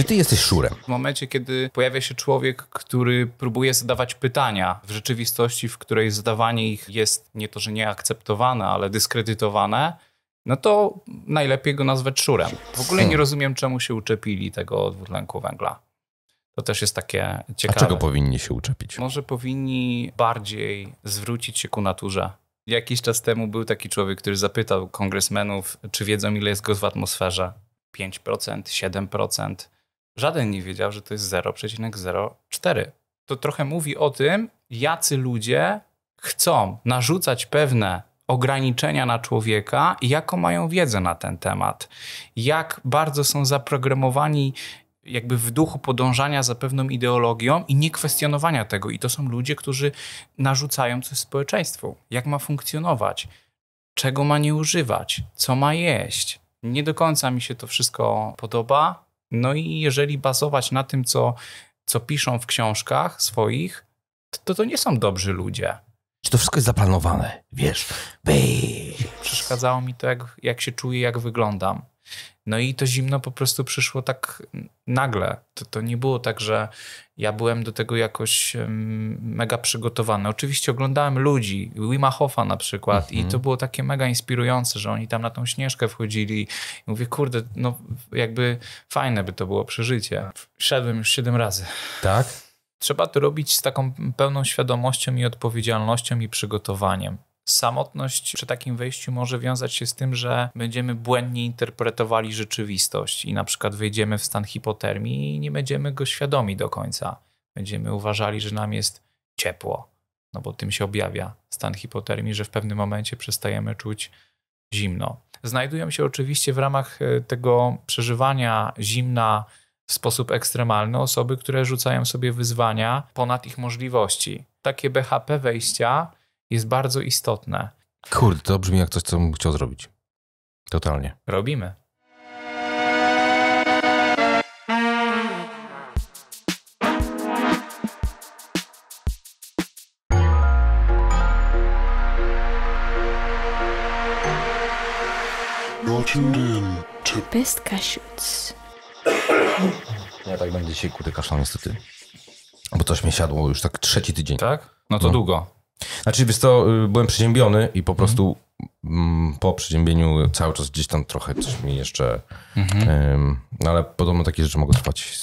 Czy ty jesteś szurem? W momencie, kiedy pojawia się człowiek, który próbuje zadawać pytania w rzeczywistości, w której zadawanie ich jest nie to, że nieakceptowane, ale dyskredytowane, no to najlepiej go nazwać szurem. W ogóle nie hmm. rozumiem, czemu się uczepili tego dwutlenku węgla. To też jest takie ciekawe. A czego powinni się uczepić? Może powinni bardziej zwrócić się ku naturze. Jakiś czas temu był taki człowiek, który zapytał kongresmenów, czy wiedzą, ile jest go w atmosferze. 5%, 7%. Żaden nie wiedział, że to jest 0,04. To trochę mówi o tym, jacy ludzie chcą narzucać pewne ograniczenia na człowieka i jaką mają wiedzę na ten temat. Jak bardzo są zaprogramowani jakby w duchu podążania za pewną ideologią i niekwestionowania tego. I to są ludzie, którzy narzucają coś społeczeństwu. Jak ma funkcjonować? Czego ma nie używać? Co ma jeść? Nie do końca mi się to wszystko podoba. No i jeżeli bazować na tym, co, co piszą w książkach swoich, to to nie są dobrzy ludzie. Czy to wszystko jest zaplanowane? Wiesz, Przeszkadzało mi to, jak, jak się czuję, jak wyglądam. No i to zimno po prostu przyszło tak nagle. To, to nie było tak, że ja byłem do tego jakoś mega przygotowany. Oczywiście oglądałem ludzi, Wima Hoffa na przykład, i mhm. to było takie mega inspirujące, że oni tam na tą śnieżkę wchodzili. I mówię, kurde, no jakby fajne by to było przeżycie. Szedłem już siedem razy. Tak? Trzeba to robić z taką pełną świadomością i odpowiedzialnością i przygotowaniem samotność przy takim wejściu może wiązać się z tym, że będziemy błędnie interpretowali rzeczywistość i na przykład wejdziemy w stan hipotermii i nie będziemy go świadomi do końca. Będziemy uważali, że nam jest ciepło, no bo tym się objawia stan hipotermii, że w pewnym momencie przestajemy czuć zimno. Znajdują się oczywiście w ramach e, tego przeżywania zimna w sposób ekstremalny osoby, które rzucają sobie wyzwania ponad ich możliwości. Takie BHP wejścia jest bardzo istotne. Kurde, to brzmi jak coś, co bym chciał zrobić. Totalnie. Robimy. best cashews? Ja tak będzie się kurde kaszlał niestety. Bo coś mi siadło już tak trzeci tydzień. Tak? No to no. długo. Znaczy, wiesz y, byłem przeziębiony i po mhm. prostu mm, po przeziębieniu cały czas gdzieś tam trochę coś mi jeszcze... Mhm. Ym, no ale podobno takie rzeczy mogą trwać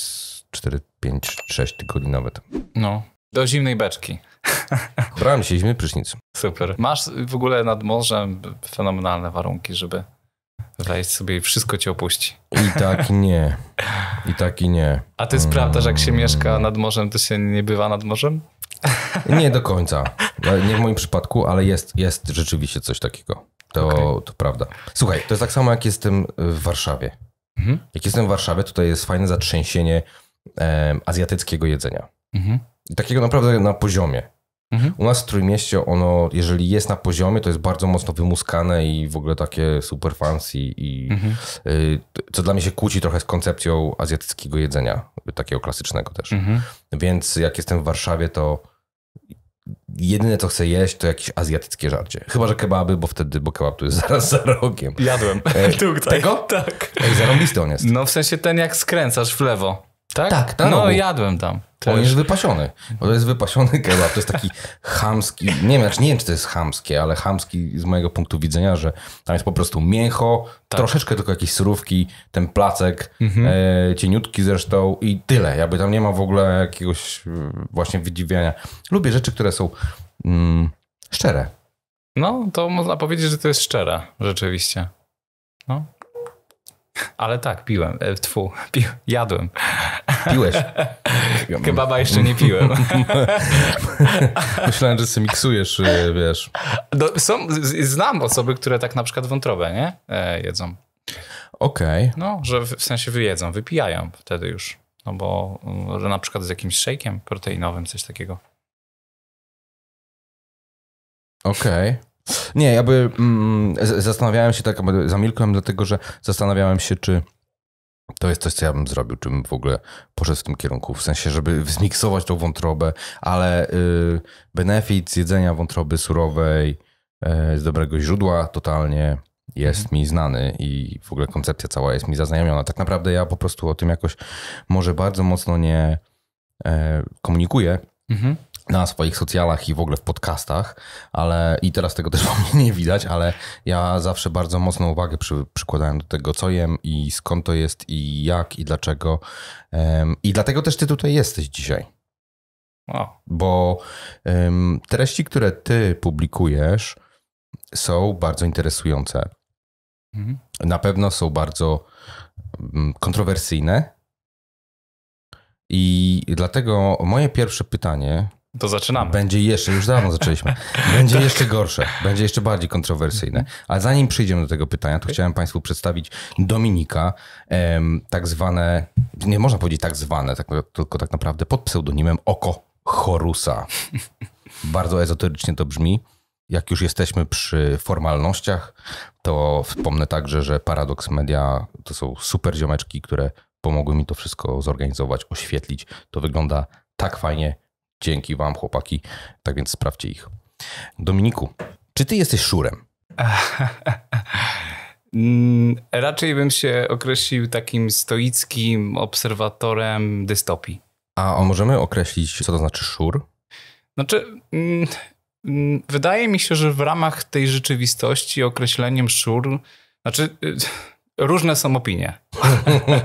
4, 5, 6 tygodni nawet. No, do zimnej beczki. Brałem się zimny prysznic. Super. Masz w ogóle nad morzem fenomenalne warunki, żeby Wejść sobie i wszystko cię opuści. I tak i nie. I tak i nie. A to jest prawda, że jak się mm. mieszka nad morzem, to się nie bywa nad morzem? Nie do końca. No, nie w moim przypadku, ale jest, jest rzeczywiście coś takiego. To, okay. to prawda. Słuchaj, to jest tak samo jak jestem w Warszawie. Mhm. Jak jestem w Warszawie, tutaj jest fajne zatrzęsienie e, azjatyckiego jedzenia. Mhm. Takiego naprawdę na poziomie. Mhm. U nas w Trójmieście ono, jeżeli jest na poziomie, to jest bardzo mocno wymuskane i w ogóle takie super fancy i mhm. Y, co dla mnie się kłóci trochę z koncepcją azjatyckiego jedzenia, takiego klasycznego też. Mhm. Więc jak jestem w Warszawie, to jedyne co chcę jeść, to jakieś azjatyckie żarcie. Chyba, że kebaby, bo wtedy, bo kebab tu jest zaraz za rogiem. Jadłem. E, Tutaj. Tego? Tak. Ej, zarąbisty on jest. No w sensie ten jak skręcasz w lewo. Tak? Tak, tak. na no, no, jadłem tam. Też. On jest wypasiony. To jest wypasiony kebab. To jest taki chamski, nie wiem, znaczy nie wiem, czy to jest chamskie, ale chamski z mojego punktu widzenia, że tam jest po prostu mięcho, tak. troszeczkę tylko jakieś surówki, ten placek, mhm. e, cieniutki zresztą i tyle. Jakby tam nie ma w ogóle jakiegoś e, właśnie wydziwiania. Lubię rzeczy, które są mm, szczere. No, to można powiedzieć, że to jest szczere, rzeczywiście. No. Ale tak, piłem. E, twu, pi, jadłem. Piłeś? Kebaba jeszcze nie piłem. Myślałem, że sobie miksujesz, e, wiesz. Do, no, są, znam osoby, które tak na przykład wątrobę, nie? E, jedzą. Okej. Okay. No, że w, w sensie wyjedzą, wypijają wtedy już. No bo mm, że na przykład z jakimś szejkiem proteinowym, coś takiego. Okej. Okay. Nie, ja by mm, zastanawiałem się tak, zamilkłem, dlatego że zastanawiałem się, czy to jest coś, co ja bym zrobił, czy bym w ogóle poszedł w tym kierunku, w sensie, żeby zmiksować tą wątrobę, ale y, benefit z jedzenia wątroby surowej y, z dobrego źródła totalnie jest mhm. mi znany i w ogóle koncepcja cała jest mi zaznajomiona. Tak naprawdę ja po prostu o tym jakoś może bardzo mocno nie y, komunikuję, mhm na swoich socjalach i w ogóle w podcastach, ale i teraz tego też po mnie nie widać, ale ja zawsze bardzo mocną uwagę przy, przykładałem do tego, co jem i skąd to jest i jak i dlaczego. Um, I dlatego też ty tutaj jesteś dzisiaj. O. Bo um, treści, które ty publikujesz, są bardzo interesujące. Mhm. Na pewno są bardzo um, kontrowersyjne. I dlatego moje pierwsze pytanie to zaczynamy. Będzie jeszcze, już dawno zaczęliśmy. Będzie tak. jeszcze gorsze, będzie jeszcze bardziej kontrowersyjne. Ale zanim przyjdziemy do tego pytania, to chciałem Państwu przedstawić Dominika, tak zwane, nie można powiedzieć tak zwane, tak, tylko tak naprawdę pod pseudonimem Oko Chorusa. Bardzo ezoterycznie to brzmi. Jak już jesteśmy przy formalnościach, to wspomnę także, że Paradox Media to są super ziomeczki, które pomogły mi to wszystko zorganizować, oświetlić. To wygląda tak fajnie, Dzięki wam, chłopaki. Tak więc sprawdźcie ich. Dominiku, czy ty jesteś szurem? Raczej bym się określił takim stoickim obserwatorem dystopii. A możemy określić, co to znaczy szur? Znaczy, mm, mm, wydaje mi się, że w ramach tej rzeczywistości określeniem szur, znaczy y, Różne są opinie.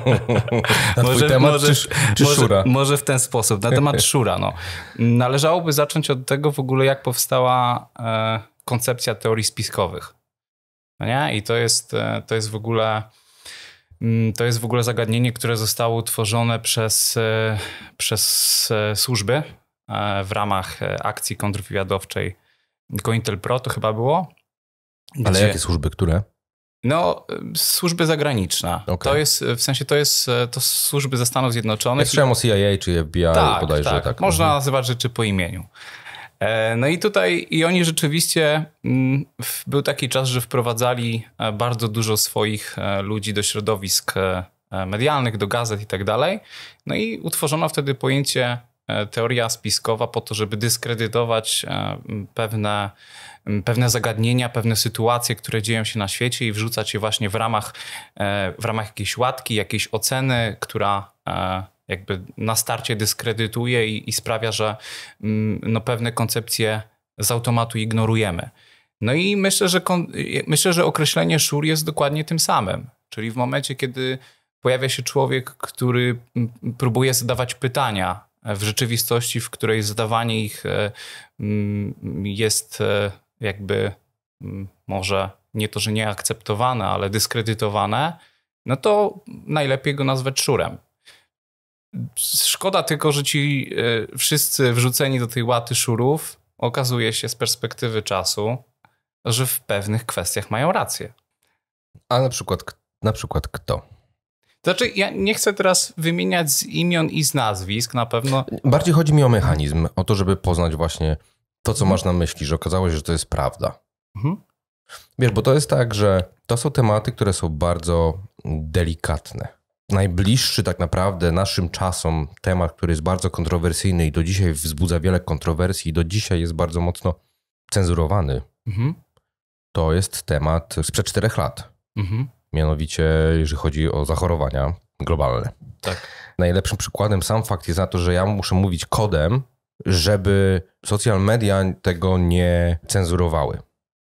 może, temat może, czy, czy może, szura? Może w ten sposób. Na temat szura. No. Należałoby zacząć od tego w ogóle, jak powstała e, koncepcja teorii spiskowych. No nie? I to jest, e, to jest w ogóle... Mm, to jest w ogóle zagadnienie, które zostało utworzone przez, e, przez e, służby e, w ramach akcji kontrwywiadowczej Cointel Pro, to chyba było. Gdzie... Ale jakie służby, które? No, y, służby zagraniczna. Okay. To jest, y, w sensie to jest, y, to służby ze Stanów Zjednoczonych. Słyszałem o CIA czy FBI tak, bodajże. Tak, tak. Można mhm. nazywać rzeczy po imieniu. E, no i tutaj, i oni rzeczywiście, mm, był taki czas, że wprowadzali e, bardzo dużo swoich e, ludzi do środowisk medialnych, do gazet i tak dalej. No i utworzono wtedy pojęcie teoria spiskowa po to, żeby dyskredytować pewne pewne zagadnienia, pewne sytuacje, które dzieją się na świecie i wrzucać je właśnie w ramach, e, w ramach jakiejś łatki, jakiejś oceny, która e, jakby na starcie dyskredytuje i, i sprawia, że no, pewne koncepcje z automatu ignorujemy. No i myślę, że, e, myślę, że określenie szur jest dokładnie tym samym. Czyli w momencie, kiedy pojawia się człowiek, który próbuje zadawać pytania w rzeczywistości, w której zadawanie ich jest jakby mm, może nie to, że nieakceptowane, ale dyskredytowane, no to najlepiej go nazwać szurem. Szkoda tylko, że ci e, wszyscy wrzuceni do tej łaty szurów okazuje się z perspektywy czasu, że w pewnych kwestiach mają rację. A na przykład, na przykład kto? Znaczy, ja nie chcę teraz wymieniać z imion i z nazwisk, na pewno. Bardziej chodzi mi o mechanizm, o to, żeby poznać właśnie to, co masz na myśli, że okazało się, że to jest prawda. Mhm. Wiesz, bo to jest tak, że to są tematy, które są bardzo delikatne. Najbliższy tak naprawdę naszym czasom temat, który jest bardzo kontrowersyjny i do dzisiaj wzbudza wiele kontrowersji i do dzisiaj jest bardzo mocno cenzurowany, mhm. to jest temat sprzed czterech lat. Mhm. Mianowicie, jeżeli chodzi o zachorowania globalne. Tak. Najlepszym przykładem sam fakt jest na to, że ja muszę mówić kodem, żeby social media tego nie cenzurowały.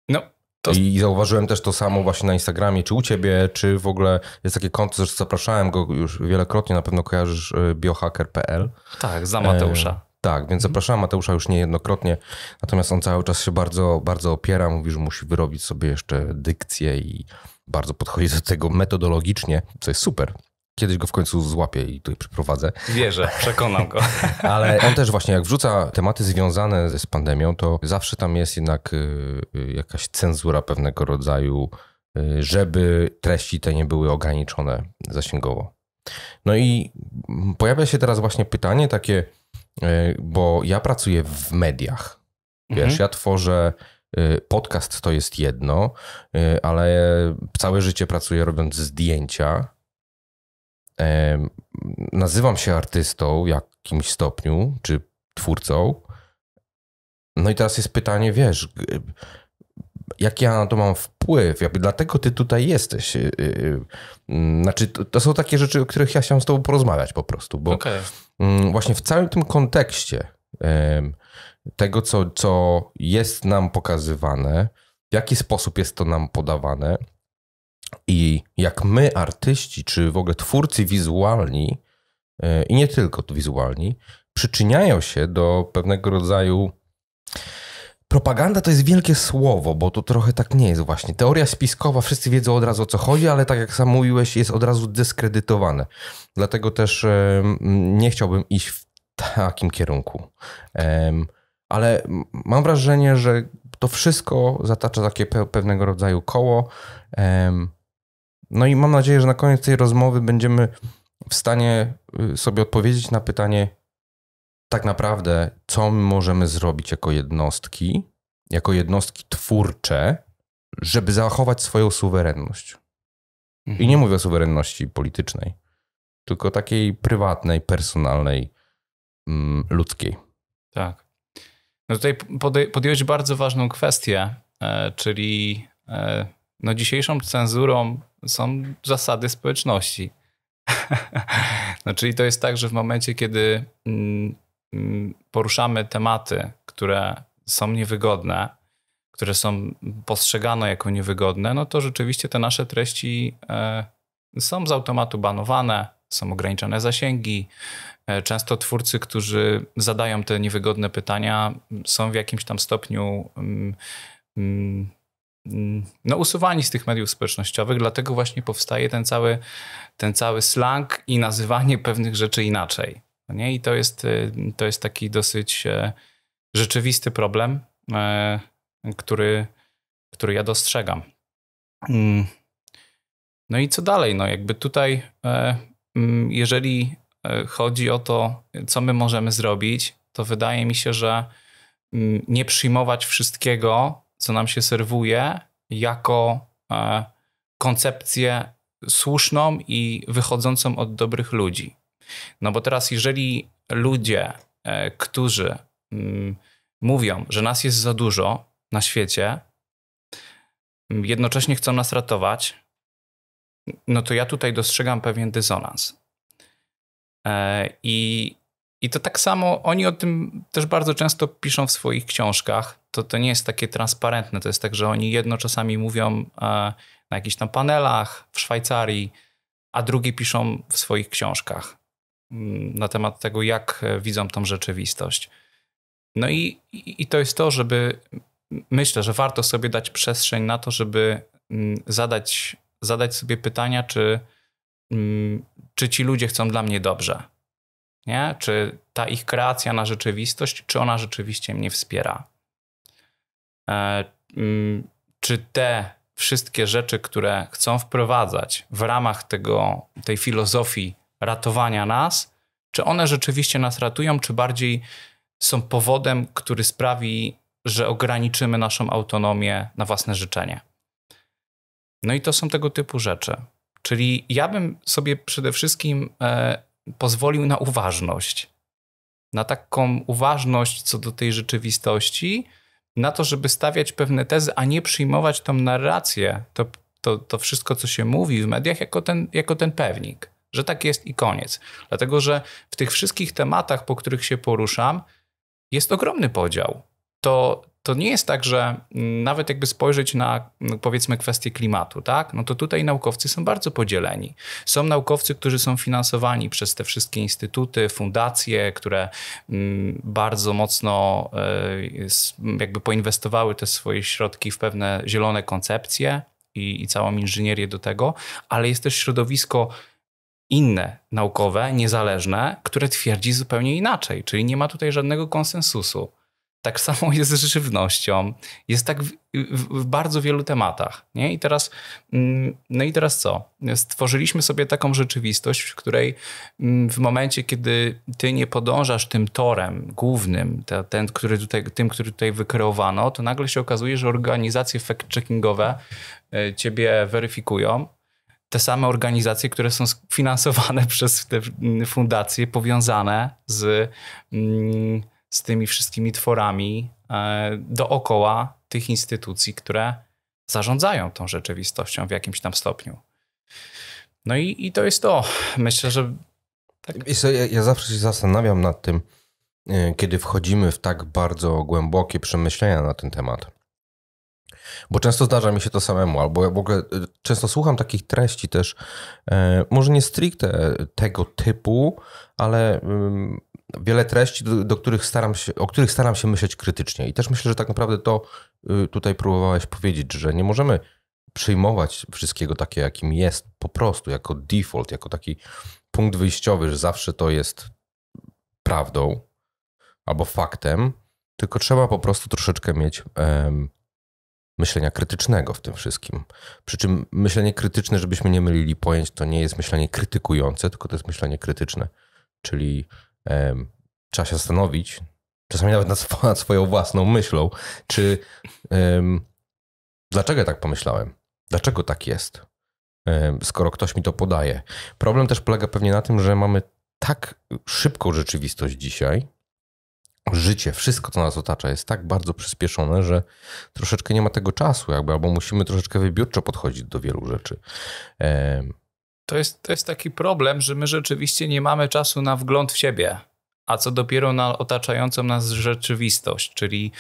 No. To... I zauważyłem też to samo właśnie na Instagramie, czy u ciebie, czy w ogóle jest takie konto, że zapraszałem go już wielokrotnie, na pewno kojarzysz y, biohacker.pl. Tak, za Mateusza. E, tak, więc mhm. zapraszałem Mateusza już niejednokrotnie, natomiast on cały czas się bardzo, bardzo opiera, mówi, że musi wyrobić sobie jeszcze dykcję i bardzo podchodzi do tego metodologicznie, co jest super, Kiedyś go w końcu złapię i tutaj przyprowadzę. Wierzę, przekonam go. Ale on też właśnie jak wrzuca tematy związane z pandemią, to zawsze tam jest jednak y, y, jakaś cenzura pewnego rodzaju, y, żeby treści te nie były ograniczone zasięgowo. No i pojawia się teraz właśnie pytanie takie, bo ja pracuję w mediach. Wiesz, mhm. ja tworzę podcast to jest jedno, ale całe życie pracuję robiąc zdjęcia nazywam się artystą w jakimś stopniu, czy twórcą. No i teraz jest pytanie, wiesz, jaki ja na to mam wpływ? Jakby dlatego ty tutaj jesteś. Y, y, y, mm, znaczy, to, to są takie rzeczy, o których ja chciałem z tobą porozmawiać po prostu, bo okay. Mm, właśnie w całym tym kontekście tego, co, co jest nam pokazywane, w jaki sposób jest to nam podawane, i jak my, artyści, czy w ogóle twórcy wizualni, e, i nie tylko wizualni, przyczyniają się do pewnego rodzaju. Propaganda to jest wielkie słowo, bo to trochę tak nie jest właśnie. Teoria spiskowa, wszyscy wiedzą od razu o co chodzi, ale tak jak sam mówiłeś, jest od razu dyskredytowane. Dlatego też nie chciałbym iść w takim kierunku. Ale mam wrażenie, że to wszystko zatacza takie pewnego rodzaju koło. No i mam nadzieję, że na koniec tej rozmowy będziemy w stanie y, sobie odpowiedzieć na pytanie, tak naprawdę, co my możemy zrobić jako jednostki, jako jednostki twórcze, żeby zachować swoją suwerenność. Mhm. I nie mhm. mówię o suwerenności politycznej, tylko takiej prywatnej, personalnej, mm, ludzkiej. Tak. No tutaj podjąłeś bardzo ważną kwestię, e, czyli e, no dzisiejszą cenzurą są zasady społeczności. no, czyli to jest tak, że w momencie, kiedy mm, mm, poruszamy tematy, które są niewygodne, które są postrzegane jako niewygodne, no to rzeczywiście te nasze treści e, są z automatu banowane, są ograniczone zasięgi. E, często twórcy, którzy zadają te niewygodne pytania, są w jakimś tam stopniu mm, Mm, no, usuwani z tych mediów społecznościowych, dlatego właśnie powstaje ten cały, ten cały slang i nazywanie pewnych rzeczy inaczej. Nie? I to jest, y, to jest taki dosyć e, rzeczywisty problem, e, który, który ja dostrzegam. Mm. No i co dalej? No jakby tutaj, e, mm, jeżeli chodzi o to, co my możemy zrobić, to wydaje mi się, że nie przyjmować wszystkiego co nam się serwuje jako e, koncepcję słuszną i wychodzącą od dobrych ludzi. No bo teraz, jeżeli ludzie, e, którzy mm, mówią, że nas jest za dużo na świecie, mm, jednocześnie chcą nas ratować, no to ja tutaj dostrzegam pewien dysonans. E, I i to tak samo, oni o tym też bardzo często piszą w swoich książkach. To, to nie jest takie transparentne. To jest tak, że oni jedno czasami mówią e, na jakichś tam panelach w Szwajcarii, a drugie piszą w swoich książkach mm, na temat tego, jak e, widzą tą rzeczywistość. No i, i to jest to, żeby myślę, że warto sobie dać przestrzeń na to, żeby mm, zadać, zadać sobie pytania, czy, mm, czy ci ludzie chcą dla mnie dobrze nie? Czy ta ich kreacja na rzeczywistość, czy ona rzeczywiście mnie wspiera? E, mm, czy te wszystkie rzeczy, które chcą wprowadzać w ramach tego, tej filozofii ratowania nas, czy one rzeczywiście nas ratują, czy bardziej są powodem, który sprawi, że ograniczymy naszą autonomię na własne życzenie. No i to są tego typu rzeczy. Czyli ja bym sobie przede wszystkim e, pozwolił na uważność. Na taką uważność co do tej rzeczywistości, na to, żeby stawiać pewne tezy, a nie przyjmować tą narrację, to, to, to wszystko, co się mówi w mediach, jako ten, jako ten pewnik, że tak jest i koniec. Dlatego, że w tych wszystkich tematach, po których się poruszam, jest ogromny podział. To, to nie jest tak, że mm, nawet jakby spojrzeć na mm, powiedzmy kwestię klimatu, tak? No to tutaj naukowcy są bardzo podzieleni. Są naukowcy, którzy są finansowani przez te wszystkie instytuty, fundacje, które mm, bardzo mocno e, jakby poinwestowały te swoje środki w pewne zielone koncepcje i, i całą inżynierię do tego, ale jest też środowisko inne, naukowe, niezależne, które twierdzi zupełnie inaczej, czyli nie ma tutaj żadnego konsensusu. Tak samo jest z żywnością, jest tak w, w, w, bardzo wielu tematach. Nie? I teraz, mm, no i teraz co? Stworzyliśmy sobie taką rzeczywistość, w której mm, w momencie, kiedy ty nie podążasz tym torem głównym, te, ten, który tutaj, tym, który tutaj wykreowano, to nagle się okazuje, że organizacje fact-checkingowe e, ciebie weryfikują, te same organizacje, które są finansowane przez te mm, fundacje powiązane z, z tymi wszystkimi tworami e, dookoła tych instytucji, które zarządzają tą rzeczywistością w jakimś tam stopniu. No i, i to jest to. Myślę, że. Tak. Ja, ja zawsze się zastanawiam nad tym, e, kiedy wchodzimy w tak bardzo głębokie przemyślenia na ten temat. Bo często zdarza mi się to samemu, albo ja w ogóle e, często słucham takich treści też, może nie stricte tego typu, ale mm, wiele treści, do, do, których staram się, o których staram się myśleć krytycznie. I też myślę, że tak naprawdę to y, tutaj próbowałeś powiedzieć, że nie możemy przyjmować wszystkiego takie, jakim jest, po prostu jako default, jako taki punkt wyjściowy, że zawsze to jest prawdą albo faktem, tylko trzeba po prostu troszeczkę mieć um, myślenia krytycznego w tym wszystkim. Przy czym myślenie krytyczne, żebyśmy nie mylili pojęć, to nie jest myślenie krytykujące, tylko to jest myślenie krytyczne, czyli trzeba się zastanowić, czasami nawet nad, nad swoją własną myślą, czy dlaczego ja tak pomyślałem? Dlaczego tak jest? Skoro ktoś mi to podaje. Problem też polega pewnie na tym, że mamy tak szybką rzeczywistość dzisiaj, życie, wszystko, co nas otacza, jest tak bardzo przyspieszone, że troszeczkę nie ma tego czasu, jakby, albo musimy troszeczkę wybiórczo podchodzić do wielu rzeczy. To jest, to jest taki problem, że my rzeczywiście nie mamy czasu na wgląd w siebie, a co dopiero na otaczającą nas rzeczywistość, czyli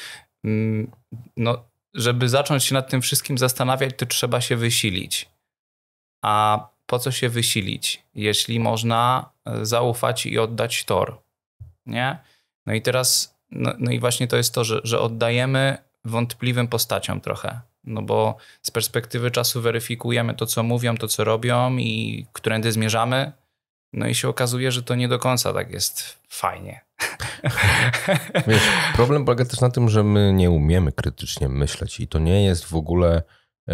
mm, no, żeby zacząć się nad tym wszystkim zastanawiać, to trzeba się wysilić. A po co się wysilić, jeśli można e, zaufać i oddać tor? Nie? No i teraz, no, no i właśnie to jest to, że, że oddajemy wątpliwym postaciom trochę no bo z perspektywy czasu weryfikujemy to, co mówią, to, co robią i którędy zmierzamy. No i się okazuje, że to nie do końca tak jest fajnie. Wiesz, problem polega też na tym, że my nie umiemy krytycznie myśleć i to nie jest w ogóle e,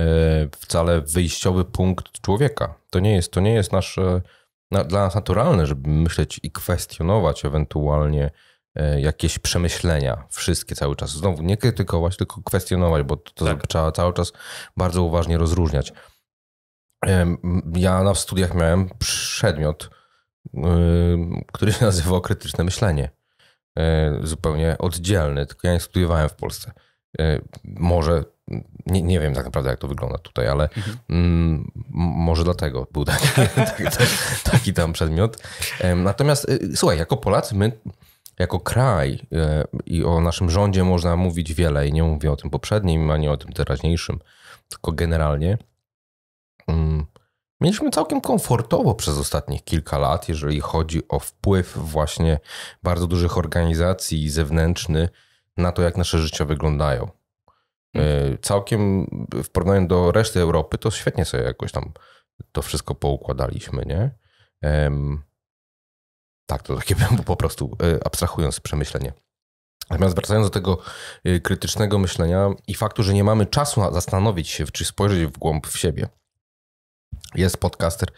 wcale wyjściowy punkt człowieka. To nie jest, to nie jest nasze, dla nas naturalne, żeby myśleć i kwestionować ewentualnie E, jakieś przemyślenia, wszystkie cały czas. Znowu nie krytykować, tylko kwestionować, bo to, tak. trzeba cały czas bardzo uważnie rozróżniać. E, ja na studiach miałem przedmiot, e, który się nazywał krytyczne myślenie. Zupełnie oddzielny, tylko ja nie studiowałem w Polsce. Może, nie, nie wiem tak naprawdę jak to wygląda tutaj, ale mhm. Mm, może dlatego był taki, taki, taki tam przedmiot. Natomiast słuchaj, jako Polacy my jako kraj e, i o naszym rządzie można mówić wiele i nie mówię o tym poprzednim, ani o tym teraźniejszym, tylko generalnie. Mm, mieliśmy całkiem komfortowo przez ostatnich kilka lat, jeżeli chodzi o wpływ właśnie bardzo dużych organizacji zewnętrzny na to, jak nasze życia wyglądają. E, całkiem w porównaniu do reszty Europy, to świetnie sobie jakoś tam to wszystko poukładaliśmy, nie? Tak, to takie po prostu, e, abstrahując przemyślenie. Natomiast wracając do tego e, krytycznego myślenia i faktu, że nie mamy czasu zastanowić się, czy spojrzeć w głąb w siebie. Jest podcaster,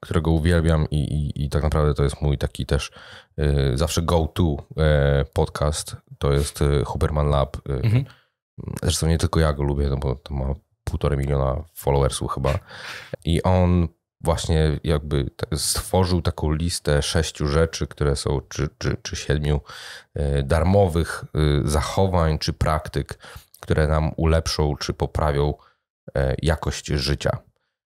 którego uwielbiam i, i, i tak naprawdę to jest mój taki też y, zawsze go-to y, podcast. To jest y, Huberman Lab. Y, mhm. Zresztą nie tylko ja go lubię, no bo to ma półtorej miliona followersów chyba. I on właśnie jakby stworzył taką listę sześciu rzeczy, które są, czy, czy, czy siedmiu e, darmowych e, zachowań czy praktyk, które nam ulepszą czy poprawią e, jakość życia.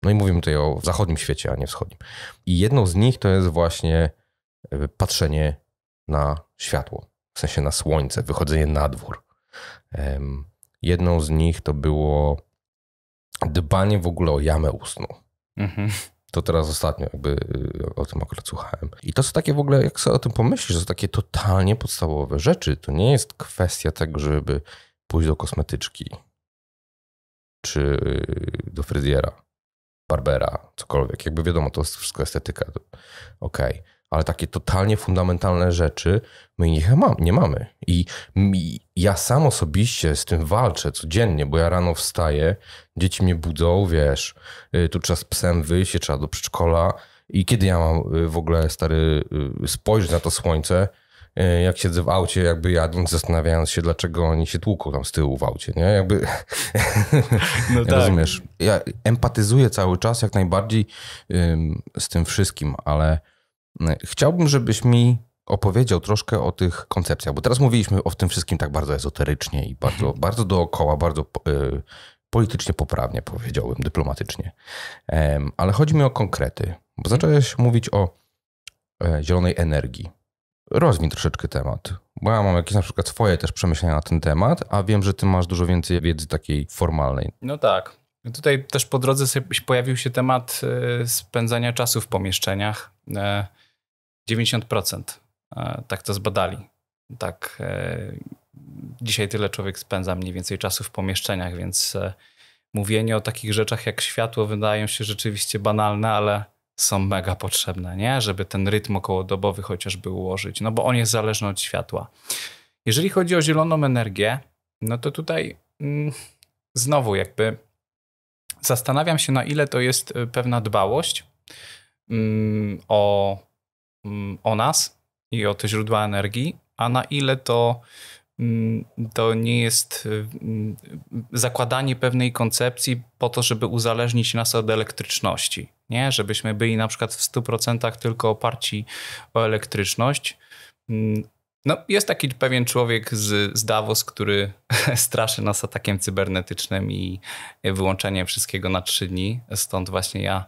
No i mówimy tutaj o zachodnim świecie, a nie wschodnim. I jedną z nich to jest właśnie patrzenie na światło, w sensie na słońce, wychodzenie na dwór. Jedną z nich to było dbanie w ogóle o jamę ustną. Mhm to teraz ostatnio jakby y, o tym akurat słuchałem. I to są takie w ogóle, jak sobie o tym pomyślisz, to są takie totalnie podstawowe rzeczy. To nie jest kwestia tego, żeby pójść do kosmetyczki czy do fryzjera, barbera, cokolwiek. Jakby wiadomo, to jest wszystko estetyka. Okej. Okay ale takie totalnie fundamentalne rzeczy my ich nie mamy. I ja sam osobiście z tym walczę codziennie, bo ja rano wstaję, dzieci mnie budzą, wiesz, y, tu trzeba z psem wyjść, trzeba do przedszkola. I kiedy ja mam y, w ogóle, stary, y, spojrzeć na to słońce, jak siedzę w aucie, jakby jadąc, zastanawiając się, dlaczego oni się tłuką tam z tyłu w aucie, nie? Jakby... No tak. Rozumiesz? Ja empatyzuję cały czas jak najbardziej z tym wszystkim, ale E, chciałbym, żebyś mi opowiedział troszkę o tych koncepcjach, bo teraz mówiliśmy o tym wszystkim tak bardzo ezoterycznie i bardzo, mhm. bardzo dookoła, bardzo e, politycznie poprawnie powiedziałbym, dyplomatycznie. ale chodzi mi o konkrety, bo mhm. zacząłeś mówić o e, zielonej energii. Rozwin troszeczkę temat, bo ja mam jakieś na przykład swoje też przemyślenia na ten temat, a wiem, że ty masz dużo więcej wiedzy takiej formalnej. No tak. Tutaj też po drodze pojawił się temat spędzania czasu w pomieszczeniach. 90% e, tak to zbadali. Tak, e, dzisiaj tyle człowiek spędza mniej więcej czasu w pomieszczeniach, więc e, mówienie o takich rzeczach jak światło wydają się rzeczywiście banalne, ale są mega potrzebne, nie? Żeby ten rytm okołodobowy chociażby ułożyć, no bo on jest zależny od światła. Jeżeli chodzi o zieloną energię, no to tutaj mm, znowu jakby zastanawiam się, na ile to jest pewna dbałość mm, o Mm, o nas i o te źródła energii, a na ile to, mm, to nie jest y, mm, zakładanie pewnej koncepcji po to, żeby uzależnić nas od elektryczności. Nie, żebyśmy byli na przykład w 100% tylko oparci o elektryczność. No, jest taki pewien człowiek z, z Davos, który straszy nas atakiem cybernetycznym i y, wyłączeniem wszystkiego na trzy dni. Stąd właśnie ja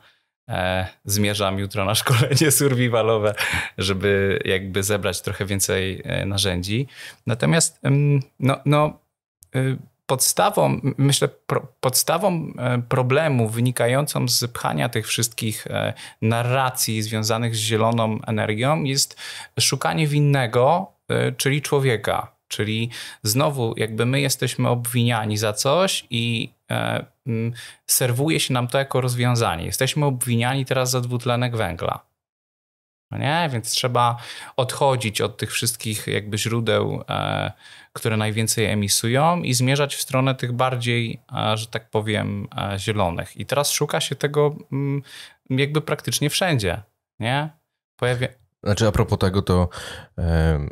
E, zmierzam jutro na szkolenie survivalowe, żeby jakby zebrać trochę więcej e, narzędzi. Natomiast no, no y, podstawą, myślę, pro, podstawą e, problemu wynikającą z pchania tych wszystkich narracji związanych z zieloną energią jest szukanie winnego, czyli człowieka. Czyli znowu, jakby my jesteśmy obwiniani za coś i E, mm, serwuje się nam to jako rozwiązanie. Jesteśmy obwiniani teraz za dwutlenek węgla. No nie? Więc trzeba odchodzić od tych wszystkich jakby źródeł, e, które najwięcej emisują i zmierzać w stronę tych bardziej, e, że tak powiem, zielonych. I teraz szuka się tego mm, jakby praktycznie wszędzie. Nie? Pojawia... Znaczy a propos tego, to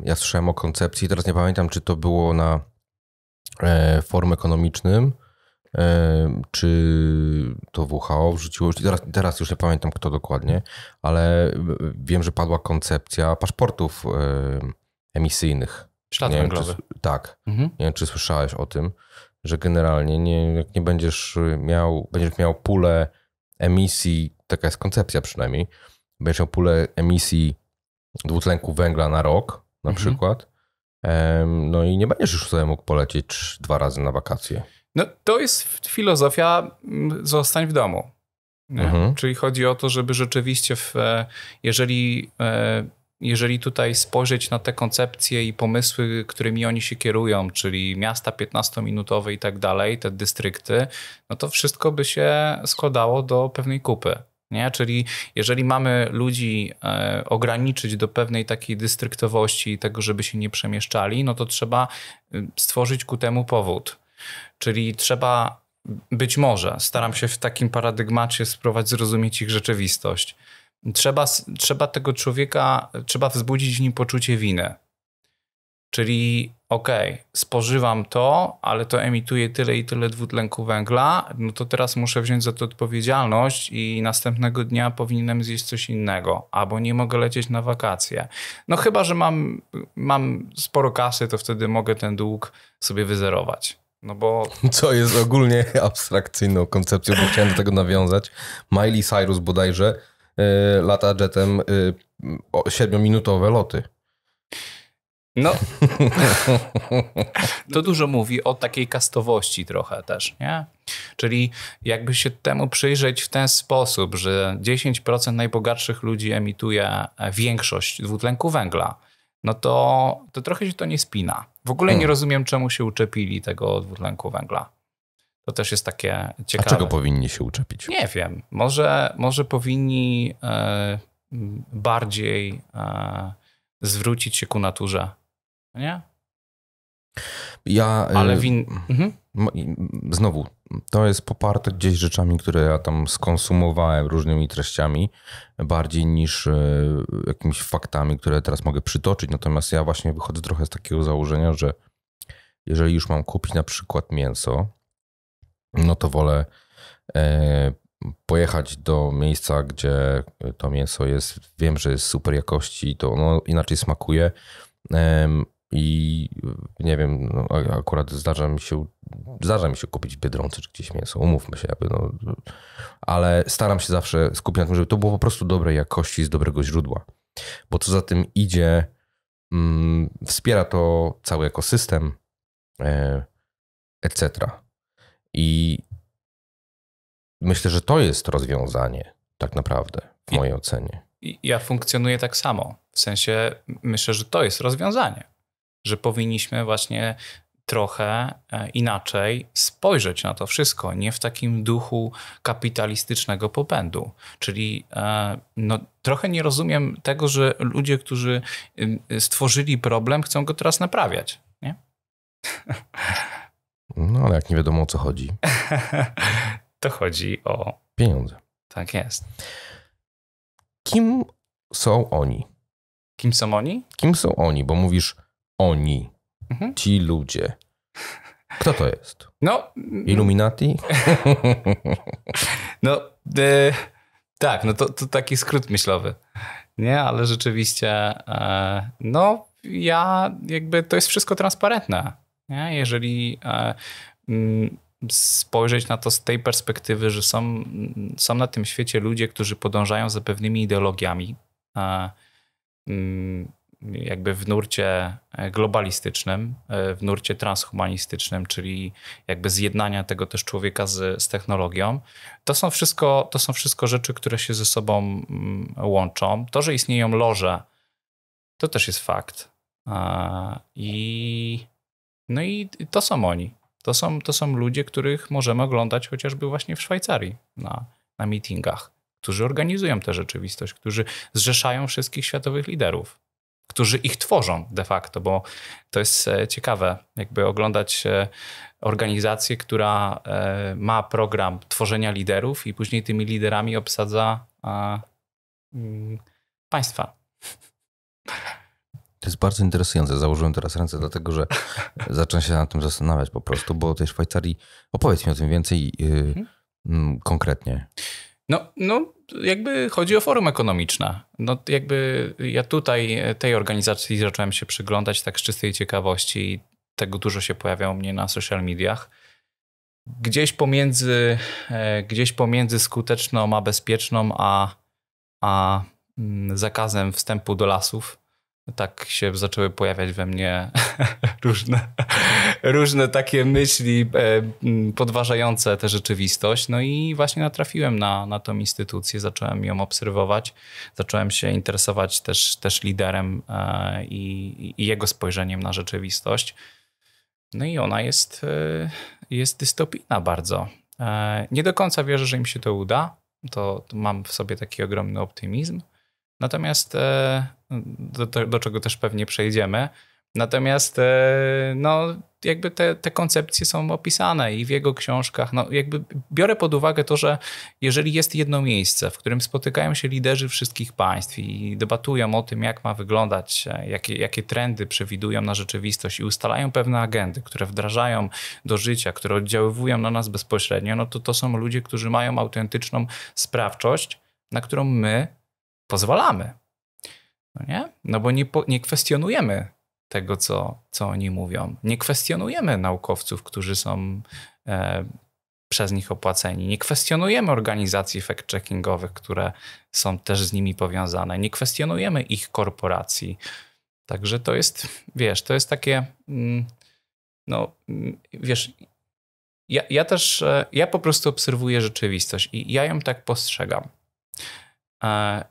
ja słyszałem o koncepcji, teraz nie pamiętam, czy to było na forum ekonomicznym, czy to WHO wrzuciło, teraz, teraz już nie pamiętam kto dokładnie, ale e, wiem, że padła koncepcja paszportów emisyjnych. Ślad nie węglowy. Wiem, czy, tak. Mhm. Nie wiem, czy słyszałeś o tym, że generalnie nie, jak nie będziesz miał, będziesz miał pulę emisji, taka jest koncepcja przynajmniej, będziesz miał pulę emisji dwutlenku węgla na rok na mhm. przykład, no i nie będziesz już sobie mógł polecieć dwa razy na wakacje. No to jest filozofia mm, zostań w domu. Mhm. Czyli chodzi o to, żeby rzeczywiście, w, e, jeżeli, e, jeżeli tutaj spojrzeć na te koncepcje i pomysły, którymi oni się kierują, czyli miasta 15-minutowe i tak dalej, te dystrykty, no to wszystko by się składało do pewnej kupy. Nie? Czyli jeżeli mamy ludzi e, ograniczyć do pewnej takiej dystryktowości i tego, żeby się nie przemieszczali, no to trzeba y, stworzyć ku temu powód. Czyli trzeba, być może, staram się w takim paradygmacie spróbować zrozumieć ich rzeczywistość. Trzeba, trzeba tego człowieka, trzeba wzbudzić w nim poczucie winy. Czyli okej, okay, spożywam to, ale to emituje tyle i tyle dwutlenku węgla, no to teraz muszę wziąć za to odpowiedzialność i następnego dnia powinienem zjeść coś innego, albo nie mogę lecieć na wakacje. No chyba, że mam, mam sporo kasy, to wtedy mogę ten dług sobie wyzerować. No bo... Co jest ogólnie abstrakcyjną koncepcją, bo chciałem do tego nawiązać. Miley Cyrus bodajże y, lata jetem y, siedmiominutowe 7 loty. No, to dużo mówi o takiej kastowości trochę też, nie? Czyli jakby się temu przyjrzeć w ten sposób, że 10% najbogatszych ludzi emituje większość dwutlenku węgla, no to, to trochę się to nie spina. W ogóle hmm. nie mm. rozumiem, czemu się uczepili tego dwutlenku węgla. To też jest takie ciekawe. A czego powinni się uczepić? Nie wiem. Może, może powinni e, bardziej e, zwrócić się ku naturze. Nie? Ja. E, Ale win. Mhm. Znowu, to jest poparte gdzieś rzeczami, które ja tam skonsumowałem różnymi treściami, bardziej niż e, jakimiś faktami, które teraz mogę przytoczyć. Natomiast ja właśnie wychodzę trochę z takiego założenia, że jeżeli już mam kupić na przykład mięso, no to wolę e, pojechać do miejsca, gdzie to mięso jest, wiem, że jest super jakości, to ono inaczej smakuje i nie wiem, no, akurat zdarza mi się, zdarza mi się kupić Biedronce czy gdzieś mięso, umówmy się, jakby, no, ale staram się zawsze skupić na tym, żeby to było po prostu dobrej jakości z dobrego źródła. Bo co za tym idzie, mm, wspiera to cały ekosystem, e, etc. I myślę, że to jest rozwiązanie tak naprawdę w mojej I, ocenie. Ja funkcjonuję tak samo. W sensie myślę, że to jest rozwiązanie że powinniśmy właśnie trochę e, inaczej spojrzeć na to wszystko, nie w takim duchu kapitalistycznego popędu. Czyli e, no, trochę nie rozumiem tego, że ludzie, którzy stworzyli problem, chcą go teraz naprawiać. Nie? No ale jak nie wiadomo o co chodzi, to chodzi o pieniądze. Tak jest. Kim są oni? Kim są oni? Kim są oni? Bo mówisz, oni, mhm. ci ludzie. Kto to jest? No. Illuminati? No, e, tak, no to, to taki skrót myślowy. Nie, ale rzeczywiście, e, no, ja jakby to jest wszystko transparentne. Nie? Jeżeli e, m, mm, spojrzeć na to z tej perspektywy, że są, są na tym świecie ludzie, którzy podążają za pewnymi ideologiami, e, m, mm, jakby w nurcie e, globalistycznym, e, w nurcie transhumanistycznym, czyli jakby zjednania tego też człowieka z, z technologią. To są, wszystko, to są wszystko rzeczy, które się ze sobą mm, łączą. To, że istnieją loże, to też jest fakt. I no i to są oni. To są, to są ludzie, których możemy oglądać chociażby właśnie w Szwajcarii na, na meetingach, którzy organizują tę rzeczywistość, którzy zrzeszają wszystkich światowych liderów którzy ich tworzą de facto, bo to jest e, ciekawe, jakby oglądać e, organizację, która e, ma program tworzenia liderów i później tymi liderami obsadza mm, państwa. To jest bardzo interesujące. Założyłem teraz ręce, dlatego że zacząłem się nad tym zastanawiać po prostu, bo tej Szwajcarii opowiedz mi o tym więcej yy, konkretnie. No, no, jakby chodzi o forum ekonomiczne. No jakby ja tutaj e, tej organizacji zacząłem się przyglądać tak z czystej ciekawości i tego dużo się pojawia u mnie na social mediach. Gdzieś pomiędzy, e, gdzieś pomiędzy skuteczną a bezpieczną, a, a mm, zakazem wstępu do lasów tak się zaczęły pojawiać we mnie różne, różne takie myśli e, podważające tę rzeczywistość. No i właśnie natrafiłem na, na tą instytucję, zacząłem ją obserwować, zacząłem się interesować też, też liderem e, i, i jego spojrzeniem na rzeczywistość. No i ona jest, e, jest dystopijna bardzo. Nie do końca wierzę, że im się to uda. To, to mam w sobie taki ogromny optymizm Natomiast e, do, do, do czego też pewnie przejdziemy, Natomiast e, no, jakby te, te, koncepcje są opisane i w jego książkach. No, jakby biorę pod uwagę to, że jeżeli jest jedno miejsce, w którym spotykają się liderzy wszystkich państw i debatują o tym, jak ma wyglądać, e, jakie, jakie trendy przewidują na rzeczywistość i ustalają pewne agendy, które wdrażają do życia, które oddziaływują na nas bezpośrednio, no to to są ludzie, którzy mają autentyczną sprawczość, na którą my pozwalamy. No nie? No bo nie, nie kwestionujemy tego, co, co oni mówią. Nie kwestionujemy naukowców, którzy są e, przez nich opłaceni. Nie kwestionujemy organizacji fact-checkingowych, które są też z nimi powiązane. Nie kwestionujemy ich korporacji. Także to jest, wiesz, to jest takie, mm, no, mm, wiesz, ja, ja też, e, ja po prostu obserwuję rzeczywistość i ja ją tak postrzegam. E,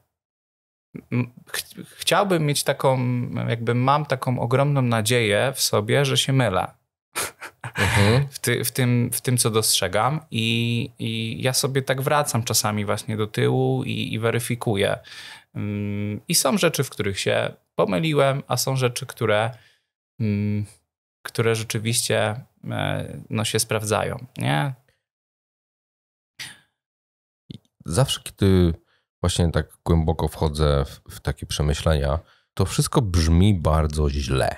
ch chciałbym mieć taką, jakby mam taką ogromną nadzieję w sobie, że się mylę. Mhm. W, ty, w, tym, w tym, co dostrzegam, I, i ja sobie tak wracam czasami właśnie do tyłu i, i weryfikuję. Mm, I są rzeczy, w których się pomyliłem, a są rzeczy, które, mm, które rzeczywiście e, no, się sprawdzają. Nie? Zawsze, kiedy właśnie tak głęboko wchodzę w, w takie przemyślenia, to wszystko brzmi bardzo źle.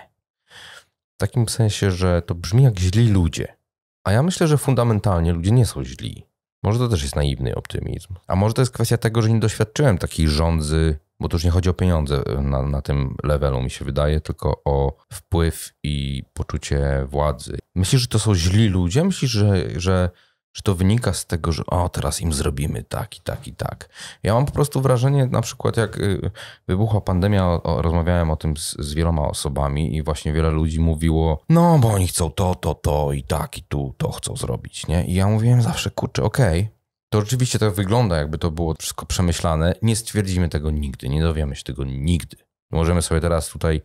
W takim sensie, że to brzmi jak źli ludzie. A ja myślę, że fundamentalnie ludzie nie są źli. Może to też jest naiwny optymizm. A może to jest kwestia tego, że nie doświadczyłem takiej rządzy, bo to już nie chodzi o pieniądze e, na, na tym levelu, mi się wydaje, tylko o wpływ i poczucie władzy. Myślisz, że to są źli ludzie? Myślisz, że, że że to wynika z tego, że o, teraz im zrobimy tak i tak i tak. Ja mam po prostu wrażenie, na przykład jak y, wybuchła pandemia, rozmawiałem o tym z, z, wieloma osobami i właśnie wiele ludzi mówiło, no bo oni chcą to, to, to i tak i tu, to chcą zrobić, nie? I ja mówiłem zawsze, kurczę, okej, okay, to rzeczywiście tak wygląda, jakby to było wszystko przemyślane. Nie stwierdzimy tego nigdy, nie dowiemy się tego nigdy. Możemy sobie teraz tutaj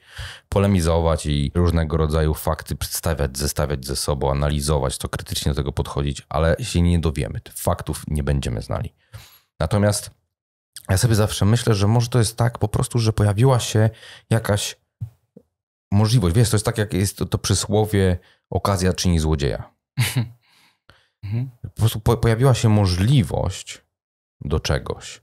polemizować i różnego rodzaju fakty przedstawiać, zestawiać ze sobą, analizować to, krytycznie do tego podchodzić, ale jeśli nie dowiemy, faktów nie będziemy znali. Natomiast ja sobie zawsze myślę, że może to jest tak po prostu, że pojawiła się jakaś możliwość. Wiesz, to jest tak, jak jest to, to przysłowie okazja czyni złodzieja. Mhm. po prostu po, pojawiła się możliwość do czegoś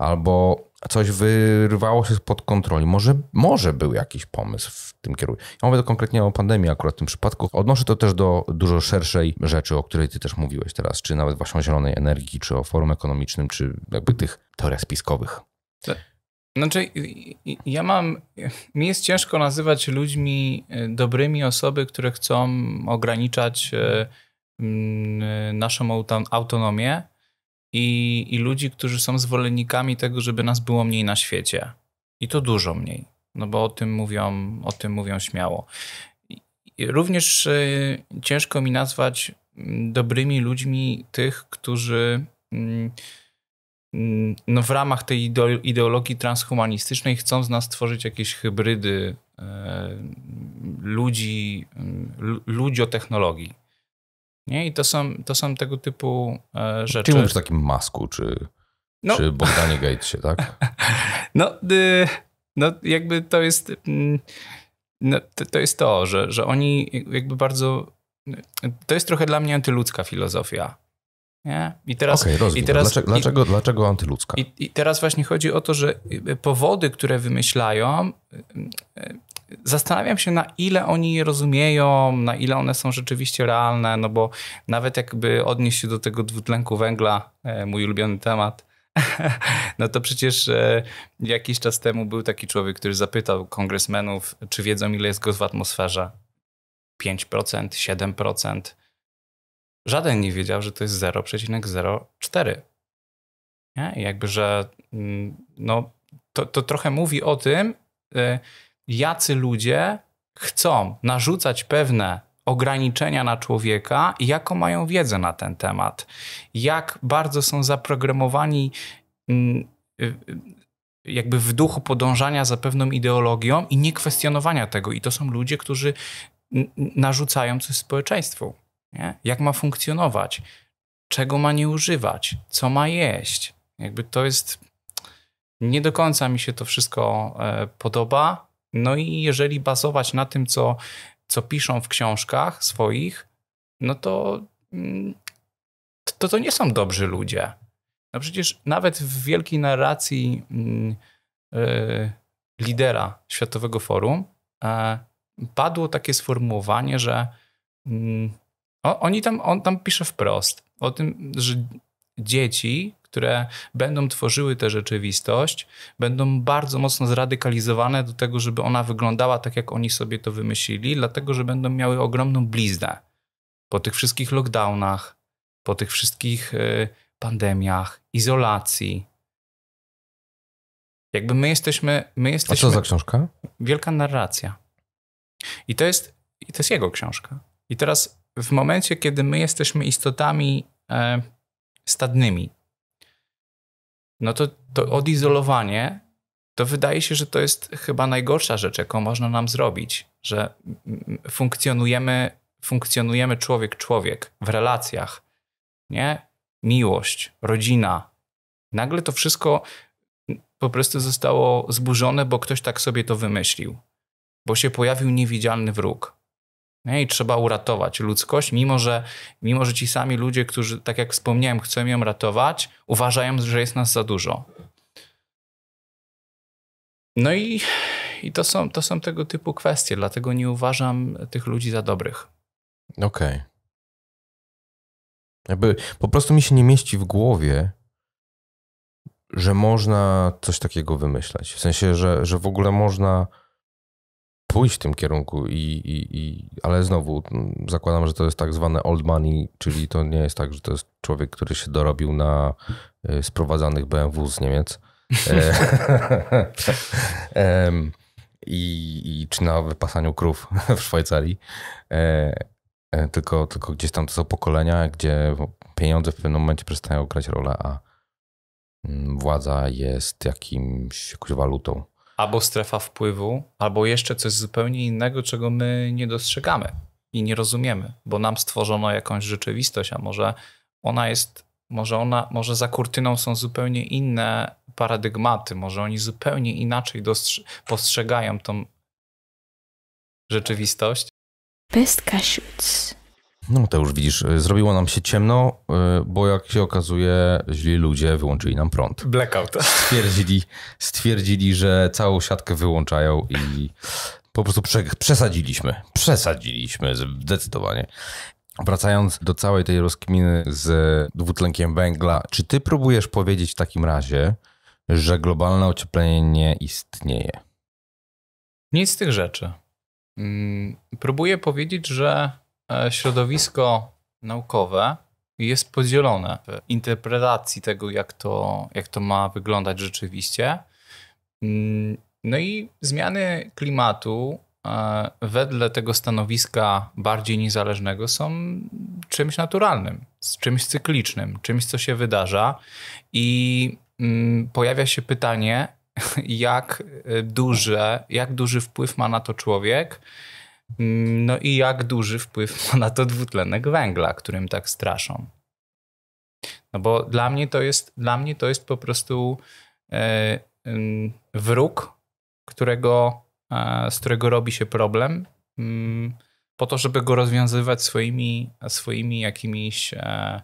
albo coś wyrwało się spod kontroli. Może, może był jakiś pomysł w tym kierunku. Ja mówię to konkretnie o pandemii akurat w tym przypadku. Odnoszę to też do dużo szerszej rzeczy, o której ty też mówiłeś teraz, czy nawet właśnie o zielonej energii, czy o forum ekonomicznym, czy jakby tych teoriach spiskowych. Znaczy, ja mam. Mi jest ciężko nazywać ludźmi e, dobrymi osoby, które chcą ograniczać e, e, naszą autonomię i, i ludzi, którzy są zwolennikami tego, żeby nas było mniej na świecie. I to dużo mniej, no bo o tym mówią, o tym mówią śmiało. również y, ciężko mi nazwać mm, dobrymi ludźmi tych, którzy y, y, no w ramach tej ideologii transhumanistycznej chcą z nas tworzyć jakieś hybrydy e, ludzi, ludziotechnologii. Nie? I to są, to są tego typu e, rzeczy. Czy mówisz o takim masku, czy, no. czy Bogdanie Gatesie, tak? no, y, no, jakby to jest. Mm, no, to, to jest to, że, że oni jakby bardzo. To jest trochę dla mnie antyludzka filozofia nie? I teraz, okay, i teraz dlaczego, i, dlaczego, dlaczego antyludzka? I, I, teraz właśnie chodzi o to, że y, y, powody, które wymyślają, y, zastanawiam się, na ile oni je rozumieją, na ile one są rzeczywiście realne, no bo nawet jakby odnieść się do tego dwutlenku węgla, e, mój ulubiony temat, no to przecież e, jakiś czas temu był taki człowiek, który zapytał kongresmenów, czy wiedzą, ile jest go w atmosferze. 5%, 7% żaden nie wiedział, że to jest 0,04. Nie? Jakby, że mm, no, to, to trochę mówi o tym, y, jacy ludzie chcą narzucać pewne ograniczenia na człowieka i jaką mają wiedzę na ten temat. Jak bardzo są zaprogramowani mm, y, y, jakby w duchu podążania za pewną ideologią i niekwestionowania tego. I to są ludzie, którzy narzucają coś społeczeństwu. Nie? Jak ma funkcjonować? Czego ma nie używać? Co ma jeść? Jakby to jest. Nie do końca mi się to wszystko e, podoba. No i jeżeli bazować na tym, co, co piszą w książkach swoich, no to, mm, to to nie są dobrzy ludzie. No przecież nawet w wielkiej narracji yy, lidera Światowego Forum yy, padło takie sformułowanie, że mm, o, oni tam, on tam pisze wprost o tym, że dzieci, które będą tworzyły tę rzeczywistość, będą bardzo mocno zradykalizowane do tego, żeby ona wyglądała tak, jak oni sobie to wymyślili, dlatego że będą miały ogromną bliznę po tych wszystkich lockdownach, po tych wszystkich e, pandemiach, izolacji. Jakby my jesteśmy, my jesteśmy. A co za książka? Wielka narracja. I to jest, i to jest jego książka. I teraz w momencie, kiedy my jesteśmy istotami e, stadnymi, no to, to odizolowanie, to wydaje się, że to jest chyba najgorsza rzecz, jaką można nam zrobić, że funkcjonujemy, funkcjonujemy człowiek-człowiek w relacjach, nie? Miłość, rodzina. Nagle to wszystko po prostu zostało zburzone, bo ktoś tak sobie to wymyślił, bo się pojawił niewidzialny wróg. I trzeba uratować ludzkość, mimo że, mimo że ci sami ludzie, którzy, tak jak wspomniałem, chcą ją ratować, uważają, że jest nas za dużo. No i, i to, są, to są tego typu kwestie, dlatego nie uważam tych ludzi za dobrych. Okej. Okay. Jakby po prostu mi się nie mieści w głowie, że można coś takiego wymyślać. W sensie, że, że w ogóle można pójść w tym kierunku, i, i, i, ale znowu mm, zakładam, że to jest tak zwane old money, czyli to nie jest tak, że to jest człowiek, który się dorobił na y, sprowadzanych BMW z Niemiec. E, I, i, czy na wypasaniu krów w Szwajcarii. E, e, tylko, tylko gdzieś tam to są pokolenia, gdzie pieniądze w pewnym momencie przestają grać rolę, a mm, władza jest jakimś, jakąś walutą albo strefa wpływu, albo jeszcze coś zupełnie innego, czego my nie dostrzegamy i nie rozumiemy, bo nam stworzono jakąś rzeczywistość, a może ona jest, może ona, może za kurtyną są zupełnie inne paradygmaty, może oni zupełnie inaczej postrzegają tą rzeczywistość. Pestkasiuc. No to już widzisz, y, zrobiło nam się ciemno, y, bo jak się okazuje, źli ludzie wyłączyli nam prąd. Blackout. Stwierdzili, stwierdzili że całą siatkę wyłączają i po prostu przesadziliśmy. Przesadziliśmy zdecydowanie. Wracając do całej tej rozkminy z dwutlenkiem węgla, czy ty próbujesz powiedzieć w takim razie, że globalne ocieplenie nie istnieje? Nic z tych rzeczy. Mm, próbuję powiedzieć, że E, środowisko naukowe jest podzielone w interpretacji tego, jak to, jak to ma wyglądać rzeczywiście. Mm, no i zmiany klimatu e, wedle tego stanowiska bardziej niezależnego są czymś naturalnym, czymś cyklicznym, czymś, co się wydarza i mm, pojawia się pytanie, jak, duże, jak duży wpływ ma na to człowiek Mm, no i jak duży wpływ ma na to dwutlenek węgla, którym tak straszą. No bo dla mnie to jest, dla mnie to jest po prostu e, mm, wróg, którego, e, z którego robi się problem, mm, po to, żeby go rozwiązywać swoimi, swoimi jakimiś e,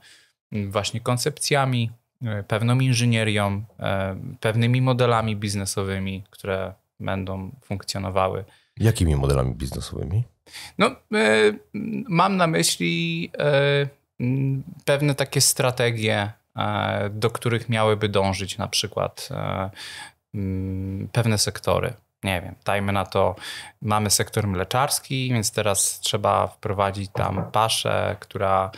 właśnie koncepcjami, pewną inżynierią, pewnymi modelami biznesowymi, które będą funkcjonowały. Jakimi modelami biznesowymi? No, e, mam na myśli e, pewne takie strategie, e, do których miałyby dążyć na przykład pewne sektory. Nie wiem, dajmy na to, mamy sektor mleczarski, więc teraz trzeba wprowadzić tam paszę, która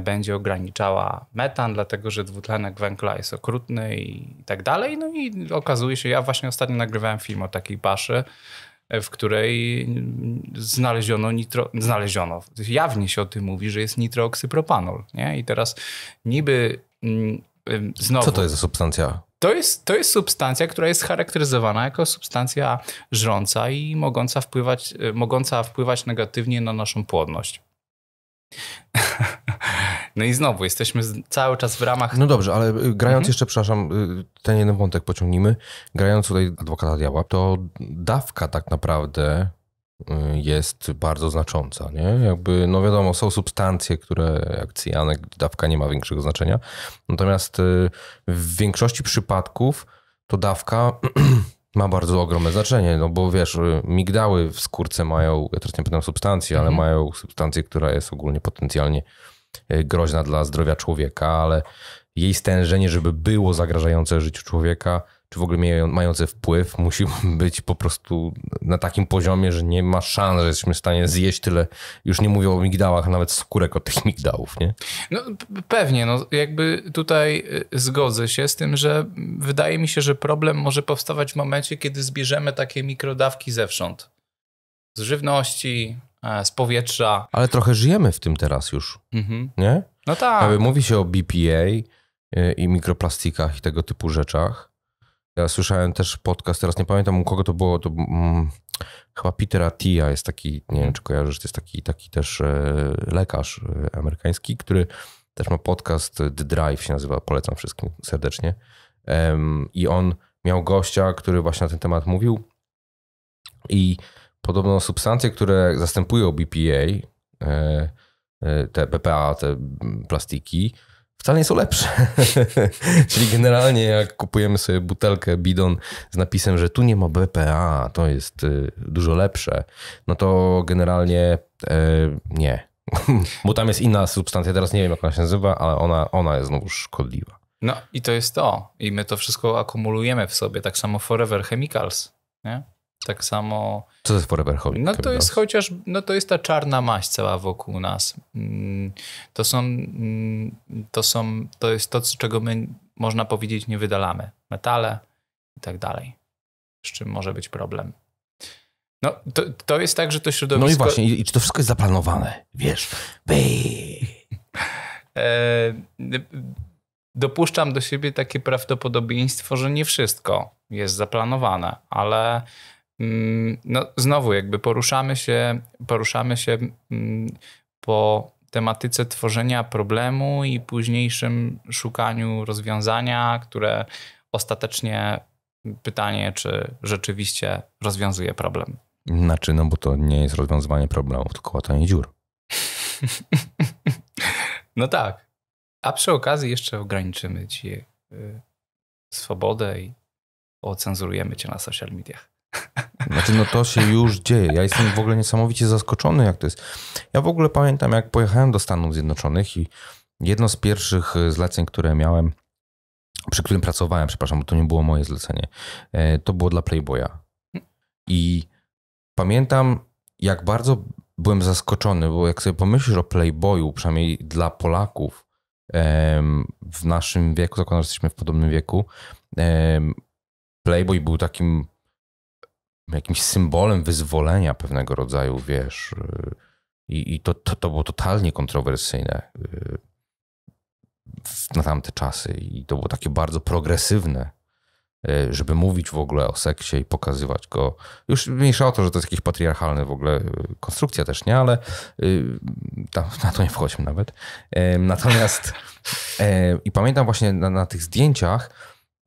będzie ograniczała metan, dlatego że dwutlenek węgla jest okrutny i tak dalej. No i okazuje się, ja właśnie ostatnio nagrywałem film o takiej paszy, w której znaleziono nitro, znaleziono, jawnie się o tym mówi, że jest nitrooksypropanol. Nie? I teraz niby mm, y, znowu... Co to jest za substancja? To jest, to jest substancja, która jest charakteryzowana jako substancja żrąca i mogąca wpływać, y, mogąca wpływać negatywnie na naszą płodność. No i znowu jesteśmy cały czas w ramach. No dobrze, ale y, grając mhm. jeszcze, przepraszam, y, ten jeden wątek pociągnijmy. Grając tutaj adwokata diabła, to dawka tak naprawdę y, jest bardzo znacząca. Nie? Jakby, no wiadomo, są substancje, które jak cyjanek, dawka nie ma większego znaczenia. Natomiast w większości przypadków to dawka ma bardzo ogromne znaczenie, no bo wiesz, migdały w skórce mają, ja teraz nie pytam substancji, ale mm mają substancję, która jest ogólnie potencjalnie Y, groźna dla zdrowia człowieka, ale jej stężenie, żeby było zagrażające życiu człowieka, czy w ogóle mające wpływ, musi być po prostu na takim poziomie, że nie ma szans, że jesteśmy w stanie zjeść tyle, już nie mówię o migdałach, nawet skórek od tych migdałów, nie? No pewnie, no jakby tutaj y, zgodzę się z tym, że wydaje mi się, że problem może powstawać w momencie, kiedy zbierzemy takie mikrodawki zewsząd. Z żywności, E, z powietrza. Ale trochę żyjemy w tym teraz już, mhm. nie? No tak. mówi się o BPA y, i mikroplastikach i tego typu rzeczach. Ja słyszałem też podcast, teraz nie pamiętam u kogo to było, to mm, chyba Peter Attia jest taki, nie wiem mhm. czy kojarzysz, to jest taki, taki też e, lekarz e, amerykański, który też ma podcast The Drive się nazywa, polecam wszystkim serdecznie. Um, I on miał gościa, który właśnie na ten temat mówił i Podobno substancje, które zastępują BPA, e, e, te BPA, te plastiki, wcale nie są lepsze. Czyli generalnie jak kupujemy sobie butelkę, bidon z napisem, że tu nie ma BPA, to jest e, dużo lepsze, no to generalnie nie. Bo tam jest inna substancja, teraz nie wiem jak ona się nazywa, ale ona, ona jest znowu szkodliwa. No i to jest to. I my to wszystko akumulujemy w sobie, tak samo Forever Chemicals. Nie? Tak samo. Co to jest Forever No to jest chociaż, no to jest ta czarna maść cała wokół nas. Mm, to są, mm, to są, to jest to, czego my, można powiedzieć, nie wydalamy. Metale i tak dalej. Z czym może być problem. No, to, to jest tak, że to środowisko... No i właśnie, i, czy to wszystko jest zaplanowane? Wiesz, e, Dopuszczam do siebie takie prawdopodobieństwo, że nie wszystko jest zaplanowane, ale Mm, no, znowu jakby poruszamy się, poruszamy się mm, po tematyce tworzenia problemu i późniejszym szukaniu rozwiązania, które ostatecznie pytanie, czy rzeczywiście rozwiązuje problem. Znaczy, no bo to nie jest rozwiązywanie problemów, tylko łatanie dziur. no tak. A przy okazji jeszcze ograniczymy ci y, swobodę i ocenzurujemy cię na social mediach. Znaczy, no to się już dzieje. Ja jestem w ogóle niesamowicie zaskoczony, jak to jest. Ja w ogóle pamiętam, jak pojechałem do Stanów Zjednoczonych i jedno z pierwszych e, zleceń, które miałem, przy którym pracowałem, przepraszam, bo to nie było moje zlecenie, e, to było dla Playboya. I pamiętam, jak bardzo byłem zaskoczony, bo jak sobie pomyślisz o Playboyu, przynajmniej dla Polaków w naszym wieku, zakładam, że jesteśmy w podobnym wieku, Playboy był takim jakimś symbolem wyzwolenia pewnego rodzaju, wiesz. Y, I, i to, to, to było totalnie kontrowersyjne y, na tamte czasy i to było takie bardzo progresywne, y, żeby mówić w ogóle o seksie i pokazywać go. Już mniejsza o to, że to jest jakiś patriarchalny w ogóle konstrukcja też, nie? Ale tam, na to nie wchodźmy nawet. Natomiast i pamiętam właśnie na, na tych zdjęciach,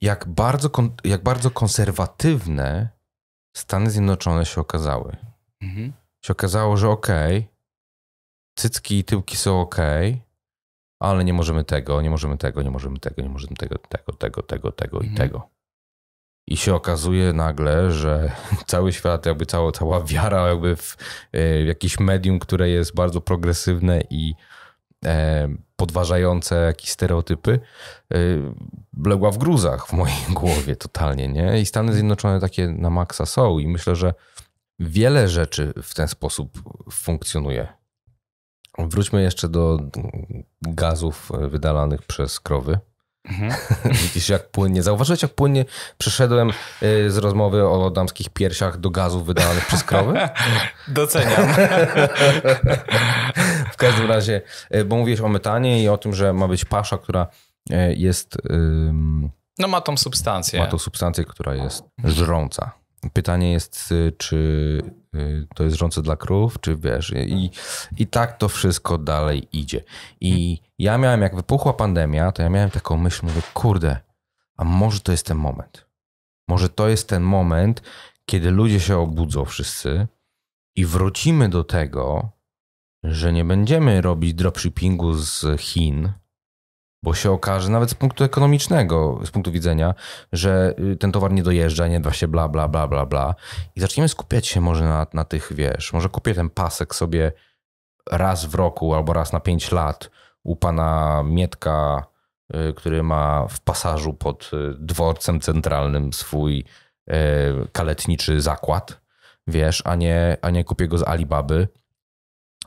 jak bardzo, jak bardzo konserwatywne Stany Zjednoczone się okazały. Mhm. Się okazało, że okej, okay, cycki i tyłki są ok, ale nie możemy tego, nie możemy tego, nie możemy tego, nie możemy tego, tego, tego, tego, tego mhm. i tego. I się okazuje nagle, że cały świat, jakby cała, cała wiara jakby w, y, w jakieś medium, które jest bardzo progresywne i E, podważające jakieś stereotypy e, legła w gruzach w mojej głowie totalnie, nie? I Stany Zjednoczone takie na maksa są i myślę, że wiele rzeczy w ten sposób funkcjonuje. Wróćmy jeszcze do gazów wydalanych przez krowy. Mhm. Widzisz, jak płynnie, zauważyłeś, jak płynnie przeszedłem e, z rozmowy o damskich piersiach do gazów wydalanych przez krowy? Doceniam każdym razie, e, bo mówisz o metanie i o tym, że ma być pasza, która e, jest... No ma tą substancję. Ma tą substancję, która jest żrąca. Pytanie jest, y, czy y, to jest żrące dla krów, czy wiesz, i, i tak to wszystko dalej idzie. I ja miałem, jak wypuchła pandemia, to ja miałem taką myśl, mówię, kurde, a może to jest ten moment. Może to jest ten moment, kiedy ludzie się obudzą wszyscy i wrócimy do tego, że nie będziemy robić dropshippingu z Chin, bo się okaże nawet z punktu ekonomicznego, z punktu widzenia, że y, ten towar nie dojeżdża, nie da się bla, bla, bla, bla, bla. I zaczniemy skupiać się może na, na tych, wiesz, może kupię ten pasek sobie raz w roku albo raz na pięć lat u pana Mietka, y, który ma w pasażu pod y, dworcem centralnym swój kaletniczy zakład, wiesz, a nie, a nie kupię go z Alibaby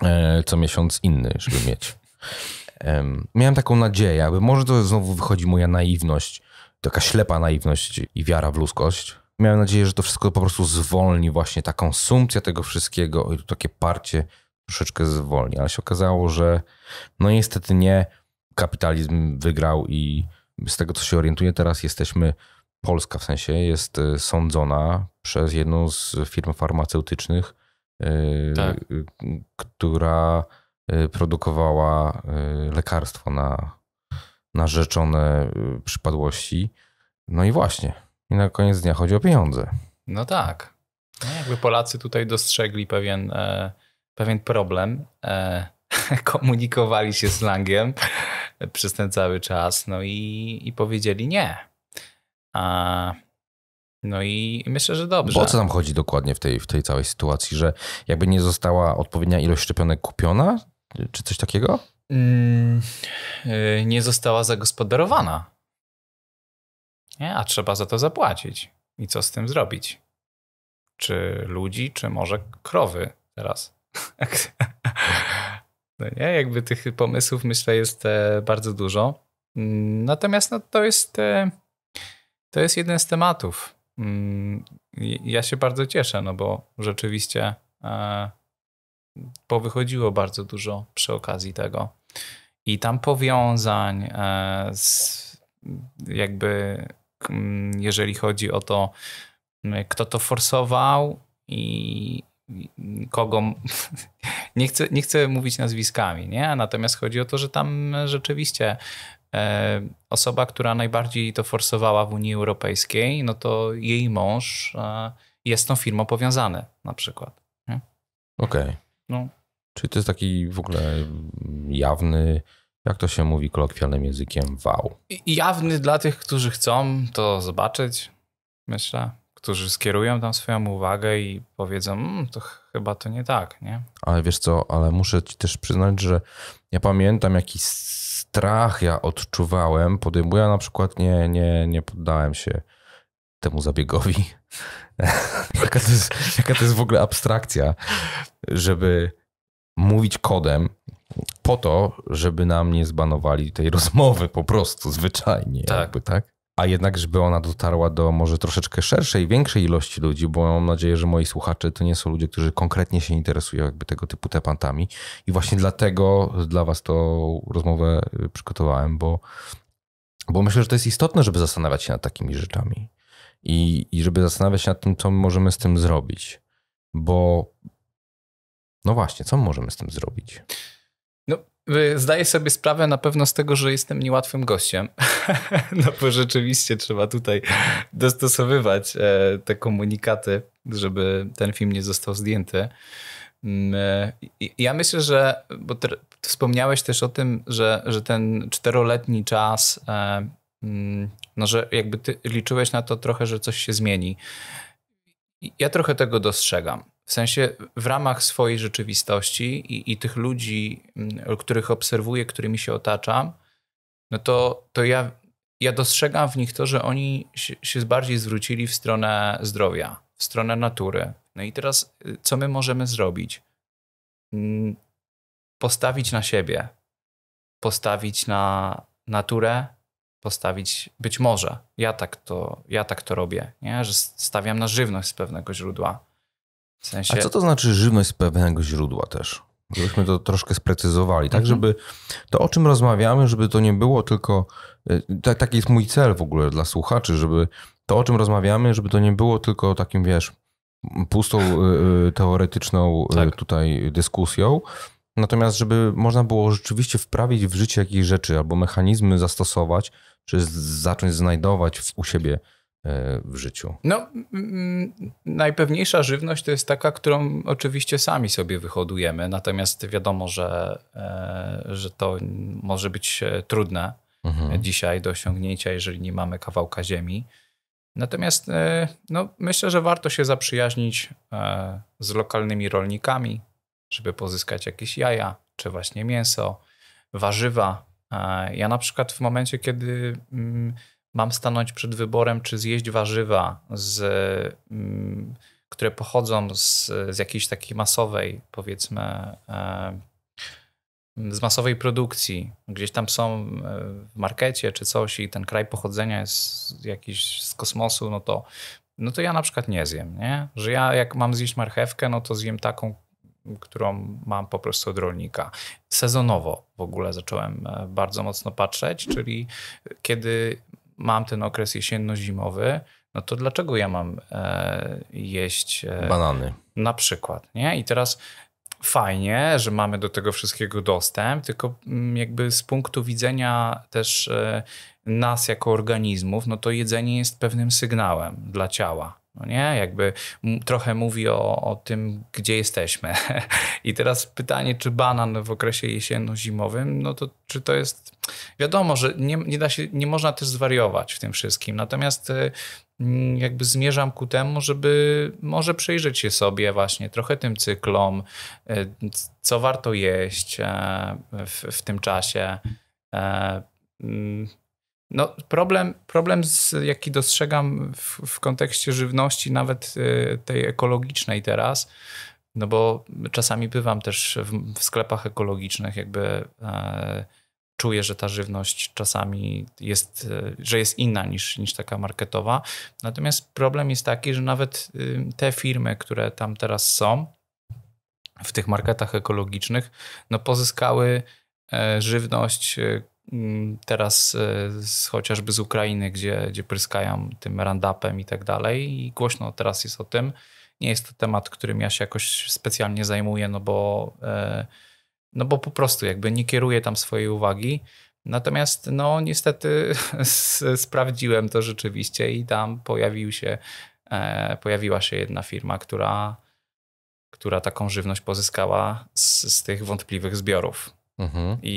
E, co miesiąc inny, żeby mieć. Miałem taką nadzieję, aby może to znowu wychodzi moja naiwność, taka ślepa naiwność i wiara w ludzkość. Miałem nadzieję, że to wszystko po prostu zwolni właśnie ta konsumpcja tego wszystkiego i takie parcie troszeczkę zwolni, ale się okazało, że no niestety nie kapitalizm wygrał i z tego co się orientuję teraz jesteśmy Polska w sensie jest e, sądzona przez jedną z firm farmaceutycznych E, tak. która e, produkowała e, lekarstwo na narzeczone przypadłości. No i właśnie, i na koniec dnia chodzi o pieniądze. No tak. No jakby Polacy tutaj dostrzegli pewien, pewien problem, komunikowali się slangiem przez ten cały czas, no i, i powiedzieli nie. A no i myślę, że dobrze. Bo o co nam chodzi dokładnie w tej, w tej całej sytuacji, że jakby nie została odpowiednia ilość szczepionek kupiona, czy coś takiego? Mm, y, nie została zagospodarowana. Nie? A trzeba za to zapłacić. I co z tym zrobić? Czy ludzi, czy może krowy teraz? no nie, jakby tych pomysłów myślę jest e, bardzo dużo. Mm, natomiast no, to jest e, to jest jeden z tematów Mm, ja się bardzo cieszę, no bo rzeczywiście e, powychodziło bardzo dużo przy okazji tego. I tam powiązań e, z jakby mm, jeżeli chodzi o to, mm, kto to forsował i kogo. Nie chcę, nie chcę mówić nazwiskami, nie? Natomiast chodzi o to, że tam rzeczywiście E, osoba, która najbardziej to forsowała w Unii Europejskiej, no to jej mąż e, jest tą firmą powiązany na przykład. Okej. Okay. No. to jest taki w ogóle jawny, jak to się mówi kolokwialnym językiem, wow. Jawny dla tych, którzy chcą to zobaczyć, myślę którzy skierują tam swoją uwagę i powiedzą, mm, to chyba to nie tak, nie? Ale wiesz co, ale muszę ci też przyznać, że ja pamiętam jaki strach ja odczuwałem, podejmuję na przykład nie, nie, nie poddałem się temu zabiegowi. jaka, to jest, jaka to jest w ogóle abstrakcja, żeby mówić kodem po to, żeby nam nie zbanowali tej rozmowy po prostu, zwyczajnie. Tak. Jakby, tak? a jednak, żeby ona dotarła do może troszeczkę szerszej, większej ilości ludzi, bo mam nadzieję, że moi słuchacze to nie są ludzie, którzy konkretnie się interesują jakby tego typu tepantami. I właśnie dlatego dla was tą rozmowę y, przygotowałem, bo, bo myślę, że to jest istotne, żeby zastanawiać się nad takimi rzeczami i, i żeby zastanawiać się nad tym, co możemy z tym zrobić, bo no właśnie, co możemy z tym zrobić? Zdaję sobie sprawę na pewno z tego, że jestem niełatwym gościem. no bo rzeczywiście trzeba tutaj dostosowywać e, te komunikaty, żeby ten film nie został zdjęty. Mm, e, ja myślę, że, bo wspomniałeś też o tym, że, że ten czteroletni czas, e, mm, no że jakby ty liczyłeś na to trochę, że coś się zmieni. Ja trochę tego dostrzegam. W sensie w ramach swojej rzeczywistości i, i tych ludzi, mm, których obserwuję, którymi się otaczam, no to, to ja, ja dostrzegam w nich to, że oni się, się bardziej zwrócili w stronę zdrowia, w stronę natury. No i teraz, y, co my możemy zrobić? Mm, postawić na siebie, postawić na naturę, postawić być może. Ja tak to, ja tak to robię, nie? że stawiam na żywność z pewnego źródła w sensie... A co to znaczy żywność z pewnego źródła też? Żebyśmy to troszkę sprecyzowali, tak, mhm. żeby to, o czym rozmawiamy, żeby to nie było tylko. Tak, taki jest mój cel w ogóle dla słuchaczy, żeby to, o czym rozmawiamy, żeby to nie było tylko takim, wiesz, pustą y, y, teoretyczną tak. tutaj dyskusją. Natomiast, żeby można było rzeczywiście wprawić w życie jakieś rzeczy albo mechanizmy zastosować, czy zacząć znajdować u siebie E, w życiu? No, najpewniejsza żywność to jest taka, którą oczywiście sami sobie wyhodujemy, natomiast wiadomo, że, e, że to może być e, trudne mhm. dzisiaj do osiągnięcia, jeżeli nie mamy kawałka ziemi. Natomiast no, myślę, że warto się zaprzyjaźnić z lokalnymi rolnikami, żeby pozyskać jakieś jaja, czy właśnie mięso, warzywa. Ja na przykład w momencie, kiedy mm, mam stanąć przed wyborem, czy zjeść warzywa, z, mm, które pochodzą z, z jakiejś takiej masowej, powiedzmy, e, z masowej produkcji. Gdzieś tam są e, w markecie czy coś i ten kraj pochodzenia jest jakiś z kosmosu, no to, no to ja na przykład nie zjem, nie? Że ja jak mam zjeść marchewkę, no to zjem taką, którą mam po prostu od rolnika. Sezonowo w ogóle zacząłem e, bardzo mocno patrzeć, czyli kiedy mam ten okres jesienno-zimowy, no to dlaczego ja mam e, jeść e, banany? Na przykład, nie? I teraz fajnie, że mamy do tego wszystkiego dostęp, tylko mm, jakby z punktu widzenia też e, nas jako organizmów, no to jedzenie jest pewnym sygnałem dla ciała. No nie, jakby trochę mówi o, o tym, gdzie jesteśmy. I teraz pytanie, czy banan w okresie jesienno-zimowym, no to czy to jest. Wiadomo, że nie, nie, da się, nie można też zwariować w tym wszystkim. Natomiast y, mm, jakby zmierzam ku temu, żeby może przyjrzeć się sobie właśnie trochę tym cyklom, y, co warto jeść e, w, w tym czasie e, mm, no, problem, problem z, jaki dostrzegam w, w kontekście żywności, nawet y, tej ekologicznej teraz, no bo czasami bywam też w, w sklepach ekologicznych, jakby e, czuję, że ta żywność czasami jest, e, że jest inna niż, niż taka marketowa. Natomiast problem jest taki, że nawet y, te firmy, które tam teraz są, w tych marketach ekologicznych, no pozyskały e, żywność, Mm, teraz e, z, chociażby z Ukrainy, gdzie, gdzie pryskają tym randapem i tak dalej i głośno teraz jest o tym. Nie jest to temat, którym ja się jakoś specjalnie zajmuję, no bo, e, no bo po prostu jakby nie kieruję tam swojej uwagi. Natomiast no niestety sprawdziłem to rzeczywiście i tam pojawił się, e, pojawiła się jedna firma, która, która taką żywność pozyskała z, z tych wątpliwych zbiorów mhm. i,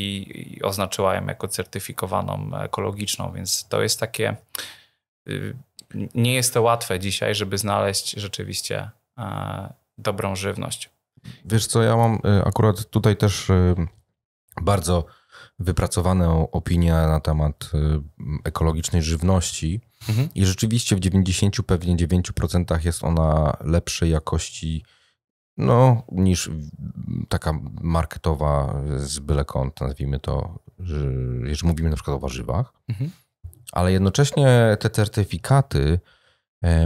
i, oznaczyła ją jako certyfikowaną ekologiczną, więc to jest takie. Y, nie jest to łatwe dzisiaj, żeby znaleźć rzeczywiście e, dobrą żywność. Wiesz co, ja mam y, akurat tutaj też y, bardzo wypracowaną opinię na temat ekologicznej żywności. Mhm. I rzeczywiście w 90, pewnie 9% jest ona lepszej jakości no, niż taka marketowa z byle kąt, nazwijmy to, jeżeli mówimy na przykład o warzywach. Mhm. Ale jednocześnie te certyfikaty,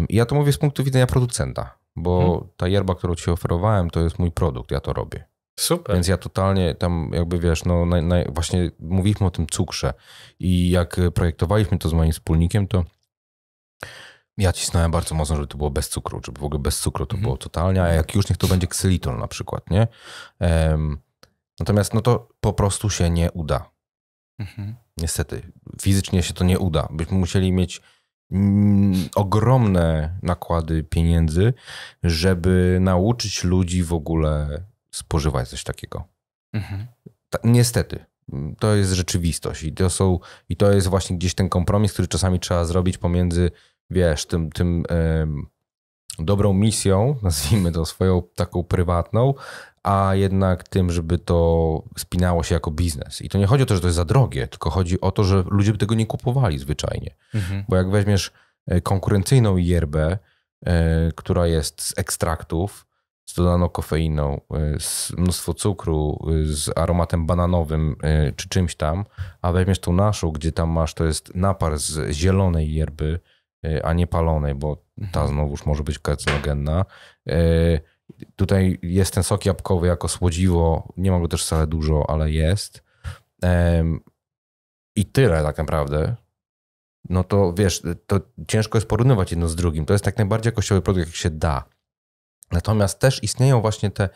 ja to mówię z punktu widzenia producenta, bo mhm. ta yerba, którą ci oferowałem, to jest mój produkt, ja to robię. Super. Więc ja totalnie tam jakby wiesz, no właśnie mówiliśmy o tym cukrze i jak projektowaliśmy to z moim wspólnikiem, to ja cisnąłem bardzo mocno, żeby to było bez cukru, żeby w ogóle bez cukru to mhm. było totalnie, a jak już niech to będzie ksyliton na przykład, nie? Um, natomiast no to po prostu się nie uda. Mhm. Niestety. Fizycznie się to nie uda. Byśmy musieli mieć mm, ogromne nakłady pieniędzy, żeby nauczyć ludzi w ogóle spożywać coś takiego. Mhm. Ta, niestety. To jest rzeczywistość i to, są, i to jest właśnie gdzieś ten kompromis, który czasami trzeba zrobić pomiędzy wiesz, tym, tym dobrą misją, nazwijmy to swoją taką prywatną, a jednak tym, żeby to spinało się jako biznes. I to nie chodzi o to, że to jest za drogie, tylko chodzi o to, że ludzie by tego nie kupowali zwyczajnie. Mhm. Bo jak weźmiesz e, konkurencyjną yerbę, która jest z ekstraktów, z dodaną kofeiną, e, z mnóstwo cukru, e, z aromatem bananowym czy czymś tam, a weźmiesz tą naszą, gdzie tam masz, to jest napar z zielonej yerby, E, a nie palonej, bo ta mhm. znowuż może być karcenogenna. E, tutaj jest ten sok jabłkowy jako słodziwo, nie ma go też wcale dużo, ale jest. I tyle tak naprawdę. No to wiesz, to ciężko jest porównywać jedno z drugim. To jest tak najbardziej jakościowy produkt, jak się da. Natomiast też istnieją właśnie te.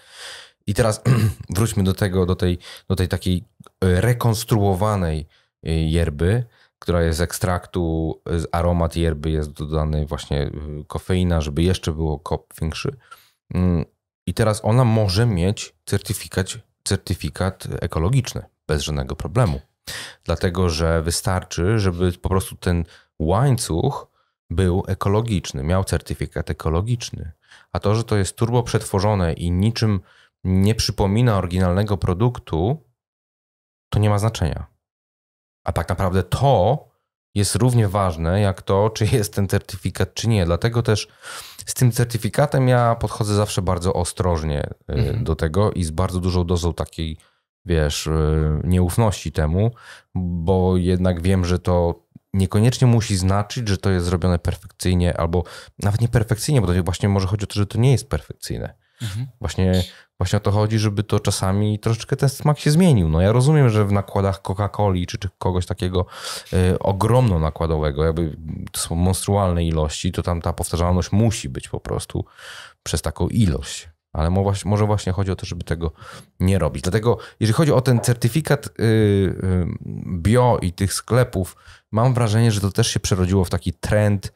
I teraz wróćmy do tego, do tej, do tej takiej e, rekonstruowanej yerby, która jest z ekstraktu, z aromat yerby jest dodany właśnie y, kofeina, żeby jeszcze było kop większy. Mm, I teraz ona może mieć certyfikat, certyfikat ekologiczny bez żadnego problemu. Dlatego, że wystarczy, żeby po prostu ten łańcuch był ekologiczny, miał certyfikat ekologiczny. A to, że to jest turbo przetworzone i niczym nie przypomina oryginalnego produktu, to nie ma znaczenia. A tak naprawdę to jest równie ważne jak to, czy jest ten certyfikat, czy nie. Dlatego też z tym certyfikatem ja podchodzę zawsze bardzo ostrożnie y, mhm. do tego i z bardzo dużą dozą takiej, wiesz, y, nieufności temu, bo jednak wiem, że to niekoniecznie musi znaczyć, że to jest zrobione perfekcyjnie, albo nawet nie perfekcyjnie, bo to właśnie może chodzi o to, że to nie jest perfekcyjne. Mhm. Właśnie Właśnie o to chodzi, żeby to czasami troszeczkę ten smak się zmienił. No ja rozumiem, że w nakładach Coca-Coli czy, czy kogoś takiego y, ogromno nakładowego, jakby to są monstrualne ilości, to tam ta powtarzalność musi być po prostu przez taką ilość. Ale może właśnie chodzi o to, żeby tego nie robić. Dlatego, jeżeli chodzi o ten certyfikat y, y, bio i tych sklepów, mam wrażenie, że to też się przerodziło w taki trend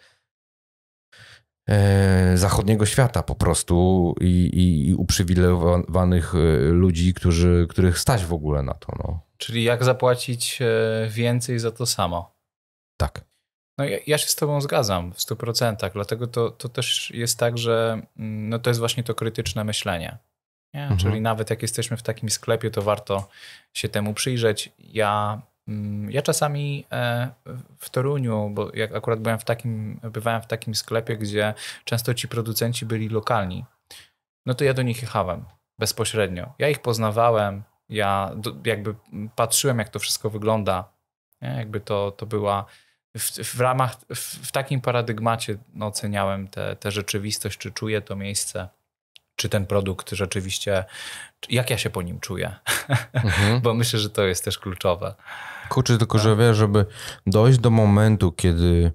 E, zachodniego świata po prostu i, i, i uprzywilejowanych e, ludzi, którzy, których stać w ogóle na to. No. Czyli jak zapłacić e, więcej za to samo. Tak. No ja, ja się z tobą zgadzam w 100%, dlatego to, to też jest tak, że mm, no to jest właśnie to krytyczne myślenie. Nie? Mhm. Czyli nawet jak jesteśmy w takim sklepie, to warto się temu przyjrzeć. Ja Mm, ja czasami e, w Toruniu, bo jak akurat byłem w takim, bywałem w takim sklepie, gdzie często ci producenci byli lokalni, no to ja do nich jechałem bezpośrednio. Ja ich poznawałem, ja jakby patrzyłem, jak to wszystko wygląda. Nie? Jakby to, to była w, w ramach, w, w, takim paradygmacie no, oceniałem tę rzeczywistość, czy czuję to miejsce czy ten produkt rzeczywiście, jak ja się po nim czuję. Mhm. Bo myślę, że to jest też kluczowe. Kurczę, tylko tak. że wiesz, żeby dojść do momentu, kiedy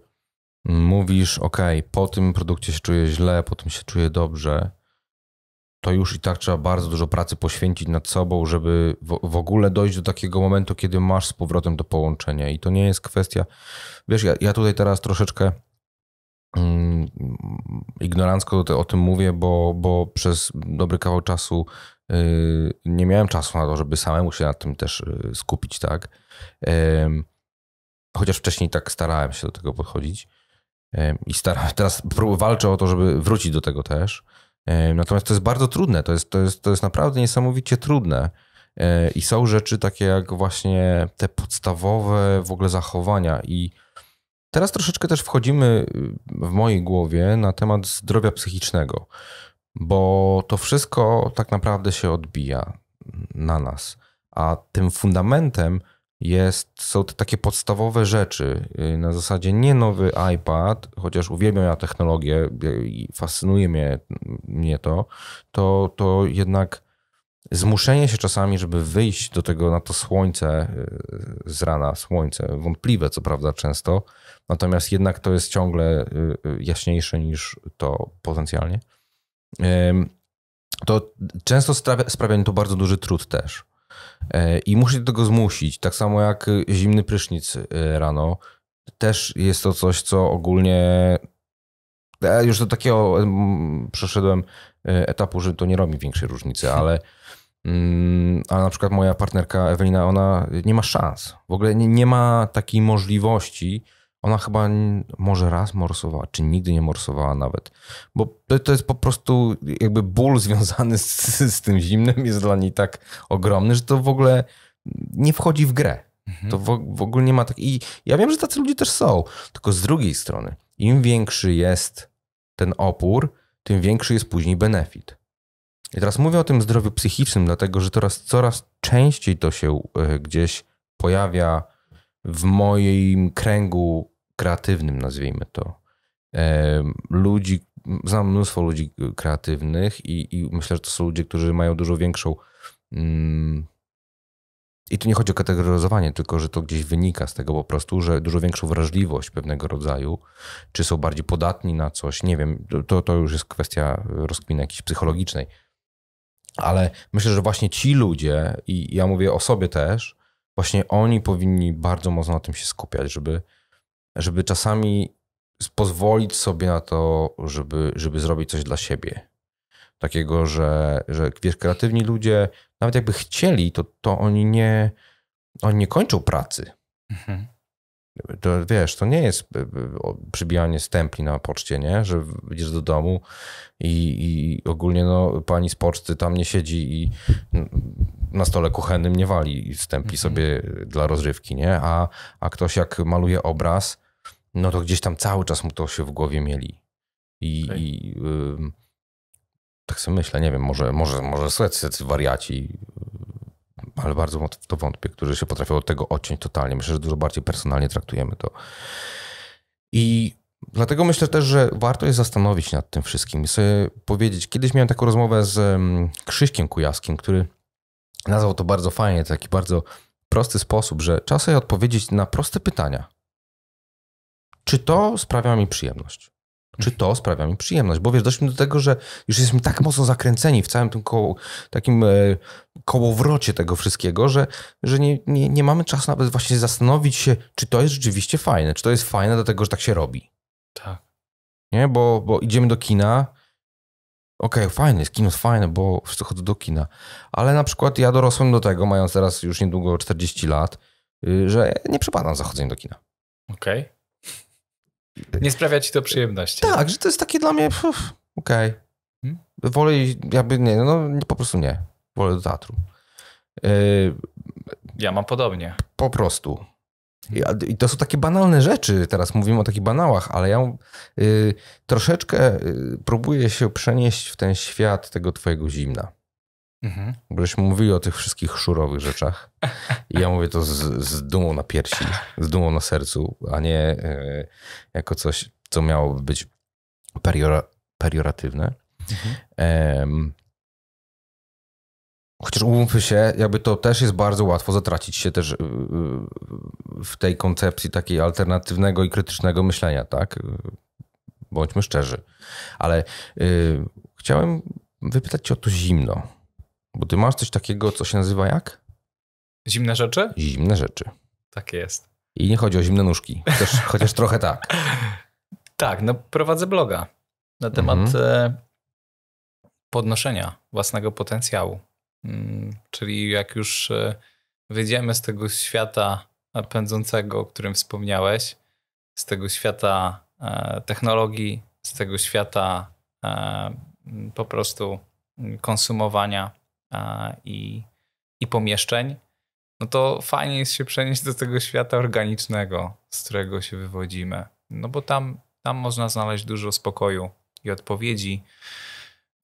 mówisz, ok, po tym produkcie się czuję źle, po tym się czuję dobrze, to już i tak trzeba bardzo dużo pracy poświęcić nad sobą, żeby w, ogóle dojść do takiego momentu, kiedy masz z powrotem to połączenie. I to nie jest kwestia. Wiesz, ja, ja tutaj teraz troszeczkę Mm, ignorancko o tym mówię, bo, bo przez dobry kawał czasu y, nie miałem czasu na to, żeby samemu się nad tym też y, skupić, tak? Chociaż wcześniej tak starałem się do tego podchodzić i staram, teraz walczę o to, żeby wrócić do tego też. Natomiast to jest bardzo trudne, to jest, to jest, to jest naprawdę niesamowicie trudne. E, I są rzeczy takie jak właśnie te podstawowe w ogóle zachowania i Teraz troszeczkę też wchodzimy y, w mojej głowie na temat zdrowia psychicznego, bo to wszystko tak naprawdę się odbija na nas. A tym fundamentem jest, są te takie podstawowe rzeczy. Y, na zasadzie nie nowy iPad, chociaż uwielbiam ja technologię y, i fascynuje mnie, mm, mnie to, to, to jednak zmuszenie się czasami, żeby wyjść do tego na to słońce z rana, słońce, wątpliwe co prawda często, Natomiast jednak to jest ciągle y, y, jaśniejsze niż to potencjalnie. To często sprawia, mi to bardzo duży trud też. E, I muszę do tego zmusić. Tak samo jak y, zimny prysznic rano. Też jest to coś, co ogólnie. Ja e, już do takiego przeszedłem e, etapu, że to nie robi większej różnicy, ale. Mm, ale na przykład moja partnerka Ewelina, ona nie ma szans. W ogóle nie, nie ma takiej możliwości, ona chyba może raz morsowała, czy nigdy nie morsowała nawet. Bo to jest po prostu jakby ból związany z, z tym zimnem jest dla niej tak ogromny, że to w ogóle nie wchodzi w grę. Mhm. To w, w ogóle nie ma tak. I ja wiem, że tacy ludzie też są. Tylko z drugiej strony, im większy jest ten opór, tym większy jest później benefit. I teraz mówię o tym zdrowiu psychicznym, dlatego że teraz coraz częściej to się e, gdzieś pojawia w moim kręgu kreatywnym, nazwijmy to. Ludzi, znam mnóstwo ludzi kreatywnych i, i myślę, że to są ludzie, którzy mają dużo większą. Mm, i tu nie chodzi o kategoryzowanie, tylko że to gdzieś wynika z tego po prostu, że dużo większą wrażliwość pewnego rodzaju, czy są bardziej podatni na coś, nie wiem, to, to już jest kwestia rozkminy jakiejś psychologicznej. Ale myślę, że właśnie ci ludzie, i ja mówię o sobie też, właśnie oni powinni bardzo mocno na tym się skupiać, żeby żeby czasami pozwolić sobie na to, żeby, żeby zrobić coś dla siebie. Takiego, że, że wiesz, kreatywni ludzie, nawet jakby chcieli, to, to oni, nie, oni nie kończą pracy. Mhm. To, wiesz, to nie jest e, e, przybijanie stempli na poczcie, nie? Że idziesz do domu i, i ogólnie no, pani z poczty tam nie siedzi i na stole kuchennym nie wali stempli mhm. sobie dla rozrywki, nie? A, a ktoś jak maluje obraz, no to gdzieś tam cały czas mu to się w głowie mieli. I, okay. i tak sobie myślę, nie wiem, może, może, może słecy wariaci, ale bardzo w to wątpię, którzy się potrafią od tego odciąć totalnie. Myślę, że dużo bardziej personalnie traktujemy to. I Dlatego myślę też, że warto jest zastanowić się nad tym wszystkim i sobie powiedzieć. Kiedyś miałem taką rozmowę z Krzyśkiem Kujawskim, który nazwał to bardzo fajnie, taki bardzo prosty sposób, że czasem sobie odpowiedzieć na proste pytania czy to sprawia mi przyjemność? Czy to sprawia mi przyjemność? Bo wiesz, doszliśmy do tego, że już jesteśmy tak mocno zakręceni w całym tym koło, takim e, kołowrocie tego wszystkiego, że, że nie, nie, nie mamy czasu nawet właśnie zastanowić się, czy to jest rzeczywiście fajne, czy to jest fajne dlatego, że tak się robi. Tak. Nie, bo, bo idziemy do kina, okej, okay, fajne, jest kino jest fajne, bo wszyscy chodzą do kina. Ale na przykład ja dorosłem do tego, mając teraz już niedługo 40 lat, y, że nie przypada za chodzeniem do kina. Okej. Okay. Nie sprawia ci to przyjemności. Tak, że to jest takie dla mnie, okej. Okay. Hmm? Wolę, jakby nie, no, no po prostu nie. Wolę do teatru. Yy, ja mam podobnie. Po prostu. I to są takie banalne rzeczy, teraz mówimy o takich banałach, ale ja yy, troszeczkę yy, próbuję się przenieść w ten świat tego twojego zimna. Mhm. Żeśmy mówili o tych wszystkich szurowych rzeczach. I ja mówię to z, z dumą na piersi, z dumą na sercu, a nie y, jako coś, co miałoby być periora, perioratywne. Mhm. Um, chociaż umówmy się, jakby to też jest bardzo łatwo zatracić się też y, y, w tej koncepcji takiej alternatywnego i krytycznego myślenia, tak? Bądźmy szczerzy. Ale y, chciałem wypytać cię o to zimno. Bo ty masz coś takiego, co się nazywa jak? Zimne rzeczy? Zimne rzeczy. Tak jest. I nie chodzi o zimne nóżki, chociaż, chociaż trochę tak. Tak, no prowadzę bloga na temat mhm. E, podnoszenia własnego potencjału. Mm, czyli jak już e, wyjdziemy z tego świata pędzącego, o którym wspomniałeś, z tego świata e, technologii, z tego świata po prostu konsumowania i, i pomieszczeń, no to fajnie jest się przenieść do tego świata organicznego, z którego się wywodzimy. No bo tam, tam można znaleźć dużo spokoju i odpowiedzi.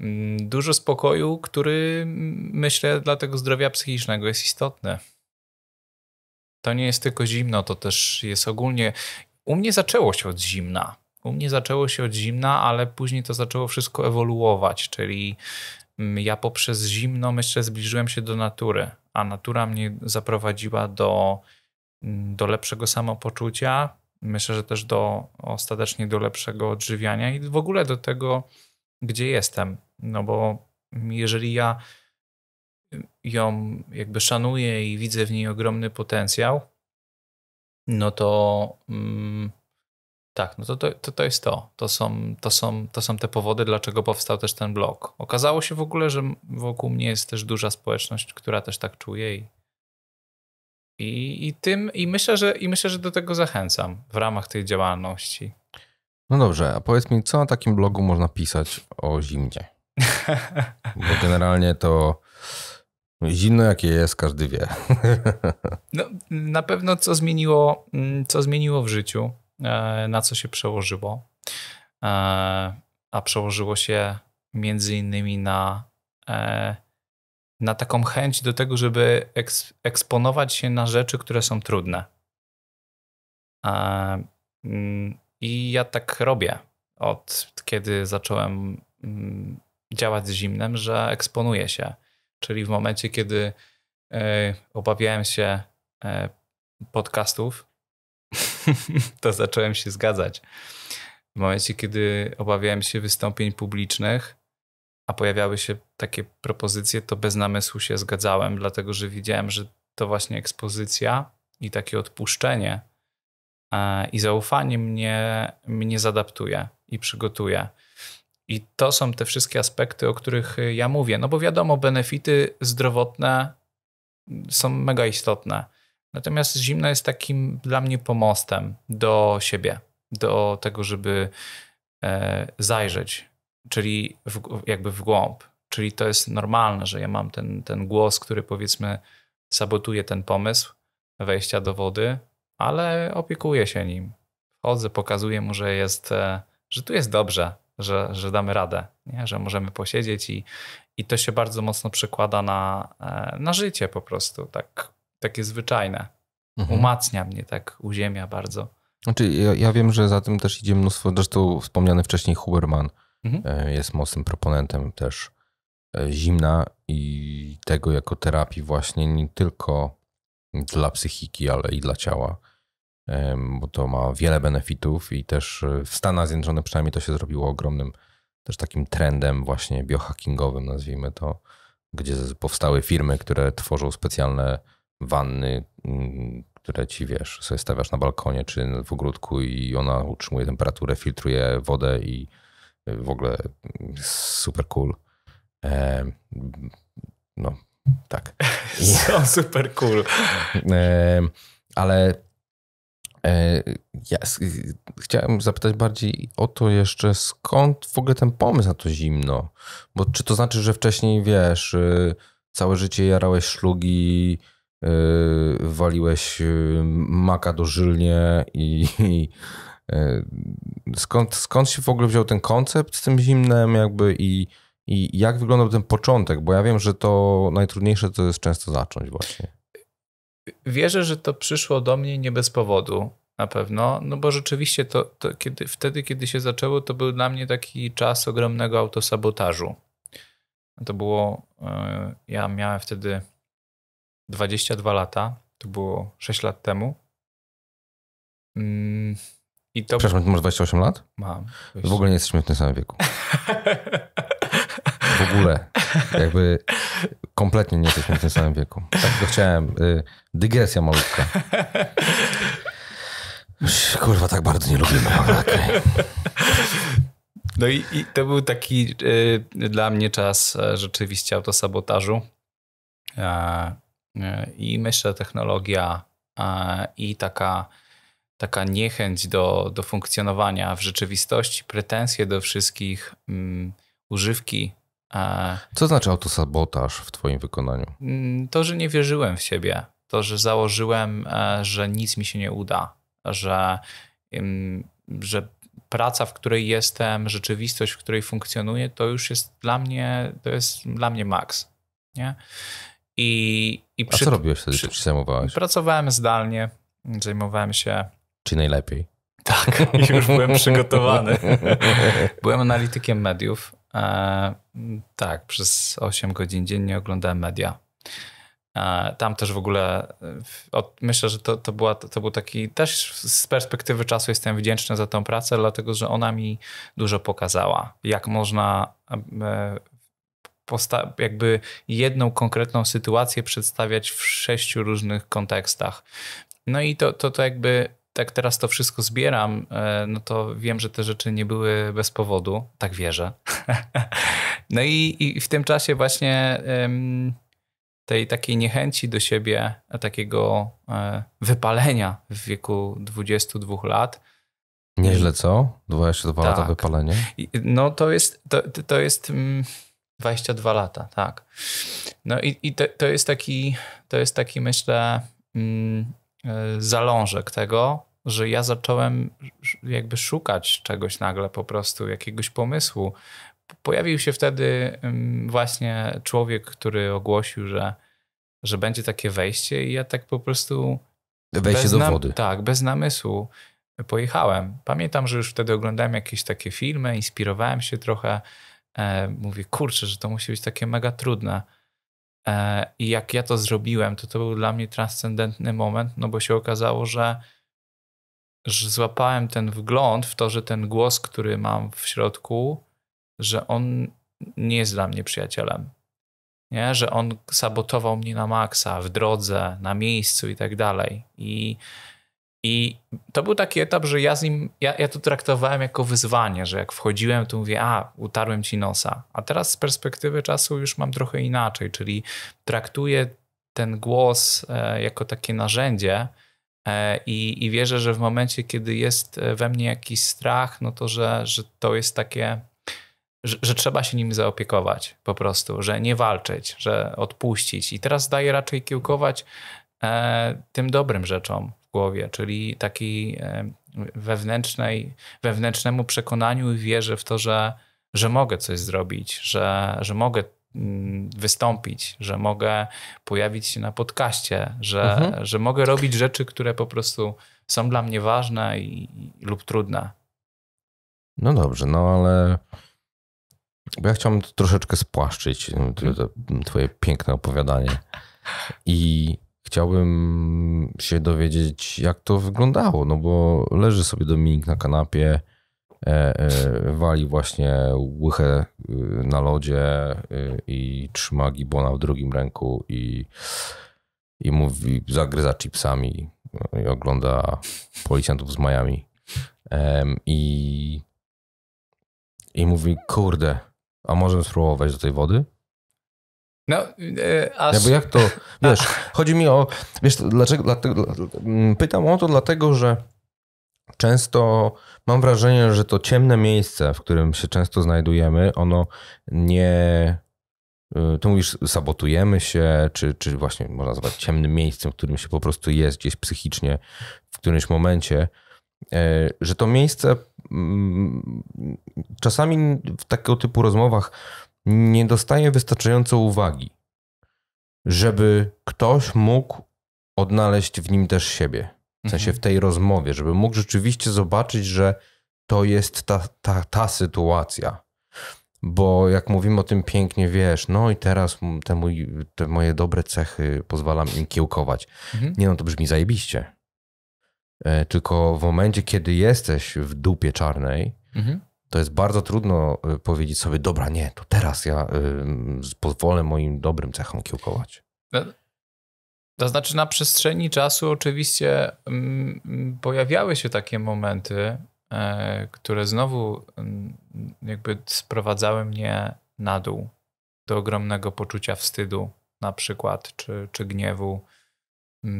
Mm, dużo spokoju, który myślę dla tego zdrowia psychicznego jest istotny. To nie jest tylko zimno, to też jest ogólnie. U mnie zaczęło się od zimna. U mnie zaczęło się od zimna, ale później to zaczęło wszystko ewoluować, czyli Mm, ja poprzez zimno myślę zbliżyłem się do natury, a natura mnie zaprowadziła do, mm, do lepszego samopoczucia, myślę, że też do ostatecznie do lepszego odżywiania i w ogóle do tego, gdzie jestem. No bo mm, jeżeli ja ją jakby szanuję i widzę w niej ogromny potencjał, no to mm, tak, no to, to, to jest to. To są, to, są, to są te powody, dlaczego powstał też ten blog. Okazało się w ogóle, że wokół mnie jest też duża społeczność, która też tak czuje i, i, i tym, i myślę, że, i myślę, że do tego zachęcam w ramach tej działalności. No dobrze, a powiedz mi, co na takim blogu można pisać o zimnie? Bo generalnie to zimno jakie jest, każdy wie. no, na pewno co zmieniło, mm, co zmieniło w życiu E, na co się przełożyło. E, a przełożyło się między innymi na, e, na taką chęć do tego, żeby eksponować się na rzeczy, które są trudne. Mm, I ja tak robię od kiedy zacząłem mm, działać z zimnem, że eksponuję się. Czyli w momencie, kiedy obawiałem się podcastów, to zacząłem się zgadzać. W momencie, kiedy obawiałem się wystąpień publicznych, a pojawiały się takie propozycje, to bez namysłu się zgadzałem, dlatego że widziałem, że to właśnie ekspozycja i takie odpuszczenie e, i zaufanie mnie, mnie zadaptuje i przygotuje. I to są te wszystkie aspekty, o których e, ja mówię. No bo wiadomo, benefity zdrowotne są mega istotne. Natomiast zimno jest takim dla mnie pomostem do siebie, do tego, żeby e, zajrzeć, czyli w, jakby w głąb. Czyli to jest normalne, że ja mam ten, ten głos, który powiedzmy sabotuje ten pomysł wejścia do wody, ale opiekuję się nim. Wchodzę, pokazuję mu, że jest, e, że tu jest dobrze, że, że damy radę, nie? że możemy posiedzieć i, i to się bardzo mocno przekłada na, e, na życie po prostu. Tak takie zwyczajne. Mhm. Umacnia mnie tak, uziemia bardzo. Znaczy, ja, ja, wiem, że za tym też idzie mnóstwo, zresztą wspomniany wcześniej Huberman mhm. E, jest mocnym proponentem też e, zimna i tego jako terapii właśnie nie tylko dla psychiki, ale i dla ciała, e, bo to ma wiele benefitów i też w Stanach Zjednoczonych przynajmniej to się zrobiło ogromnym też takim trendem właśnie biohackingowym, nazwijmy to, gdzie powstały firmy, które tworzą specjalne wanny, mm, które ci wiesz, sobie stawiasz na balkonie czy w ogródku i ona utrzymuje temperaturę, filtruje wodę i y, w ogóle mm, super cool. E, no, tak. Są super cool. E, ale e, ja y, chciałem zapytać bardziej o to jeszcze, skąd w ogóle ten pomysł na to zimno? Bo czy to znaczy, że wcześniej wiesz, y, całe życie jarałeś szlugi, Yy, waliłeś yy, maka do i, i yy, skąd, skąd się w ogóle wziął ten koncept z tym zimnem jakby i, i jak wyglądał ten początek? Bo ja wiem, że to najtrudniejsze to jest często zacząć właśnie. Wierzę, że to przyszło do mnie nie bez powodu na pewno, no bo rzeczywiście to, to kiedy, wtedy, kiedy się zaczęło, to był dla mnie taki czas ogromnego autosabotażu. To było, e, ja miałem wtedy 22 lata, to było 6 lat temu. Mm, I to... Przepraszam, ty masz 28 lat? Mam. W ogóle nie jesteśmy w tym samym wieku. w ogóle. Jakby kompletnie nie jesteśmy w tym samym wieku. Tak to chciałem. Y, dygresja malutka. Kurwa, tak bardzo nie lubimy. Okay. No i, i, to był taki y, dla mnie czas y, rzeczywiście autosabotażu. I myślę, że technologia e, i taka, taka niechęć do, do funkcjonowania w rzeczywistości, pretensje do wszystkich, um, używki. E, Co znaczy autosabotaż w Twoim wykonaniu? Mm, to, że nie wierzyłem w siebie, to, że założyłem, e, że nic mi się nie uda, że, mm, że praca, w której jestem, rzeczywistość, w której funkcjonuję, to już jest dla mnie, to jest dla mnie maks. Nie? I, i przy, A co robiłeś wtedy? Przy, się zajmowałeś? Pracowałem zdalnie, zajmowałem się... Czy najlepiej? Tak, już byłem przygotowany. byłem analitykiem mediów. E, tak, przez 8 godzin dziennie oglądałem media. E, tam też w ogóle, od, myślę, że to, to, była, to, był taki, też z perspektywy czasu jestem wdzięczny za tą pracę, dlatego że ona mi dużo pokazała, jak można e, jakby jedną konkretną sytuację przedstawiać w sześciu różnych kontekstach. No i to, to, to jakby tak teraz to wszystko zbieram, e, no to wiem, że te rzeczy nie były bez powodu, tak wierzę. no i, i w tym czasie właśnie tej takiej niechęci do siebie, takiego e, wypalenia w wieku 22 lat. Nieźle co? 22 tak. lata wypalenie? No to jest, to, to jest mm, 22 lata, tak. No i, i to, to, jest taki, to jest taki, myślę, mm, e, zalążek tego, że ja zacząłem jakby szukać czegoś nagle po prostu, jakiegoś pomysłu. Pojawił się wtedy mm, właśnie człowiek, który ogłosił, że, że będzie takie wejście i ja tak po prostu... Wejście do wody. Tak, bez namysłu pojechałem. Pamiętam, że już wtedy oglądałem jakieś takie filmy, inspirowałem się trochę E, mówię, kurczę, że to musi być takie mega trudne. E, I jak ja to zrobiłem, to to był dla mnie transcendentny moment, no bo się okazało, że, że złapałem ten wgląd w to, że ten głos, który mam w środku, że on nie jest dla mnie przyjacielem. Nie? Że on sabotował mnie na maksa, w drodze, na miejscu i tak dalej. I i to był taki etap, że ja z nim, ja, ja to traktowałem jako wyzwanie, że jak wchodziłem, to mówię, a, utarłem ci nosa. A teraz z perspektywy czasu już mam trochę inaczej, czyli traktuję ten głos e, jako takie narzędzie e, i, i wierzę, że w momencie, kiedy jest e, we mnie jakiś strach, no to, że, że to jest takie, że, że trzeba się nim zaopiekować po prostu, że nie walczyć, że odpuścić. I teraz daję raczej kiełkować tym dobrym rzeczom, głowie, czyli takiej wewnętrznej, wewnętrznemu przekonaniu i wierze w to, że, że mogę coś zrobić, że, że mogę mm, wystąpić, że mogę pojawić się na podcaście, że, mhm. że mogę robić rzeczy, które po prostu są dla mnie ważne i, lub trudne. No dobrze, no ale ja chciałbym troszeczkę spłaszczyć mm, twoje piękne opowiadanie i chciałbym się dowiedzieć, jak to wyglądało, no bo leży sobie Dominik na kanapie, e, e, wali właśnie łychę y, na lodzie y, i trzyma gibona w drugim ręku i, i mówi, zagryza chipsami no i ogląda policjantów z Miami. E, I, I mówi, kurde, a możemy spróbować do tej wody? No, e, aż... jak to, wiesz, chodzi mi o, wiesz, dlaczego, dlatego, mm, pytam o to dlatego, że często mam wrażenie, że to ciemne miejsce, w którym się często znajdujemy, ono nie, y, tu mówisz, sabotujemy się, czy, czy właśnie można nazwać ciemnym miejscem, w którym się po prostu jest gdzieś psychicznie w którymś momencie, e, że to miejsce mm, czasami w takiego typu rozmowach nie dostaje wystarczająco uwagi, żeby ktoś mógł odnaleźć w nim też siebie. W sensie mhm. w tej rozmowie, żeby mógł rzeczywiście zobaczyć, że to jest ta, ta, ta sytuacja. Bo jak mówimy o tym pięknie, wiesz, no i teraz te, mój, te moje dobre cechy pozwalam im kiełkować. Mhm. Nie no, to brzmi zajebiście. E, tylko w momencie, kiedy jesteś w dupie czarnej, mhm to jest bardzo trudno y, powiedzieć sobie, dobra, nie, to teraz ja y, pozwolę moim dobrym cechom kiełkować. No, to znaczy, na przestrzeni czasu oczywiście mm, mm, pojawiały się takie momenty, e, które znowu mm, jakby sprowadzały mnie na dół do ogromnego poczucia wstydu, na przykład, czy, czy gniewu,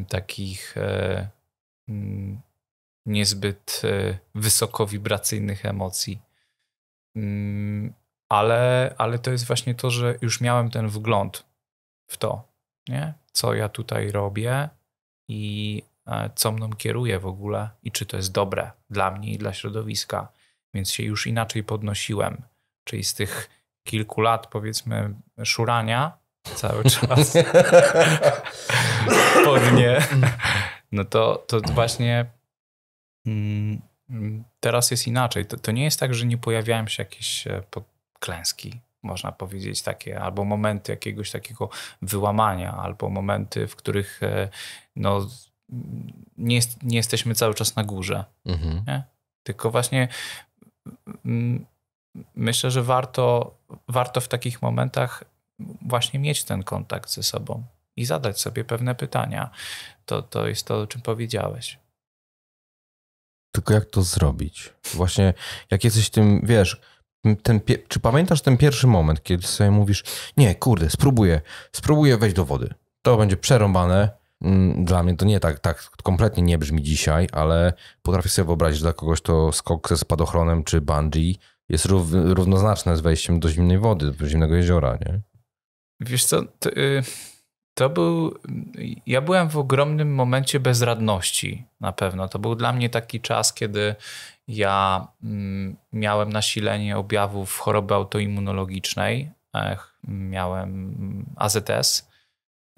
takich e, niezbyt e, wysokowibracyjnych emocji Mm, ale, ale to jest właśnie to, że już miałem ten wgląd w to, nie? co ja tutaj robię i e, co mną kieruje w ogóle i czy to jest dobre dla mnie i dla środowiska. Więc się już inaczej podnosiłem. Czyli z tych kilku lat, powiedzmy, szurania cały czas pod nie, mm. no to, to właśnie mm, Teraz jest inaczej. To, to nie jest tak, że nie pojawiają się jakieś e, klęski, można powiedzieć, takie, albo momenty jakiegoś takiego wyłamania, albo momenty, w których e, no, nie, jest, nie jesteśmy cały czas na górze. Mhm. Tylko właśnie myślę, że warto, warto w takich momentach właśnie mieć ten kontakt ze sobą i zadać sobie pewne pytania. To, to jest to, o czym powiedziałeś. Tylko jak to zrobić? Właśnie jak jesteś tym, wiesz, ten, czy pamiętasz ten pierwszy moment, kiedy sobie mówisz, nie, kurde, spróbuję, spróbuję wejść do wody. To będzie przerąbane. Mm, dla mnie to nie tak, tak kompletnie nie brzmi dzisiaj, ale potrafię sobie wyobrazić, że dla kogoś to skok ze spadochronem czy bungee jest rów, równoznaczne z wejściem do zimnej wody, do zimnego jeziora, nie? Wiesz co, to, yy to był. Ja byłem w ogromnym momencie bezradności na pewno. To był dla mnie taki czas, kiedy ja mm, miałem nasilenie objawów choroby autoimmunologicznej. Miałem mm, AZS.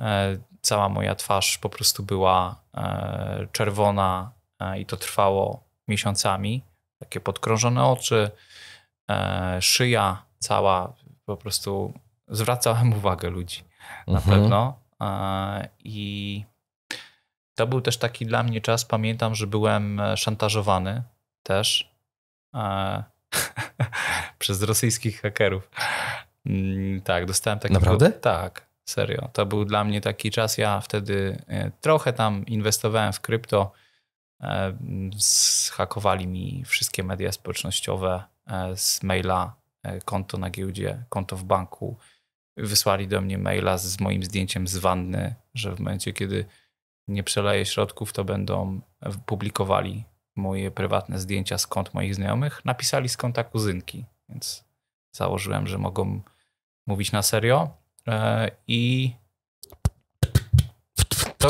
E, cała moja twarz po prostu była e, czerwona e, i to trwało miesiącami. Takie podkrążone oczy, szyja cała po prostu zwracałem uwagę ludzi na mhm. pewno. I to był też taki dla mnie czas, pamiętam, że byłem e, szantażowany też e, przez rosyjskich hakerów. Mm, tak, dostałem taki. Naprawdę? Tak, serio. To był dla mnie taki czas. Ja wtedy e, trochę tam inwestowałem w krypto. Zhakowali mi wszystkie media społecznościowe z maila, konto na giełdzie, konto w banku wysłali do mnie maila z moim zdjęciem z wanny, że w momencie, kiedy nie przeleję środków, to będą publikowali moje prywatne zdjęcia z kont moich znajomych. Napisali z konta kuzynki, więc założyłem, że mogą mówić na serio. E, I. To...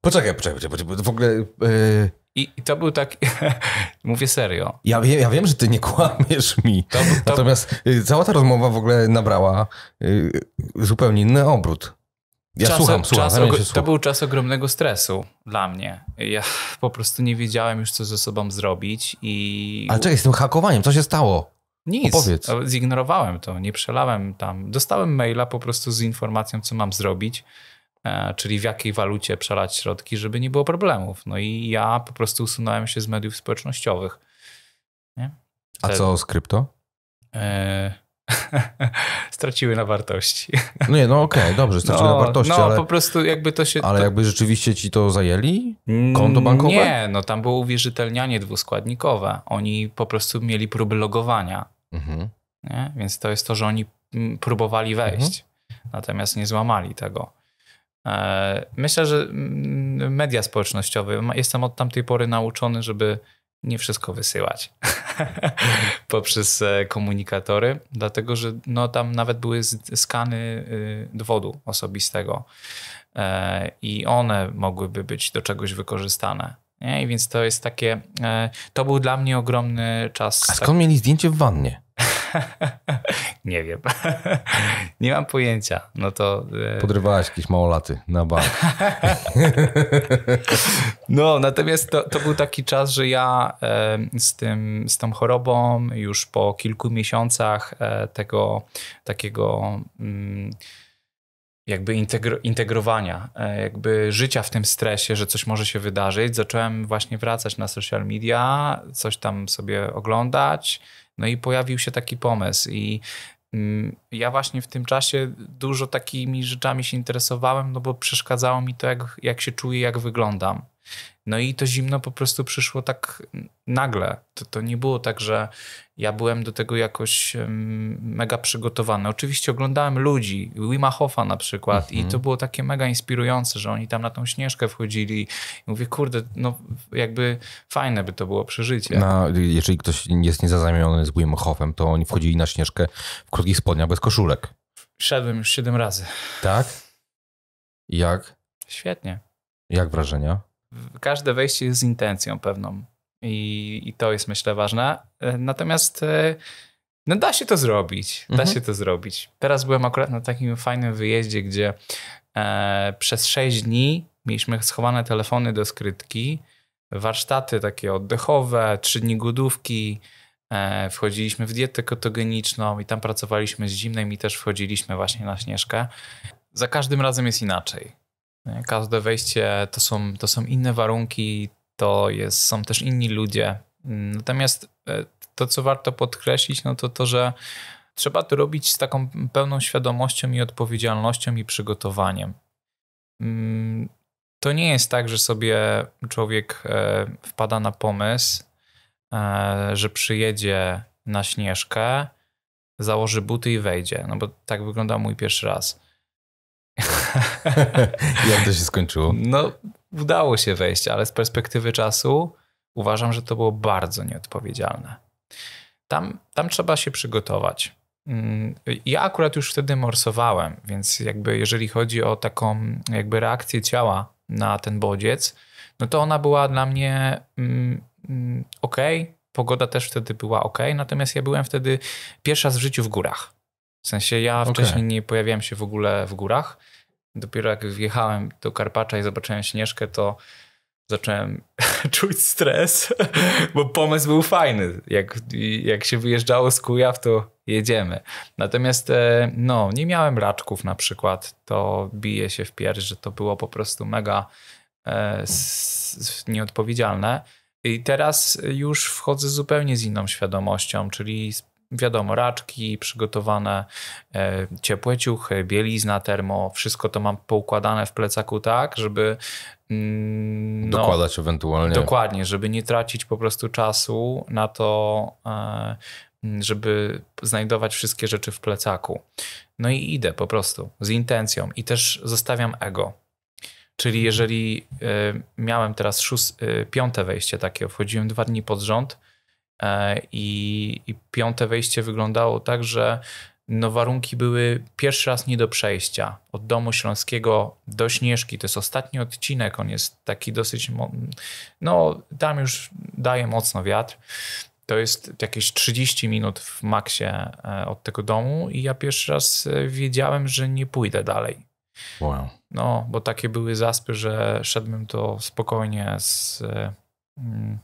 Poczekaj, poczekaj, poczekaj, w ogóle. Yy i, I, to był tak, mówię serio. Ja, wie, ja wiem, że ty nie kłamiesz mi. To, to... Natomiast y, cała ta rozmowa w ogóle nabrała y, zupełnie inny obrót. Ja czas, słucham, słucham, czas, og... To był czas ogromnego stresu dla mnie. Ja po prostu nie wiedziałem już, co ze sobą zrobić i... Ale czekaj, z tym hakowaniem, co się stało? Nic. Opowiedz. Zignorowałem to, nie przelałem tam. Dostałem maila po prostu z informacją, co mam zrobić E, czyli w jakiej walucie przelać środki, żeby nie było problemów. No i ja po prostu usunąłem się z mediów społecznościowych. Nie? A co z krypto? E, straciły na wartości. No nie, no okej, okay, dobrze, straciły no, na wartości, no, ale... po prostu jakby to się... Ale to... jakby rzeczywiście ci to zajęli? Konto mm, bankowe? Nie, no tam było uwierzytelnianie dwuskładnikowe. Oni po prostu mieli próby logowania. Mhm. Więc to jest to, że oni mm, próbowali wejść, mhm. natomiast nie złamali tego. E, myślę, że mm, media społecznościowe, jestem od tamtej pory nauczony, żeby nie wszystko wysyłać poprzez e, komunikatory, dlatego że no, tam nawet były skany y, dowodu osobistego e, i one mogłyby być do czegoś wykorzystane. Nie? I więc to jest takie, to był dla mnie ogromny czas. A skąd tak... mieli zdjęcie w wannie? nie wiem. nie mam pojęcia. No to... E, Podrywałaś jakieś małolaty na bar. no, natomiast to, to, był taki czas, że ja e, z, tym, z tą chorobą już po kilku miesiącach e, tego takiego mm, jakby integro, integrowania, jakby życia w tym stresie, że coś może się wydarzyć. Zacząłem właśnie wracać na social media, coś tam sobie oglądać, no i pojawił się taki pomysł i mm, ja właśnie w tym czasie dużo takimi rzeczami się interesowałem, no bo przeszkadzało mi to, jak, jak się czuję, jak wyglądam. No i to zimno po prostu przyszło tak nagle. To, to nie było tak, że ja byłem do tego jakoś mega przygotowany. Oczywiście oglądałem ludzi, Wima Hoffa na przykład, i mhm. to było takie mega inspirujące, że oni tam na tą śnieżkę wchodzili. I mówię, kurde, no jakby fajne by to było przeżycie. No, jeżeli ktoś jest niezaznajomiony z Wim Hoffem, to oni wchodzili na śnieżkę w krótkich spodniach bez koszulek. Szedłem już siedem razy. Tak? Jak? Świetnie. Jak wrażenia? każde wejście jest z intencją pewną. I, i to jest myślę ważne. E, natomiast e, no da się to zrobić. Da mhm. się to zrobić. Teraz byłem akurat na takim fajnym wyjeździe, gdzie e, przez 6 dni mieliśmy schowane telefony do skrytki, warsztaty takie oddechowe, 3 dni głodówki. E, wchodziliśmy w dietę kotogeniczną i tam pracowaliśmy z zimnem i też wchodziliśmy właśnie na śnieżkę. Za każdym razem jest inaczej. Każde wejście to są, to są inne warunki, to jest, są też inni ludzie. Natomiast e, to, co warto podkreślić, no to to, że trzeba to robić z taką pełną świadomością i odpowiedzialnością i przygotowaniem. Mm, to nie jest tak, że sobie człowiek e, wpada na pomysł, e, że przyjedzie na śnieżkę, założy buty i wejdzie. No bo tak wygląda mój pierwszy raz. Jak to się skończyło? No, udało się wejść, ale z perspektywy czasu uważam, że to było bardzo nieodpowiedzialne. Tam, tam trzeba się przygotować. Mm, ja akurat już wtedy morsowałem, więc jakby jeżeli chodzi o taką jakby reakcję ciała na ten bodziec, no to ona była dla mnie mm, mm, ok. Pogoda też wtedy była ok, natomiast ja byłem wtedy pierwszy raz w życiu w górach. W sensie ja wcześniej okay. nie pojawiałem się w ogóle w górach. Dopiero jak wjechałem do Karpacza i zobaczyłem Śnieżkę, to zacząłem czuć stres, bo pomysł był fajny. Jak, jak się wyjeżdżało z Kujaw, to jedziemy. Natomiast e, no, nie miałem raczków na przykład. To bije się w pierś, że to było po prostu mega e, nieodpowiedzialne. I teraz już wchodzę zupełnie z inną świadomością, czyli wiadomo, raczki przygotowane, e, ciepłe ciuchy, bielizna termo, wszystko to mam poukładane w plecaku tak, żeby mm, no, dokładać ewentualnie. Dokładnie, żeby nie tracić po prostu czasu na to, e, żeby znajdować wszystkie rzeczy w plecaku. No i idę po prostu z intencją i też zostawiam ego. Czyli mhm. jeżeli e, miałem teraz szóst, piąte wejście takie, wchodziłem dwa dni pod rząd, E, I, I piąte wejście wyglądało tak, że no warunki były pierwszy raz nie do przejścia. Od Domu Śląskiego do Śnieżki, to jest ostatni odcinek, on jest taki dosyć, no tam już daje mocno wiatr. To jest jakieś 30 minut w maksie e, od tego domu i ja pierwszy raz e, wiedziałem, że nie pójdę dalej. Wow. No, bo takie były zaspy, że szedłem to spokojnie z... Mm,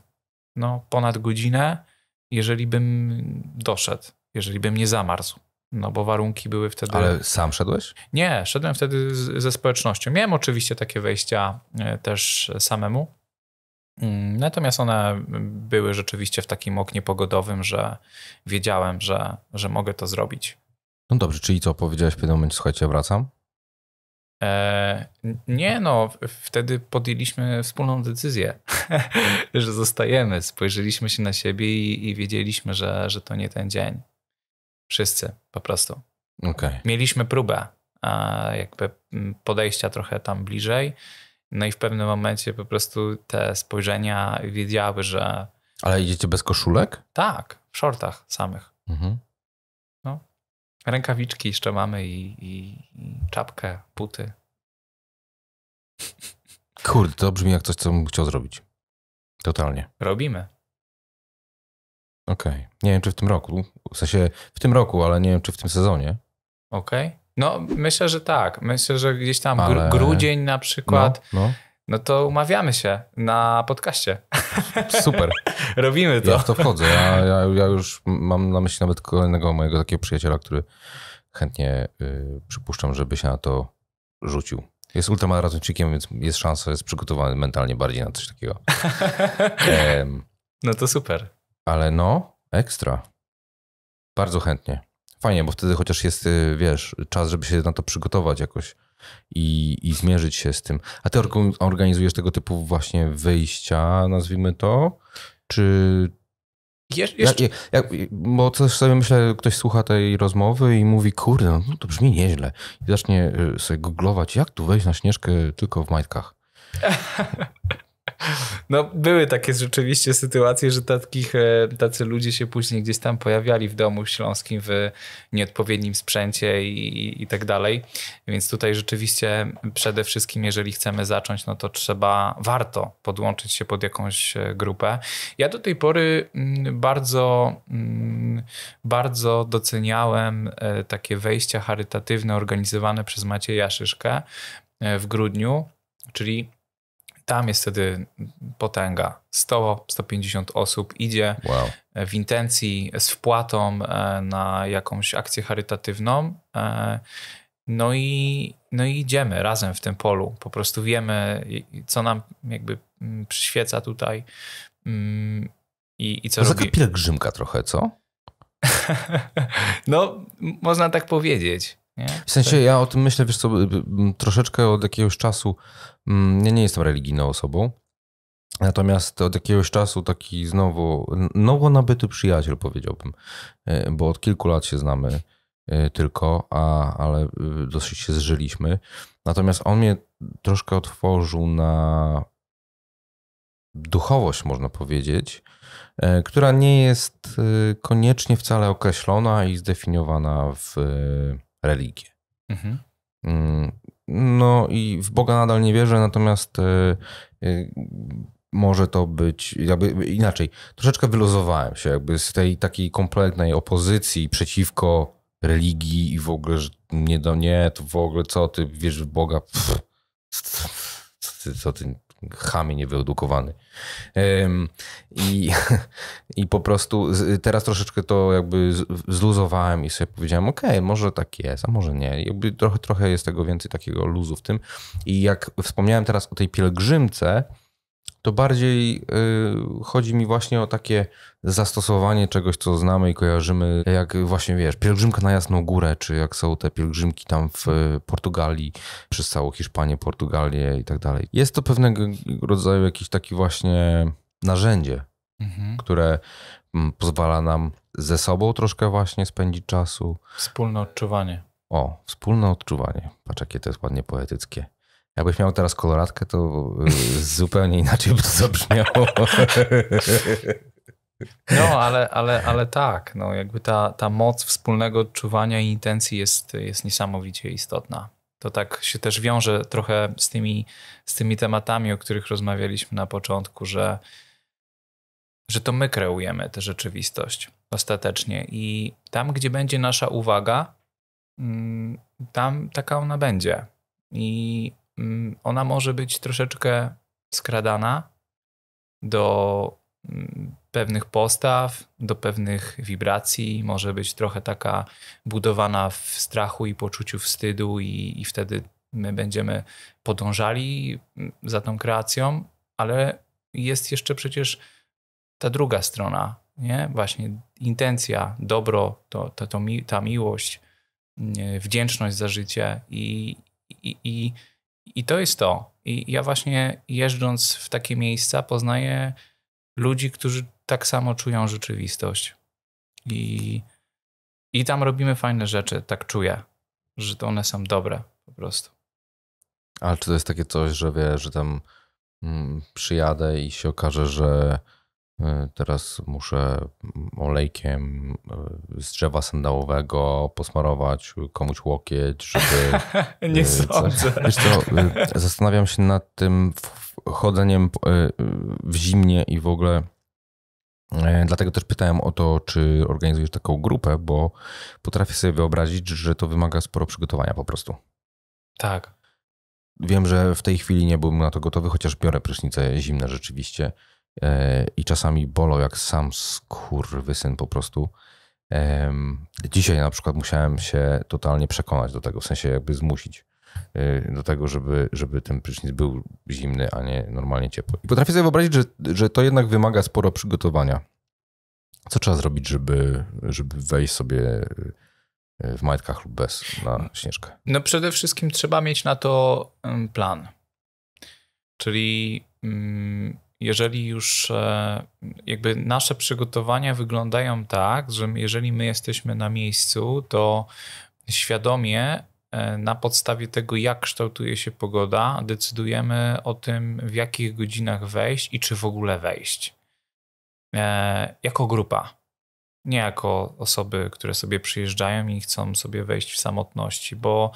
no, ponad godzinę, jeżeli bym doszedł, jeżeli bym nie zamarzł. No bo warunki były wtedy. Ale sam szedłeś? Nie, szedłem wtedy z, ze społecznością. Miałem oczywiście takie wejścia e, też samemu. Mm, natomiast one były rzeczywiście w takim oknie pogodowym, że wiedziałem, że, że mogę to zrobić. No dobrze, czyli co powiedziałeś w pewnym momencie, słuchajcie, wracam? E, nie, no, wtedy podjęliśmy wspólną decyzję, że zostajemy. Spojrzeliśmy się na siebie i, i wiedzieliśmy, że, że to nie ten dzień. Wszyscy po prostu. Okay. Mieliśmy próbę jakby podejścia trochę tam bliżej. No i w pewnym momencie po prostu te spojrzenia wiedziały, że. Ale idziecie bez koszulek? Tak, w shortach samych. Mhm. Rękawiczki jeszcze mamy i, i czapkę, puty. Kurde, to brzmi jak coś, co bym chciał zrobić. Totalnie. Robimy. Okej. Okay. Nie wiem, czy w tym roku. W sensie w tym roku, ale nie wiem, czy w tym sezonie. Okej. Okay. No, myślę, że tak. Myślę, że gdzieś tam ale... grudzień na przykład. No, no no to umawiamy się na podcaście. Super. Robimy to. Ja w to wchodzę. Ja, ja, ja, już mam na myśli nawet kolejnego mojego takiego przyjaciela, który chętnie yy, przypuszczam, żeby się na to rzucił. Jest ultramaratoniczykiem, więc jest szansa, jest przygotowany mentalnie bardziej na coś takiego. no to super. Ale no, ekstra. Bardzo chętnie. Fajnie, bo wtedy chociaż jest, y, wiesz, czas, żeby się na to przygotować jakoś i, i zmierzyć się z tym. A ty organizujesz tego typu właśnie wyjścia, nazwijmy to? Czy, Jesz jeszcze... jak, jak, bo coś sobie myślę, ktoś słucha tej rozmowy i mówi, kurde, no to brzmi nieźle. I zacznie y, sobie googlować, jak tu wejść na Śnieżkę tylko w majtkach. No, były takie rzeczywiście sytuacje, że takich, e, tacy ludzie się później gdzieś tam pojawiali w domu śląskim w nieodpowiednim sprzęcie i, i, i tak dalej. Więc tutaj rzeczywiście przede wszystkim, jeżeli chcemy zacząć, no to trzeba, warto podłączyć się pod jakąś e, grupę. Ja do tej pory mm, bardzo, mm, bardzo doceniałem e, takie wejścia charytatywne organizowane przez Macieja Szyszkę w grudniu, czyli tam jest wtedy potęga. 100-150 osób idzie wow. E, w intencji z wpłatą e, na jakąś akcję charytatywną. E, no i, no i idziemy razem w tym polu. Po prostu wiemy, co nam jakby mm, przyświeca tutaj mm, i, i co to robi. To pielgrzymka trochę, co? no, można tak powiedzieć. Nie? W sensie ja o tym myślę, wiesz co, troszeczkę od jakiegoś czasu, mm, ja nie jestem religijną osobą, Natomiast od jakiegoś czasu taki znowu nowo nabyty przyjaciel, powiedziałbym, e, bo od kilku lat się znamy e, tylko, a, ale y, dosyć się zżyliśmy. Natomiast on mnie troszkę otworzył na duchowość, można powiedzieć, e, która nie jest y, koniecznie wcale określona i zdefiniowana w religię. Mhm. Mm, no i w Boga nadal nie wierzę, natomiast y, y, może to być jakby inaczej. Troszeczkę wylozowałem się jakby z tej takiej kompletnej opozycji przeciwko religii i w ogóle, że nie do nie, to w ogóle co ty wierzysz w Boga? Pff, co, ty, co ty chamie niewyedukowany. I, I po prostu teraz troszeczkę to jakby zluzowałem i sobie powiedziałem, okej, okay, może tak jest, a może nie. I trochę, trochę jest tego więcej takiego luzu w tym. I jak wspomniałem teraz o tej pielgrzymce, to bardziej y, chodzi mi właśnie o takie zastosowanie czegoś, co znamy i kojarzymy, jak właśnie wiesz, pielgrzymka na Jasną Górę, czy jak są te pielgrzymki tam w y, Portugalii, przez całą Hiszpanię, Portugalię i tak dalej. Jest to pewnego rodzaju jakieś takie właśnie narzędzie, mhm. które mm, pozwala nam ze sobą troszkę właśnie spędzić czasu. Wspólne odczuwanie. O, wspólne odczuwanie. Patrz, jakie to jest ładnie poetyckie. Jakbyś miał teraz koloratkę, to y, zupełnie inaczej by to zabrzmiało. No, ale, ale, ale tak. No, jakby ta, ta moc wspólnego odczuwania i intencji jest, jest niesamowicie istotna. To tak się też wiąże trochę z tymi, z tymi tematami, o których rozmawialiśmy na początku, że, że to my kreujemy tę rzeczywistość ostatecznie. I tam, gdzie będzie nasza uwaga, mm, tam taka ona będzie. I Mm, ona może być troszeczkę skradana do mm, pewnych postaw, do pewnych wibracji, może być trochę taka budowana w strachu i poczuciu wstydu, i, i wtedy my będziemy podążali mm, za tą kreacją, ale jest jeszcze przecież ta druga strona, nie? Właśnie intencja, dobro, to, to, to mi, ta miłość, wdzięczność za życie i, i, i i to jest to. I ja właśnie jeżdżąc w takie miejsca poznaję ludzi, którzy tak samo czują rzeczywistość. I, i tam robimy fajne rzeczy, tak czuję, że to one są dobre po prostu. Ale czy to jest takie coś, że wiesz, że tam mm, przyjadę i się okaże, że E, teraz muszę mm, olejkiem e, z drzewa sandałowego posmarować e, komuś łokieć, żeby... Nie sądzę. Wiesz co, zastanawiam się nad tym chodzeniem w zimnie i w ogóle... Dlatego też pytałem o to, czy organizujesz taką grupę, bo potrafię sobie wyobrazić, że to wymaga sporo przygotowania po prostu. Tak. Wiem, że w tej chwili nie byłbym na to gotowy, chociaż biorę prysznice zimne rzeczywiście E, i czasami bolo jak sam skurwysyn po prostu. Dzisiaj na przykład musiałem się totalnie przekonać do tego, w sensie jakby zmusić y, do tego, żeby, żeby ten prysznic był zimny, a nie normalnie ciepły. I potrafię sobie wyobrazić, że, że to jednak wymaga sporo przygotowania. Co trzeba zrobić, żeby, żeby wejść sobie y, w majtkach lub bez na śnieżkę? No przede wszystkim trzeba mieć na to plan. Czyli mm, jeżeli już e, jakby nasze przygotowania wyglądają tak, że jeżeli my jesteśmy na miejscu, to świadomie e, na podstawie tego, jak kształtuje się pogoda, decydujemy o tym, w jakich godzinach wejść i czy w ogóle wejść. E, jako grupa nie jako osoby, które sobie przyjeżdżają i chcą sobie wejść w samotności, bo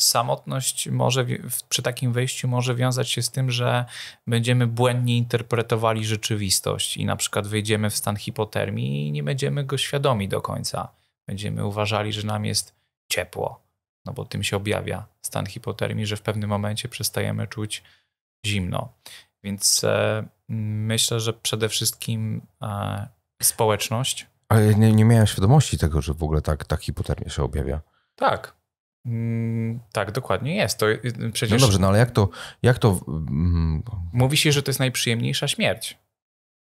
samotność może przy takim wejściu może wiązać się z tym, że będziemy błędnie interpretowali rzeczywistość i na przykład wejdziemy w stan hipotermii i nie będziemy go świadomi do końca. Będziemy uważali, że nam jest ciepło, no bo tym się objawia stan hipotermii, że w pewnym momencie przestajemy czuć zimno. Więc e, myślę, że przede wszystkim e, społeczność. Ale ja nie, nie miałem świadomości tego, że w ogóle tak, tak hipotermia się objawia. Tak, Mm, tak, dokładnie jest. To y, y, przecież... No dobrze, no ale jak to. Jak to... Mm, Mówi się, że to jest najprzyjemniejsza śmierć.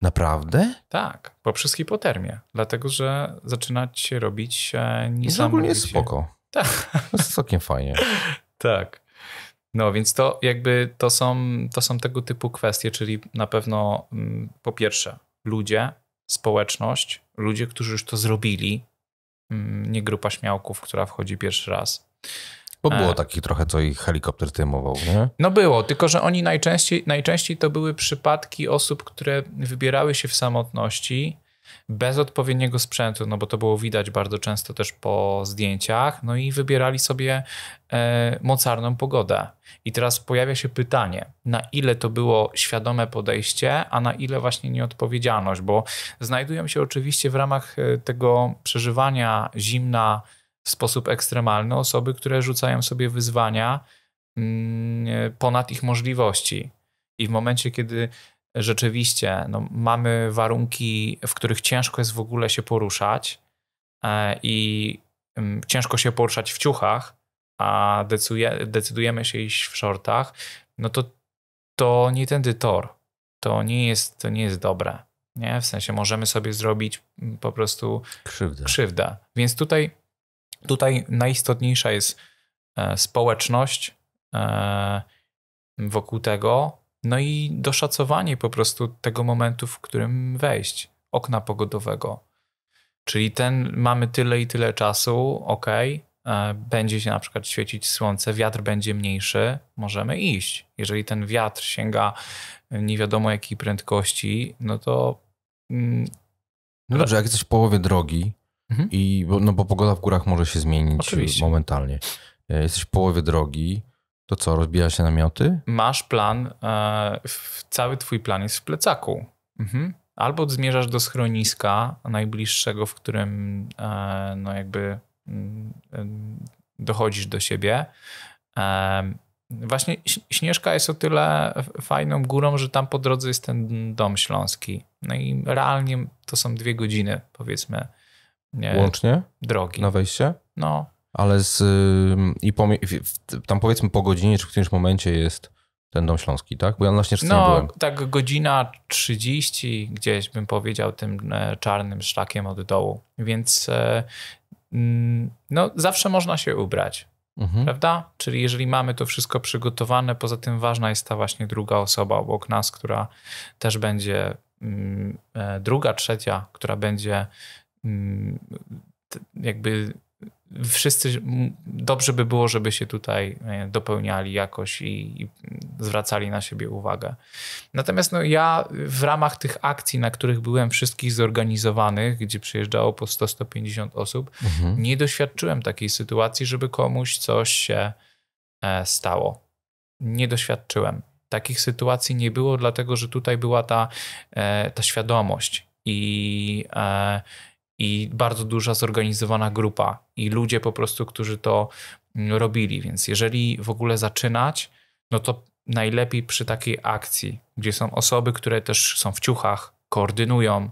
Naprawdę? Tak, poprzez hipotermię. Dlatego, że zaczynać się robić e, niesamowicie. jest spoko. Tak. To jest całkiem fajnie. tak. No więc to jakby to są, to są tego typu kwestie, czyli na pewno mm, po pierwsze ludzie, społeczność, ludzie, którzy już to zrobili, nie grupa śmiałków, która wchodzi pierwszy raz, bo było e. takich trochę, co ich helikopter tymował, nie? No było, tylko że oni najczęściej, najczęściej to były przypadki osób, które wybierały się w samotności bez odpowiedniego sprzętu, no bo to było widać bardzo często też po zdjęciach, no i wybierali sobie e, mocarną pogodę. I teraz pojawia się pytanie, na ile to było świadome podejście, a na ile właśnie nieodpowiedzialność, bo znajdują się oczywiście w ramach e, tego przeżywania zimna, w sposób ekstremalny osoby, które rzucają sobie wyzwania mm, ponad ich możliwości. I w momencie, kiedy rzeczywiście no, mamy warunki, w których ciężko jest w ogóle się poruszać e, i mm, ciężko się poruszać w ciuchach, a decydujemy się iść w shortach, no to to nie tędy tor. To nie jest, to nie jest dobre. Nie? W sensie możemy sobie zrobić mm, po prostu krzywdę. krzywdę. Więc tutaj Tutaj najistotniejsza jest e, społeczność e, wokół tego, no i doszacowanie po prostu tego momentu, w którym wejść, okna pogodowego. Czyli ten mamy tyle i tyle czasu, ok, e, będzie się na przykład świecić słońce, wiatr będzie mniejszy, możemy iść. Jeżeli ten wiatr sięga nie wiadomo jakiej prędkości, no to. Mm, no dobrze, jak jesteś w połowie drogi, Mhm. I, bo, no bo pogoda w górach może się zmienić Oczywiście. momentalnie. E, jesteś w połowie drogi, to co, rozbija się namioty? Masz plan, e, cały twój plan jest w plecaku. Mhm. Albo zmierzasz do schroniska najbliższego, w którym e, no jakby mm, e, dochodzisz do siebie. E, właśnie Śnieżka jest o tyle fajną górą, że tam po drodze jest ten dom śląski. No i realnie to są dwie godziny, powiedzmy, nie, łącznie? Drogi. Na wejście? No. Ale z, i po, tam powiedzmy po godzinie czy w którymś momencie jest ten Dom Śląski, tak? Bo ja właśnie Śnieżce no, byłem. tak godzina 30 gdzieś bym powiedział tym e, czarnym szlakiem od dołu. Więc e, mm, no, zawsze można się ubrać. Mhm. Prawda? Czyli jeżeli mamy to wszystko przygotowane, poza tym ważna jest ta właśnie druga osoba obok nas, która też będzie mm, e, druga, trzecia, która będzie Mm, jakby wszyscy dobrze by było, żeby się tutaj e, dopełniali jakoś i, i, zwracali na siebie uwagę. Natomiast no, ja w ramach tych akcji, na których byłem wszystkich zorganizowanych, gdzie przyjeżdżało po 100-150 osób, mhm. nie doświadczyłem takiej sytuacji, żeby komuś coś się e, stało. Nie doświadczyłem. Takich sytuacji nie było, dlatego że tutaj była ta, e, ta świadomość i i bardzo duża zorganizowana grupa i ludzie po prostu, którzy to mm, robili. Więc jeżeli w ogóle zaczynać, no to najlepiej przy takiej akcji, gdzie są osoby, które też są w ciuchach, koordynują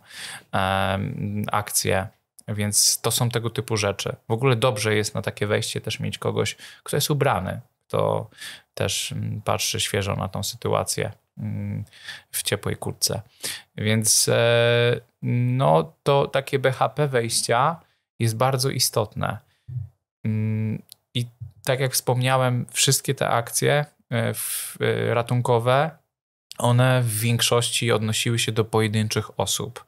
um, akcje. Więc to są tego typu rzeczy. W ogóle dobrze jest na takie wejście też mieć kogoś, kto jest ubrany, kto też mm, patrzy świeżo na tą sytuację w ciepłej kurtce. Więc e, no to takie BHP wejścia jest bardzo istotne. Mm, I tak jak wspomniałem, wszystkie te akcje e, e, ratunkowe, one w większości odnosiły się do pojedynczych osób.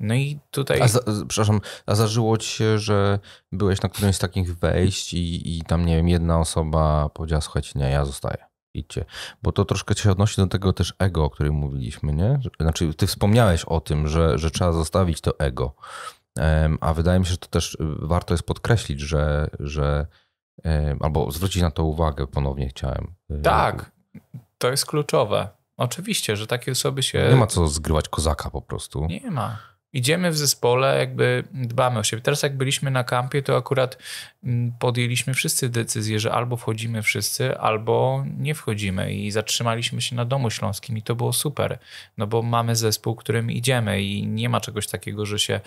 No i tutaj. A za, przepraszam, a zdarzyło ci się, że byłeś na którymś z takich wejść i, i tam, nie wiem, jedna osoba powiedziała: Słuchajcie, nie, ja zostaję idźcie. Bo to troszkę się odnosi do tego też ego, o którym mówiliśmy, nie? Znaczy, ty wspomniałeś o tym, że, że trzeba zostawić to ego. A wydaje mi się, że to też y, warto jest podkreślić, że, że albo zwrócić na to uwagę ponownie chciałem. Y, tak, y, to jest kluczowe. Oczywiście, że takie osoby się. Nie ma co zgrywać kozaka po prostu. Nie ma idziemy w zespole, jakby dbamy o siebie. Teraz jak byliśmy na kampie, to akurat mm, podjęliśmy wszyscy decyzję, że albo wchodzimy wszyscy, albo nie wchodzimy i zatrzymaliśmy się na Domu Śląskim i to było super, no bo mamy zespół, którym idziemy i nie ma czegoś takiego, że się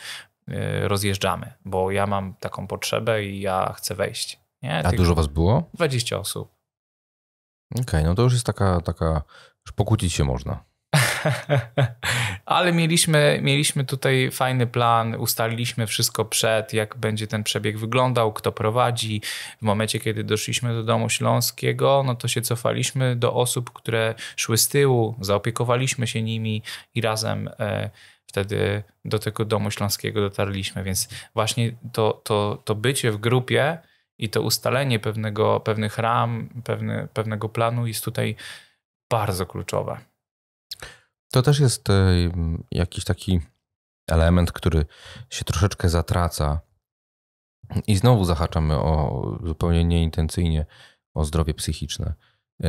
y, rozjeżdżamy, bo ja mam taką potrzebę i ja chcę wejść. Nie? A dużo was było? 20 osób. Okej, okay, no to już jest taka, taka, już pokłócić się można. Ale mieliśmy, mieliśmy tutaj fajny plan, ustaliliśmy wszystko przed, jak będzie ten przebieg wyglądał, kto prowadzi. W momencie, kiedy doszliśmy do domu śląskiego, no to się cofaliśmy do osób, które szły z tyłu, zaopiekowaliśmy się nimi i razem e, wtedy do tego domu śląskiego dotarliśmy. Więc właśnie to, to, to bycie w grupie i to ustalenie pewnego, pewnych ram, pewne, pewnego planu jest tutaj bardzo kluczowe. To też jest e, jakiś taki element, który się troszeczkę zatraca. I znowu zahaczamy o zupełnie nieintencyjnie o zdrowie psychiczne. E,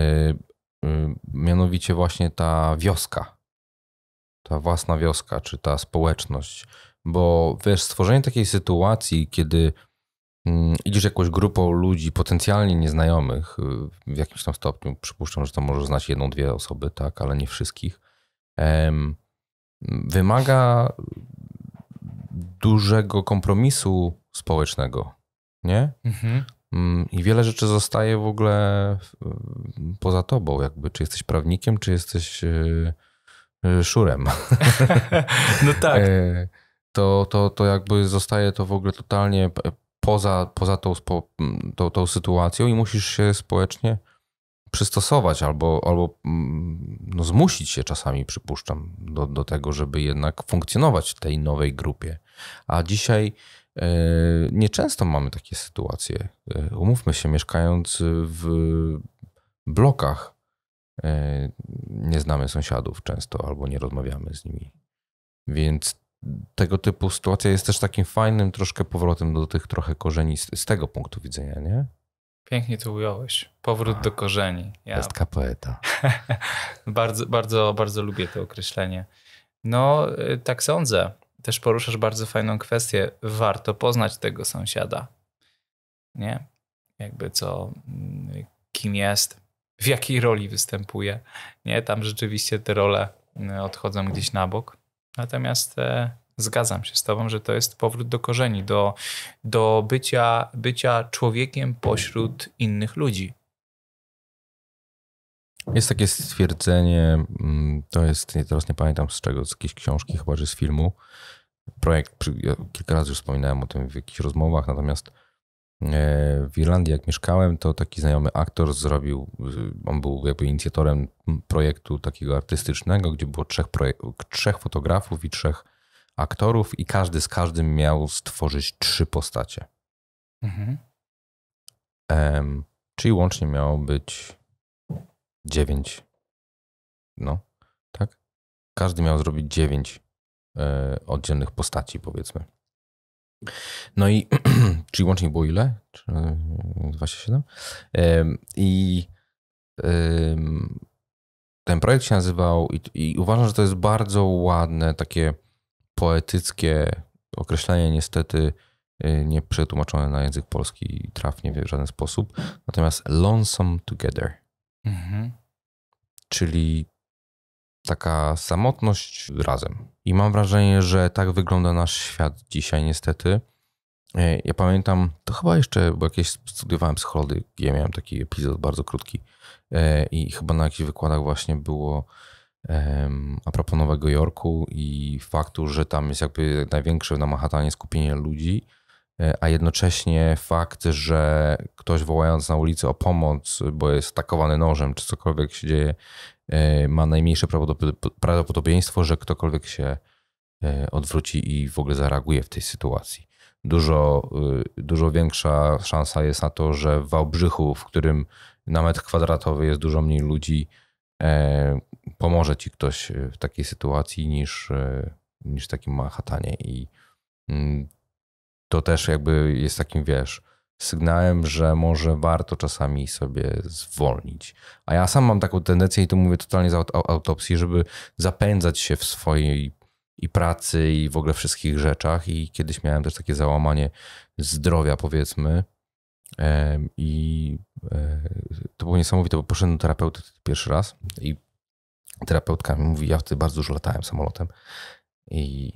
e, mianowicie właśnie ta wioska, ta własna wioska, czy ta społeczność. Bo wiesz, stworzenie takiej sytuacji, kiedy mm, idziesz jakąś grupą ludzi potencjalnie nieznajomych w jakimś tam stopniu, przypuszczam, że to może znać jedną, dwie osoby, tak, ale nie wszystkich, wymaga dużego kompromisu społecznego, nie? Mhm. Mm, I wiele rzeczy zostaje w ogóle poza tobą, jakby czy jesteś prawnikiem, czy jesteś e, e, szurem. No tak. E, to, to, to jakby zostaje to w ogóle totalnie poza, poza tą, tą, tą sytuacją i musisz się społecznie przystosować albo, albo mm, no zmusić się czasami, przypuszczam, do, do tego, żeby jednak funkcjonować w tej nowej grupie. A dzisiaj e, nieczęsto mamy takie sytuacje. E, umówmy się, mieszkając w blokach, e, nie znamy sąsiadów często albo nie rozmawiamy z nimi. Więc tego typu sytuacja jest też takim fajnym troszkę powrotem do tych trochę korzeni z tego punktu widzenia, nie? Pięknie to ująłeś. Powrót A, do korzeni. Ja... Pestka poeta. bardzo, bardzo, bardzo lubię to określenie. No, y, tak sądzę. Też poruszasz bardzo fajną kwestię. Warto poznać tego sąsiada. Nie? Jakby co, mm, kim jest, w jakiej roli występuje. Nie? Tam rzeczywiście te role y, odchodzą gdzieś na bok. Natomiast e, Zgadzam się z Tobą, że to jest powrót do korzeni, do, do bycia, bycia człowiekiem pośród innych ludzi. Jest takie stwierdzenie, mm, to jest, teraz nie pamiętam z czego, z jakiejś książki, chyba że z filmu. Projekt, ja kilka razy już wspominałem o tym w jakichś rozmowach, natomiast e, w Irlandii, jak mieszkałem, to taki znajomy aktor zrobił, y, on był jakby inicjatorem projektu takiego artystycznego, gdzie było trzech, trzech fotografów i trzech aktorów i każdy z każdym miał stworzyć trzy postacie. Mhm. Um, czyli łącznie miało być dziewięć. No, tak? Każdy miał zrobić dziewięć y, oddzielnych postaci, powiedzmy. No i czyli łącznie było ile? 27? E, I y, ten projekt się nazywał i, i uważam, że to jest bardzo ładne takie poetyckie określenie, niestety y, nie przetłumaczone na język polski trafnie w żaden sposób. Natomiast Lonesome Together, mhm. czyli taka samotność razem. I mam wrażenie, że tak wygląda nasz świat dzisiaj, niestety. Y, ja pamiętam, to chyba jeszcze, bo jakieś studiowałem psychologię, ja miałem taki epizod bardzo krótki y, i chyba na jakichś wykładach właśnie było a propos Nowego Jorku i faktu, że tam jest jakby największe na Manhattanie skupienie ludzi, e, a jednocześnie fakt, że ktoś wołając na ulicy o pomoc, bo jest atakowany nożem czy cokolwiek się dzieje, e, ma najmniejsze prawdopodobieństwo, że ktokolwiek się e, odwróci i w ogóle zareaguje w tej sytuacji. Dużo, dużo większa szansa jest na to, że w Wałbrzychu, w którym na metr kwadratowy jest dużo mniej ludzi, E, pomoże ci ktoś e, w takiej sytuacji niż, e, niż w takim Manhattanie. I mm, to też jakby jest takim, wiesz, sygnałem, że może warto czasami sobie zwolnić. A ja sam mam taką tendencję, i to mówię totalnie z autopsji, żeby zapędzać się w swojej i pracy, i w ogóle wszystkich rzeczach. I kiedyś miałem też takie załamanie zdrowia, powiedzmy, i e, to było niesamowite, bo poszedłem do terapeuty pierwszy raz i terapeutka mi mówi, ja wtedy bardzo dużo latałem samolotem i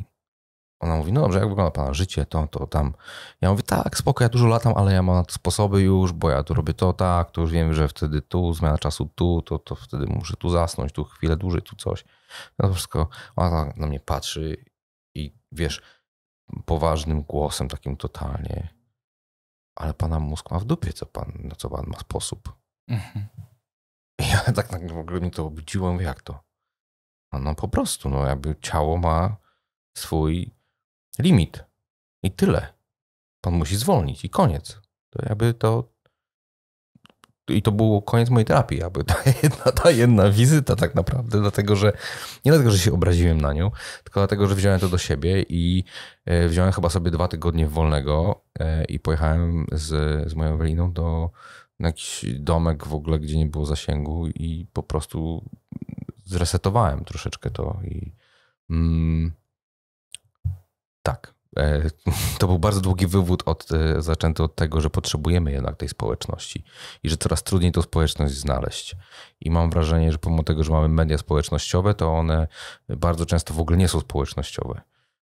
ona mówi, no dobrze, jak wygląda Pana życie, to, to tam. Ja mówię, tak, spoko, ja dużo latam, ale ja mam sposoby już, bo ja tu robię to, tak, to już wiem, że wtedy tu, zmiana czasu tu, to, to wtedy muszę tu zasnąć, tu chwilę dłużej, tu coś. No to wszystko, ona tak na mnie patrzy i wiesz, poważnym głosem, takim totalnie ale pana mózg ma w dupie, co pan, na co pan ma sposób. Mhm. Ja tak w ogóle mnie to obudziło, mówię, jak to? No, no po prostu, no jakby ciało ma swój limit i tyle. Pan musi zwolnić i koniec. To jakby to i to był koniec mojej terapii, aby ta jedna, ta jedna wizyta tak naprawdę, dlatego że nie dlatego, że się obraziłem na nią, tylko dlatego, że wziąłem to do siebie i e, wziąłem chyba sobie dwa tygodnie wolnego e, i pojechałem z, z moją Eweliną do na jakiś domek w ogóle, gdzie nie było zasięgu i po prostu zresetowałem troszeczkę to i mm, tak. E, to był bardzo długi wywód od, e, zaczęty od tego, że potrzebujemy jednak tej społeczności i że coraz trudniej tą społeczność znaleźć. I mam wrażenie, że pomimo tego, że mamy media społecznościowe, to one bardzo często w ogóle nie są społecznościowe,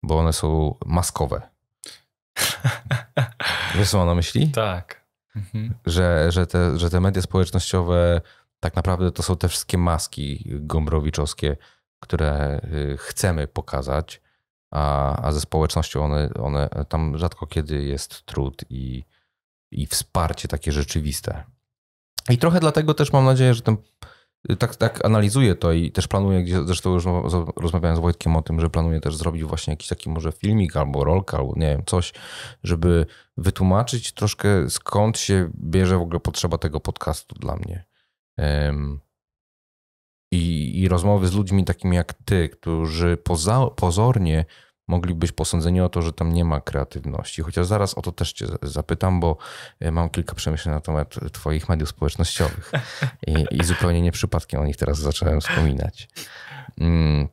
bo one są maskowe. Wiesz, co mam na myśli? Tak. Mhm. Że, że, te, że te media społecznościowe tak naprawdę to są te wszystkie maski gombrowiczowskie, które y, chcemy pokazać a, a ze społecznością one, one, tam rzadko kiedy jest trud i, i wsparcie takie rzeczywiste. I trochę dlatego też mam nadzieję, że ten, tak, tak analizuję to i też planuję, zresztą już rozmawiałem z Wojtkiem o tym, że planuję też zrobić właśnie jakiś taki może filmik albo rolka, albo nie wiem, coś, żeby wytłumaczyć troszkę skąd się bierze w ogóle potrzeba tego podcastu dla mnie. Um, i rozmowy z ludźmi takimi jak ty, którzy poza, pozornie mogliby być posądzeni o to, że tam nie ma kreatywności. Chociaż zaraz o to też cię zapytam, bo e, mam kilka przemyśleń na temat twoich mediów społecznościowych I, i zupełnie nie przypadkiem o nich teraz zacząłem wspominać. Mm,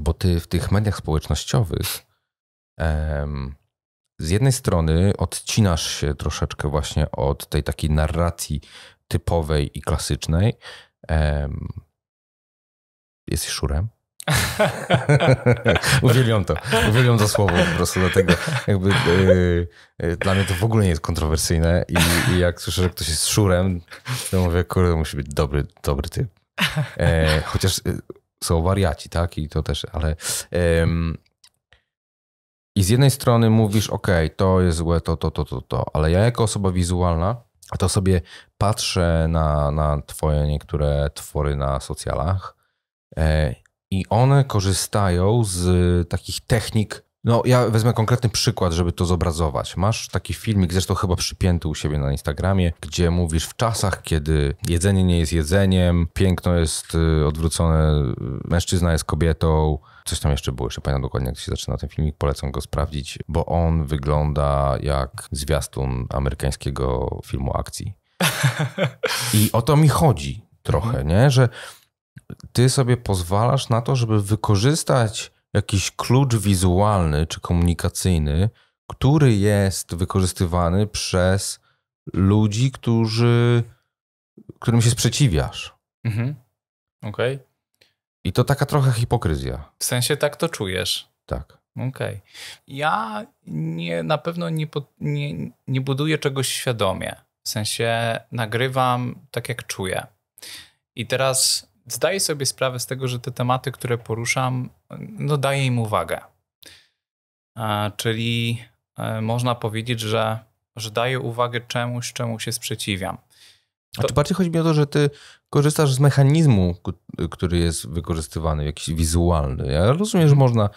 bo ty w tych mediach społecznościowych em, z jednej strony odcinasz się troszeczkę właśnie od tej takiej narracji typowej i klasycznej, em, jest szurem? uwielbiam to. Uwielbiam to słowo po prostu, dlatego jakby yy, yy, dla mnie to w ogóle nie jest kontrowersyjne i, i jak słyszę, że ktoś jest szurem, to mówię, kurde, musi być dobry, dobry typ. E, chociaż są wariaci, tak? I to też, ale... Yy, i z jednej strony mówisz, ok, to jest złe, to, to, to, to, to, ale ja jako osoba wizualna, to sobie patrzę na, na twoje niektóre twory na socjalach, E, I one korzystają z e, takich technik. No, ja wezmę konkretny przykład, żeby to zobrazować. Masz taki filmik, zresztą chyba przypięty u siebie na Instagramie, gdzie mówisz w czasach, kiedy jedzenie nie jest jedzeniem, piękno jest e, odwrócone, mężczyzna jest kobietą, Coś tam jeszcze było, jeszcze pamiętam dokładnie jak się zaczyna ten filmik, polecam go sprawdzić, bo on wygląda jak zwiastun amerykańskiego filmu akcji. I o to mi chodzi trochę, nie? Że ty sobie pozwalasz na to, żeby wykorzystać jakiś klucz wizualny czy komunikacyjny, który jest wykorzystywany przez ludzi, którzy, którym się sprzeciwiasz. Mhm. Okej. Okay. I to taka trochę hipokryzja. W sensie tak to czujesz. Tak. Okej. Okay. Ja nie, na pewno nie, nie, nie buduję czegoś świadomie. W sensie nagrywam tak, jak czuję. I teraz zdaję sobie sprawę z tego, że te tematy, które poruszam, no daję im uwagę. E, czyli e, można powiedzieć, że, że daję uwagę czemuś, czemu się sprzeciwiam. To... A czy bardziej chodzi mi o to, że ty korzystasz z mechanizmu, który jest wykorzystywany, jakiś wizualny. Ja rozumiem, że można, e,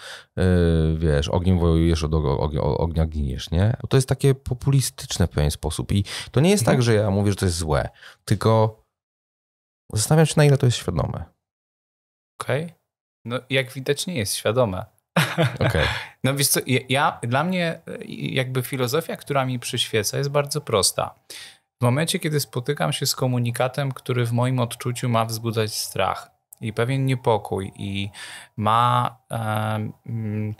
wiesz, ogniem wojujesz, od ognia giniesz, nie? Bo to jest takie populistyczne w pewien sposób i to nie jest tak, mhm. że ja mówię, że to jest złe, tylko Zastanawiam się, na ile to jest świadome. Okej. Okay. No, jak widać, nie jest świadome. Okay. No wiesz co, ja, dla mnie y, jakby filozofia, która mi przyświeca jest bardzo prosta. W momencie, kiedy spotykam się z komunikatem, który w moim odczuciu ma wzbudzać strach i pewien niepokój i ma... Um,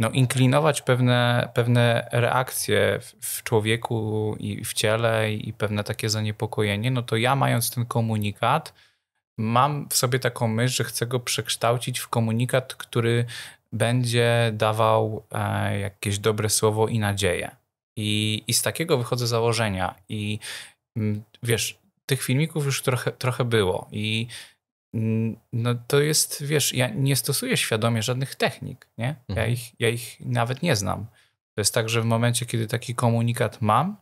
no, inklinować pewne, pewne reakcje w człowieku i w ciele i pewne takie zaniepokojenie, no to ja mając ten komunikat, mam w sobie taką myśl, że chcę go przekształcić w komunikat, który będzie dawał e, jakieś dobre słowo i nadzieję. I, i z takiego wychodzę założenia. I mm, wiesz, tych filmików już trochę, trochę było i Mm, no to jest, wiesz, ja nie stosuję świadomie żadnych technik, nie? Ja, mhm. ich, ja ich nawet nie znam. To jest tak, że w momencie, kiedy taki komunikat mam,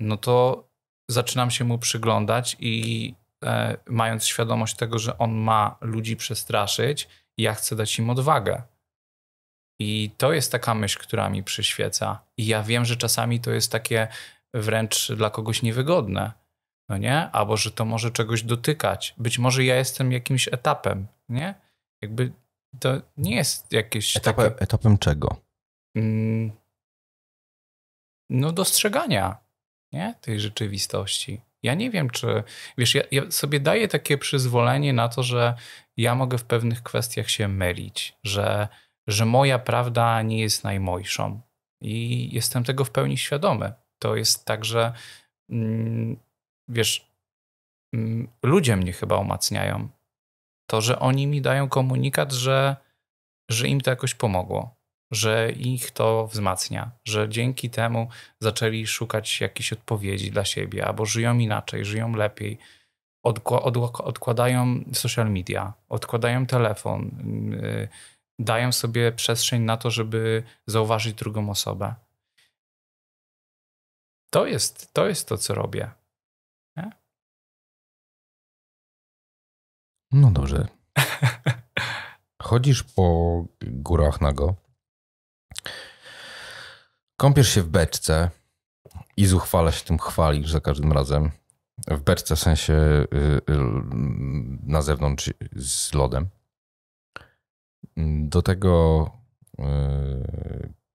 no to zaczynam się mu przyglądać i e, mając świadomość tego, że on ma ludzi przestraszyć, ja chcę dać im odwagę. I to jest taka myśl, która mi przyświeca. I ja wiem, że czasami to jest takie wręcz dla kogoś niewygodne, no nie? Albo że to może czegoś dotykać. Być może ja jestem jakimś etapem, nie? Jakby to nie jest jakieś. Etapem, takie... etapem czego? Mm. no, dostrzegania nie? tej rzeczywistości. Ja nie wiem, czy. Wiesz, ja, ja, sobie daję takie przyzwolenie na to, że ja mogę w pewnych kwestiach się mylić, że, że moja prawda nie jest najmojszą. I jestem tego w pełni świadomy. To jest tak, że. Mm, wiesz, mm, ludzie mnie chyba umacniają. To, że oni mi dają komunikat, że, że im to jakoś pomogło, że ich to wzmacnia, że dzięki temu zaczęli szukać jakichś odpowiedzi dla siebie, albo żyją inaczej, żyją lepiej. odkładają social media, odkładają telefon, mm, y, dają sobie przestrzeń na to, żeby zauważyć drugą osobę. To jest to, jest to co robię. No dobrze. Chodzisz po górach nago, kąpiesz się w beczce i zuchwala się tym chwalisz za każdym razem. W beczce w sensie y, y, na zewnątrz z lodem. Do tego y,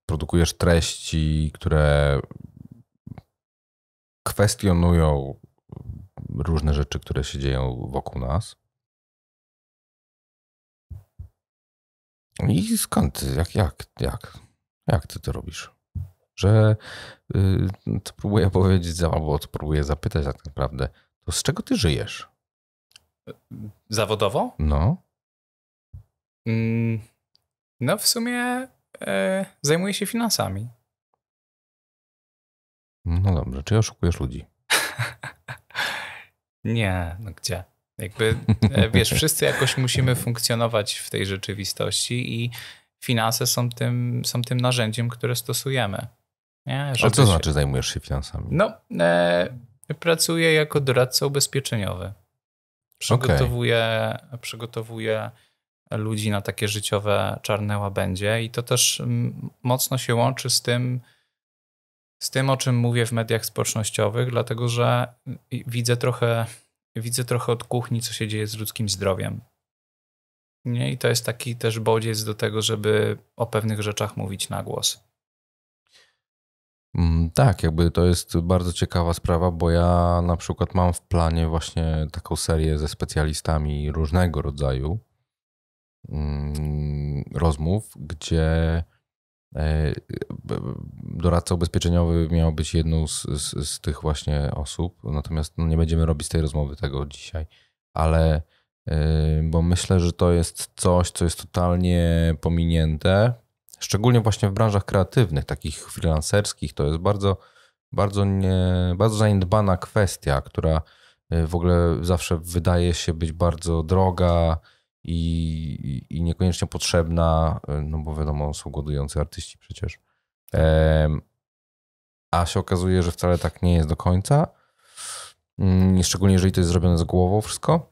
produkujesz treści, które kwestionują różne rzeczy, które się dzieją wokół nas. I skąd, jak, jak, jak, jak ty to robisz? Że y, no to próbuję powiedzieć, albo to próbuję zapytać tak naprawdę, to z czego ty żyjesz? Zawodowo? No. Mm, no w sumie e, zajmuję się finansami. No dobrze, czy oszukujesz ludzi? Nie, no gdzie? Jakby, e, wiesz, wszyscy jakoś musimy funkcjonować w tej rzeczywistości i finanse są tym, są tym narzędziem, które stosujemy. Nie? Żeby A co znaczy zajmujesz się finansami? No, e, pracuję jako doradca ubezpieczeniowy. Przygotowuję, okay. przygotowuję ludzi na takie życiowe czarne łabędzie i to też mocno się łączy z tym, z tym, o czym mówię w mediach społecznościowych, dlatego że widzę trochę widzę trochę od kuchni, co się dzieje z ludzkim zdrowiem. Nie? I to jest taki też bodziec do tego, żeby o pewnych rzeczach mówić na głos. Mm, tak, jakby to jest bardzo ciekawa sprawa, bo ja na przykład mam w planie właśnie taką serię ze specjalistami różnego rodzaju mm, rozmów, gdzie E, doradca ubezpieczeniowy miał być jedną z, z, z tych właśnie osób, natomiast no nie będziemy robić tej rozmowy tego dzisiaj, ale e, bo myślę, że to jest coś, co jest totalnie pominięte, szczególnie właśnie w branżach kreatywnych, takich freelancerskich. To jest bardzo, bardzo, nie, bardzo zaniedbana kwestia, która e, w ogóle zawsze wydaje się być bardzo droga i, i niekoniecznie potrzebna, no bo wiadomo, są głodujący artyści przecież. A się okazuje, że wcale tak nie jest do końca. Mm, szczególnie jeżeli to jest zrobione z głową wszystko.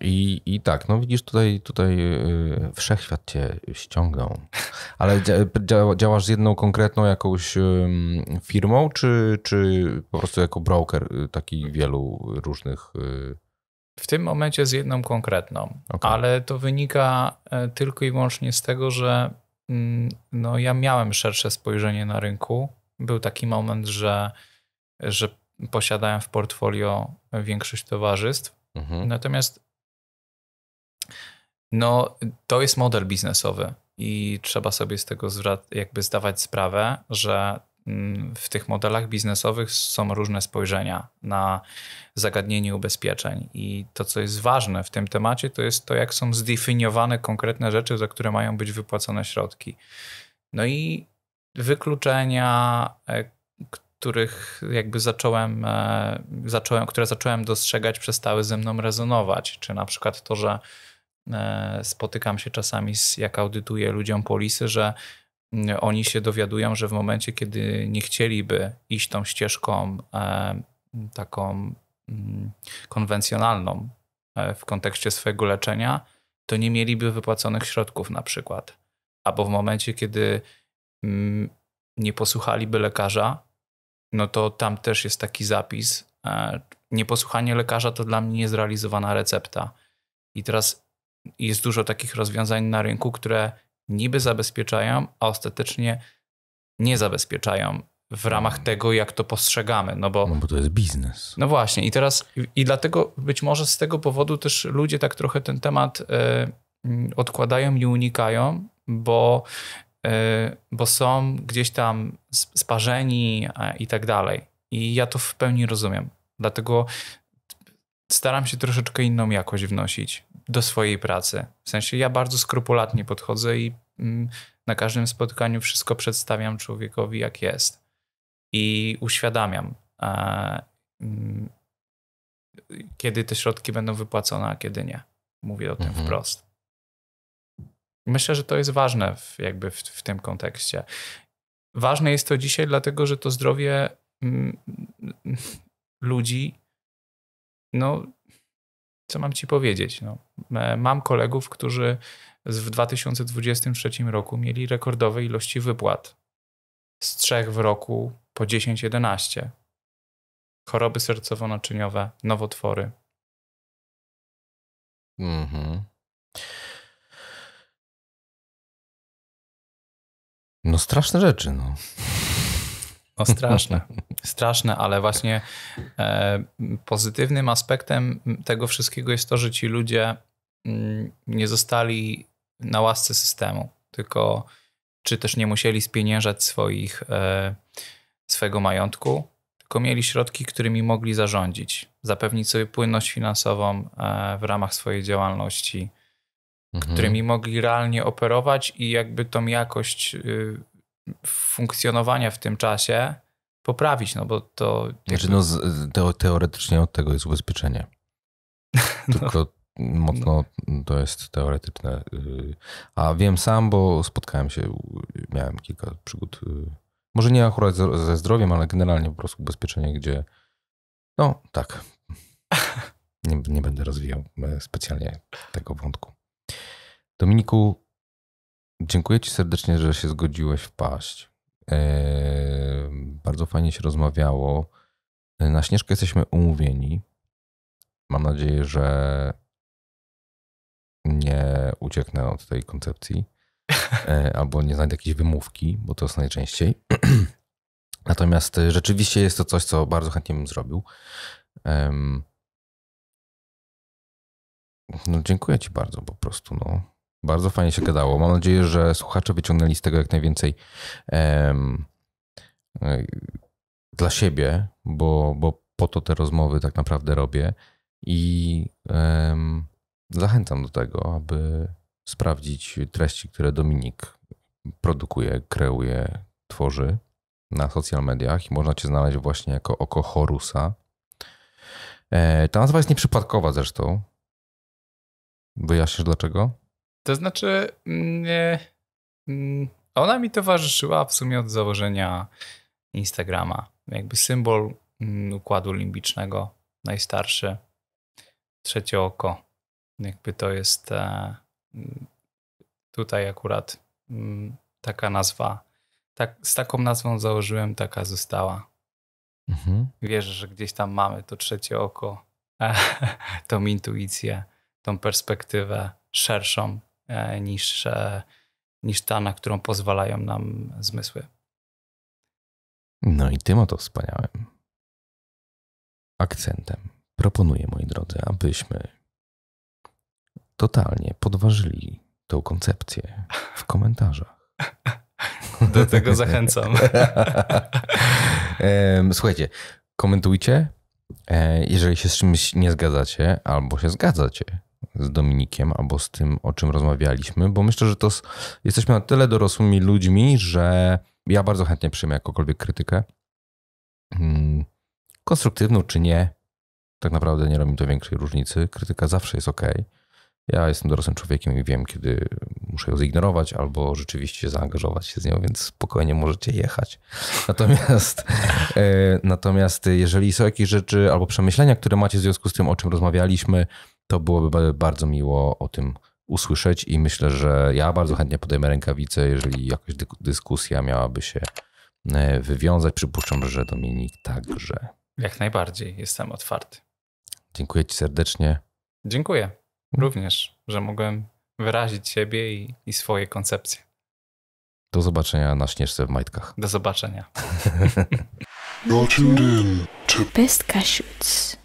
I, I tak, no widzisz, tutaj, tutaj y, wszechświat cię ściągał. Ale działasz z jedną konkretną jakąś firmą, czy, czy po prostu jako broker y, taki wielu różnych y, w tym momencie z jedną konkretną, okay. ale to wynika e, tylko i wyłącznie z tego, że mm, no, ja miałem szersze spojrzenie na rynku. Był taki moment, że, że posiadałem w portfolio większość towarzystw. Mhm. Natomiast no, to jest model biznesowy i trzeba sobie z tego jakby zdawać sprawę, że Mm, w tych modelach biznesowych są różne spojrzenia na zagadnienie ubezpieczeń. I to, co jest ważne w tym temacie, to jest to, jak są zdefiniowane konkretne rzeczy, za które mają być wypłacone środki. No i wykluczenia, e, których jakby zacząłem, e, zacząłem, które zacząłem dostrzegać, przestały ze mną rezonować. Czy na przykład to, że e, spotykam się czasami z, jak audytuję ludziom polisy, że oni się dowiadują, że w momencie, kiedy nie chcieliby iść tą ścieżką e, taką mm, konwencjonalną e, w kontekście swojego leczenia, to nie mieliby wypłaconych środków na przykład. Albo w momencie, kiedy mm, nie posłuchaliby lekarza, no to tam też jest taki zapis. E, Nieposłuchanie lekarza to dla mnie niezrealizowana recepta. I teraz jest dużo takich rozwiązań na rynku, które niby zabezpieczają, a ostatecznie nie zabezpieczają w ramach mm. tego, jak to postrzegamy. No bo, no bo to jest biznes. No właśnie, i teraz, i dlatego być może z tego powodu też ludzie tak trochę ten temat y, odkładają i unikają, bo, y, bo są gdzieś tam sparzeni i tak dalej. I ja to w pełni rozumiem. Dlatego staram się troszeczkę inną jakość wnosić do swojej pracy. W sensie ja bardzo skrupulatnie podchodzę i mm, na każdym spotkaniu wszystko przedstawiam człowiekowi jak jest i uświadamiam, e, mm, kiedy te środki będą wypłacone, a kiedy nie. Mówię o tym mhm. wprost. Myślę, że to jest ważne w, jakby w, w tym kontekście. Ważne jest to dzisiaj, dlatego że to zdrowie mm, ludzi no, co mam ci powiedzieć? No, e, mam kolegów, którzy w 2023 roku mieli rekordowe ilości wypłat. Z trzech w roku po 10-11. Choroby sercowo-naczyniowe, nowotwory. Mhm. no straszne rzeczy, no. No straszne, straszne, ale właśnie e, pozytywnym aspektem tego wszystkiego jest to, że ci ludzie m, mm, nie zostali na łasce systemu, tylko czy też nie musieli spieniężać swoich, e, swojego majątku, tylko mieli środki, którymi mogli zarządzić, zapewnić sobie płynność finansową e, w ramach swojej działalności, mhm. którymi mogli realnie operować i jakby tą jakość y, funkcjonowania w tym czasie poprawić, no bo to... Znaczy no, teoretycznie od tego jest ubezpieczenie. No. Tylko no mocno to jest teoretyczne. Y, a wiem sam, bo spotkałem się, miałem kilka przygód, y, może nie akurat ze zdrowiem, ale generalnie po prostu ubezpieczenie, gdzie no tak, nie, nie będę rozwijał e, specjalnie tego wątku. Dominiku, Dziękuję Ci serdecznie, że się zgodziłeś wpaść. E, bardzo fajnie się rozmawiało. E, na Śnieżkę jesteśmy umówieni. Mam nadzieję, że nie ucieknę od tej koncepcji e, albo nie znajdę jakiejś wymówki, bo to jest najczęściej. Natomiast rzeczywiście jest to coś, co bardzo chętnie bym zrobił. No, dziękuję Ci bardzo po prostu. No. Bardzo fajnie się gadało. Mam nadzieję, że słuchacze wyciągnęli z tego jak najwięcej e, dla siebie, bo, bo po to te rozmowy tak naprawdę robię i zachęcam do tego, aby sprawdzić treści, które Dominik produkuje, kreuje, tworzy na social mediach i można cię znaleźć właśnie jako Oko Horusa. E, ta nazwa jest nieprzypadkowa zresztą. Wyjaśnisz dlaczego? To znaczy, nie, mm, ona mi towarzyszyła w sumie od założenia Instagrama. Jakby symbol mm, układu limbicznego, najstarszy, trzecie oko. Jakby to jest e, tutaj akurat mm, taka nazwa. Tak, z taką nazwą założyłem, taka została. Mhm. Wierzę, że gdzieś tam mamy to trzecie oko, tą intuicję, tą perspektywę szerszą E, niż, e, niż ta, na którą pozwalają nam zmysły. No i tym oto wspaniałym akcentem proponuję, moi drodzy, abyśmy totalnie podważyli tą koncepcję w komentarzach. Do tego zachęcam. Słuchajcie, komentujcie. E, jeżeli się z czymś nie zgadzacie, albo się zgadzacie, z Dominikiem albo z tym, o czym rozmawialiśmy, bo myślę, że to jesteśmy na tyle dorosłymi ludźmi, że ja bardzo chętnie przyjmę jakąkolwiek krytykę. Hmm, konstruktywną czy nie, tak naprawdę nie robi to większej różnicy. Krytyka zawsze jest ok. Ja jestem dorosłym człowiekiem i wiem, kiedy muszę ją zignorować albo rzeczywiście zaangażować się z nią, więc spokojnie możecie jechać. Natomiast, e, natomiast e, jeżeli są jakieś rzeczy albo przemyślenia, które macie w związku z tym, o czym rozmawialiśmy, to byłoby bardzo miło o tym usłyszeć i myślę, że ja bardzo chętnie podejmę rękawice, jeżeli jakaś dyskusja miałaby się e, wywiązać. Przypuszczam, że Dominik także. Jak najbardziej, jestem otwarty. Dziękuję Ci serdecznie. Dziękuję mhm. również, że mogłem wyrazić siebie i, i swoje koncepcje. Do zobaczenia na śnieżce w majtkach. Do zobaczenia. Best Cashews.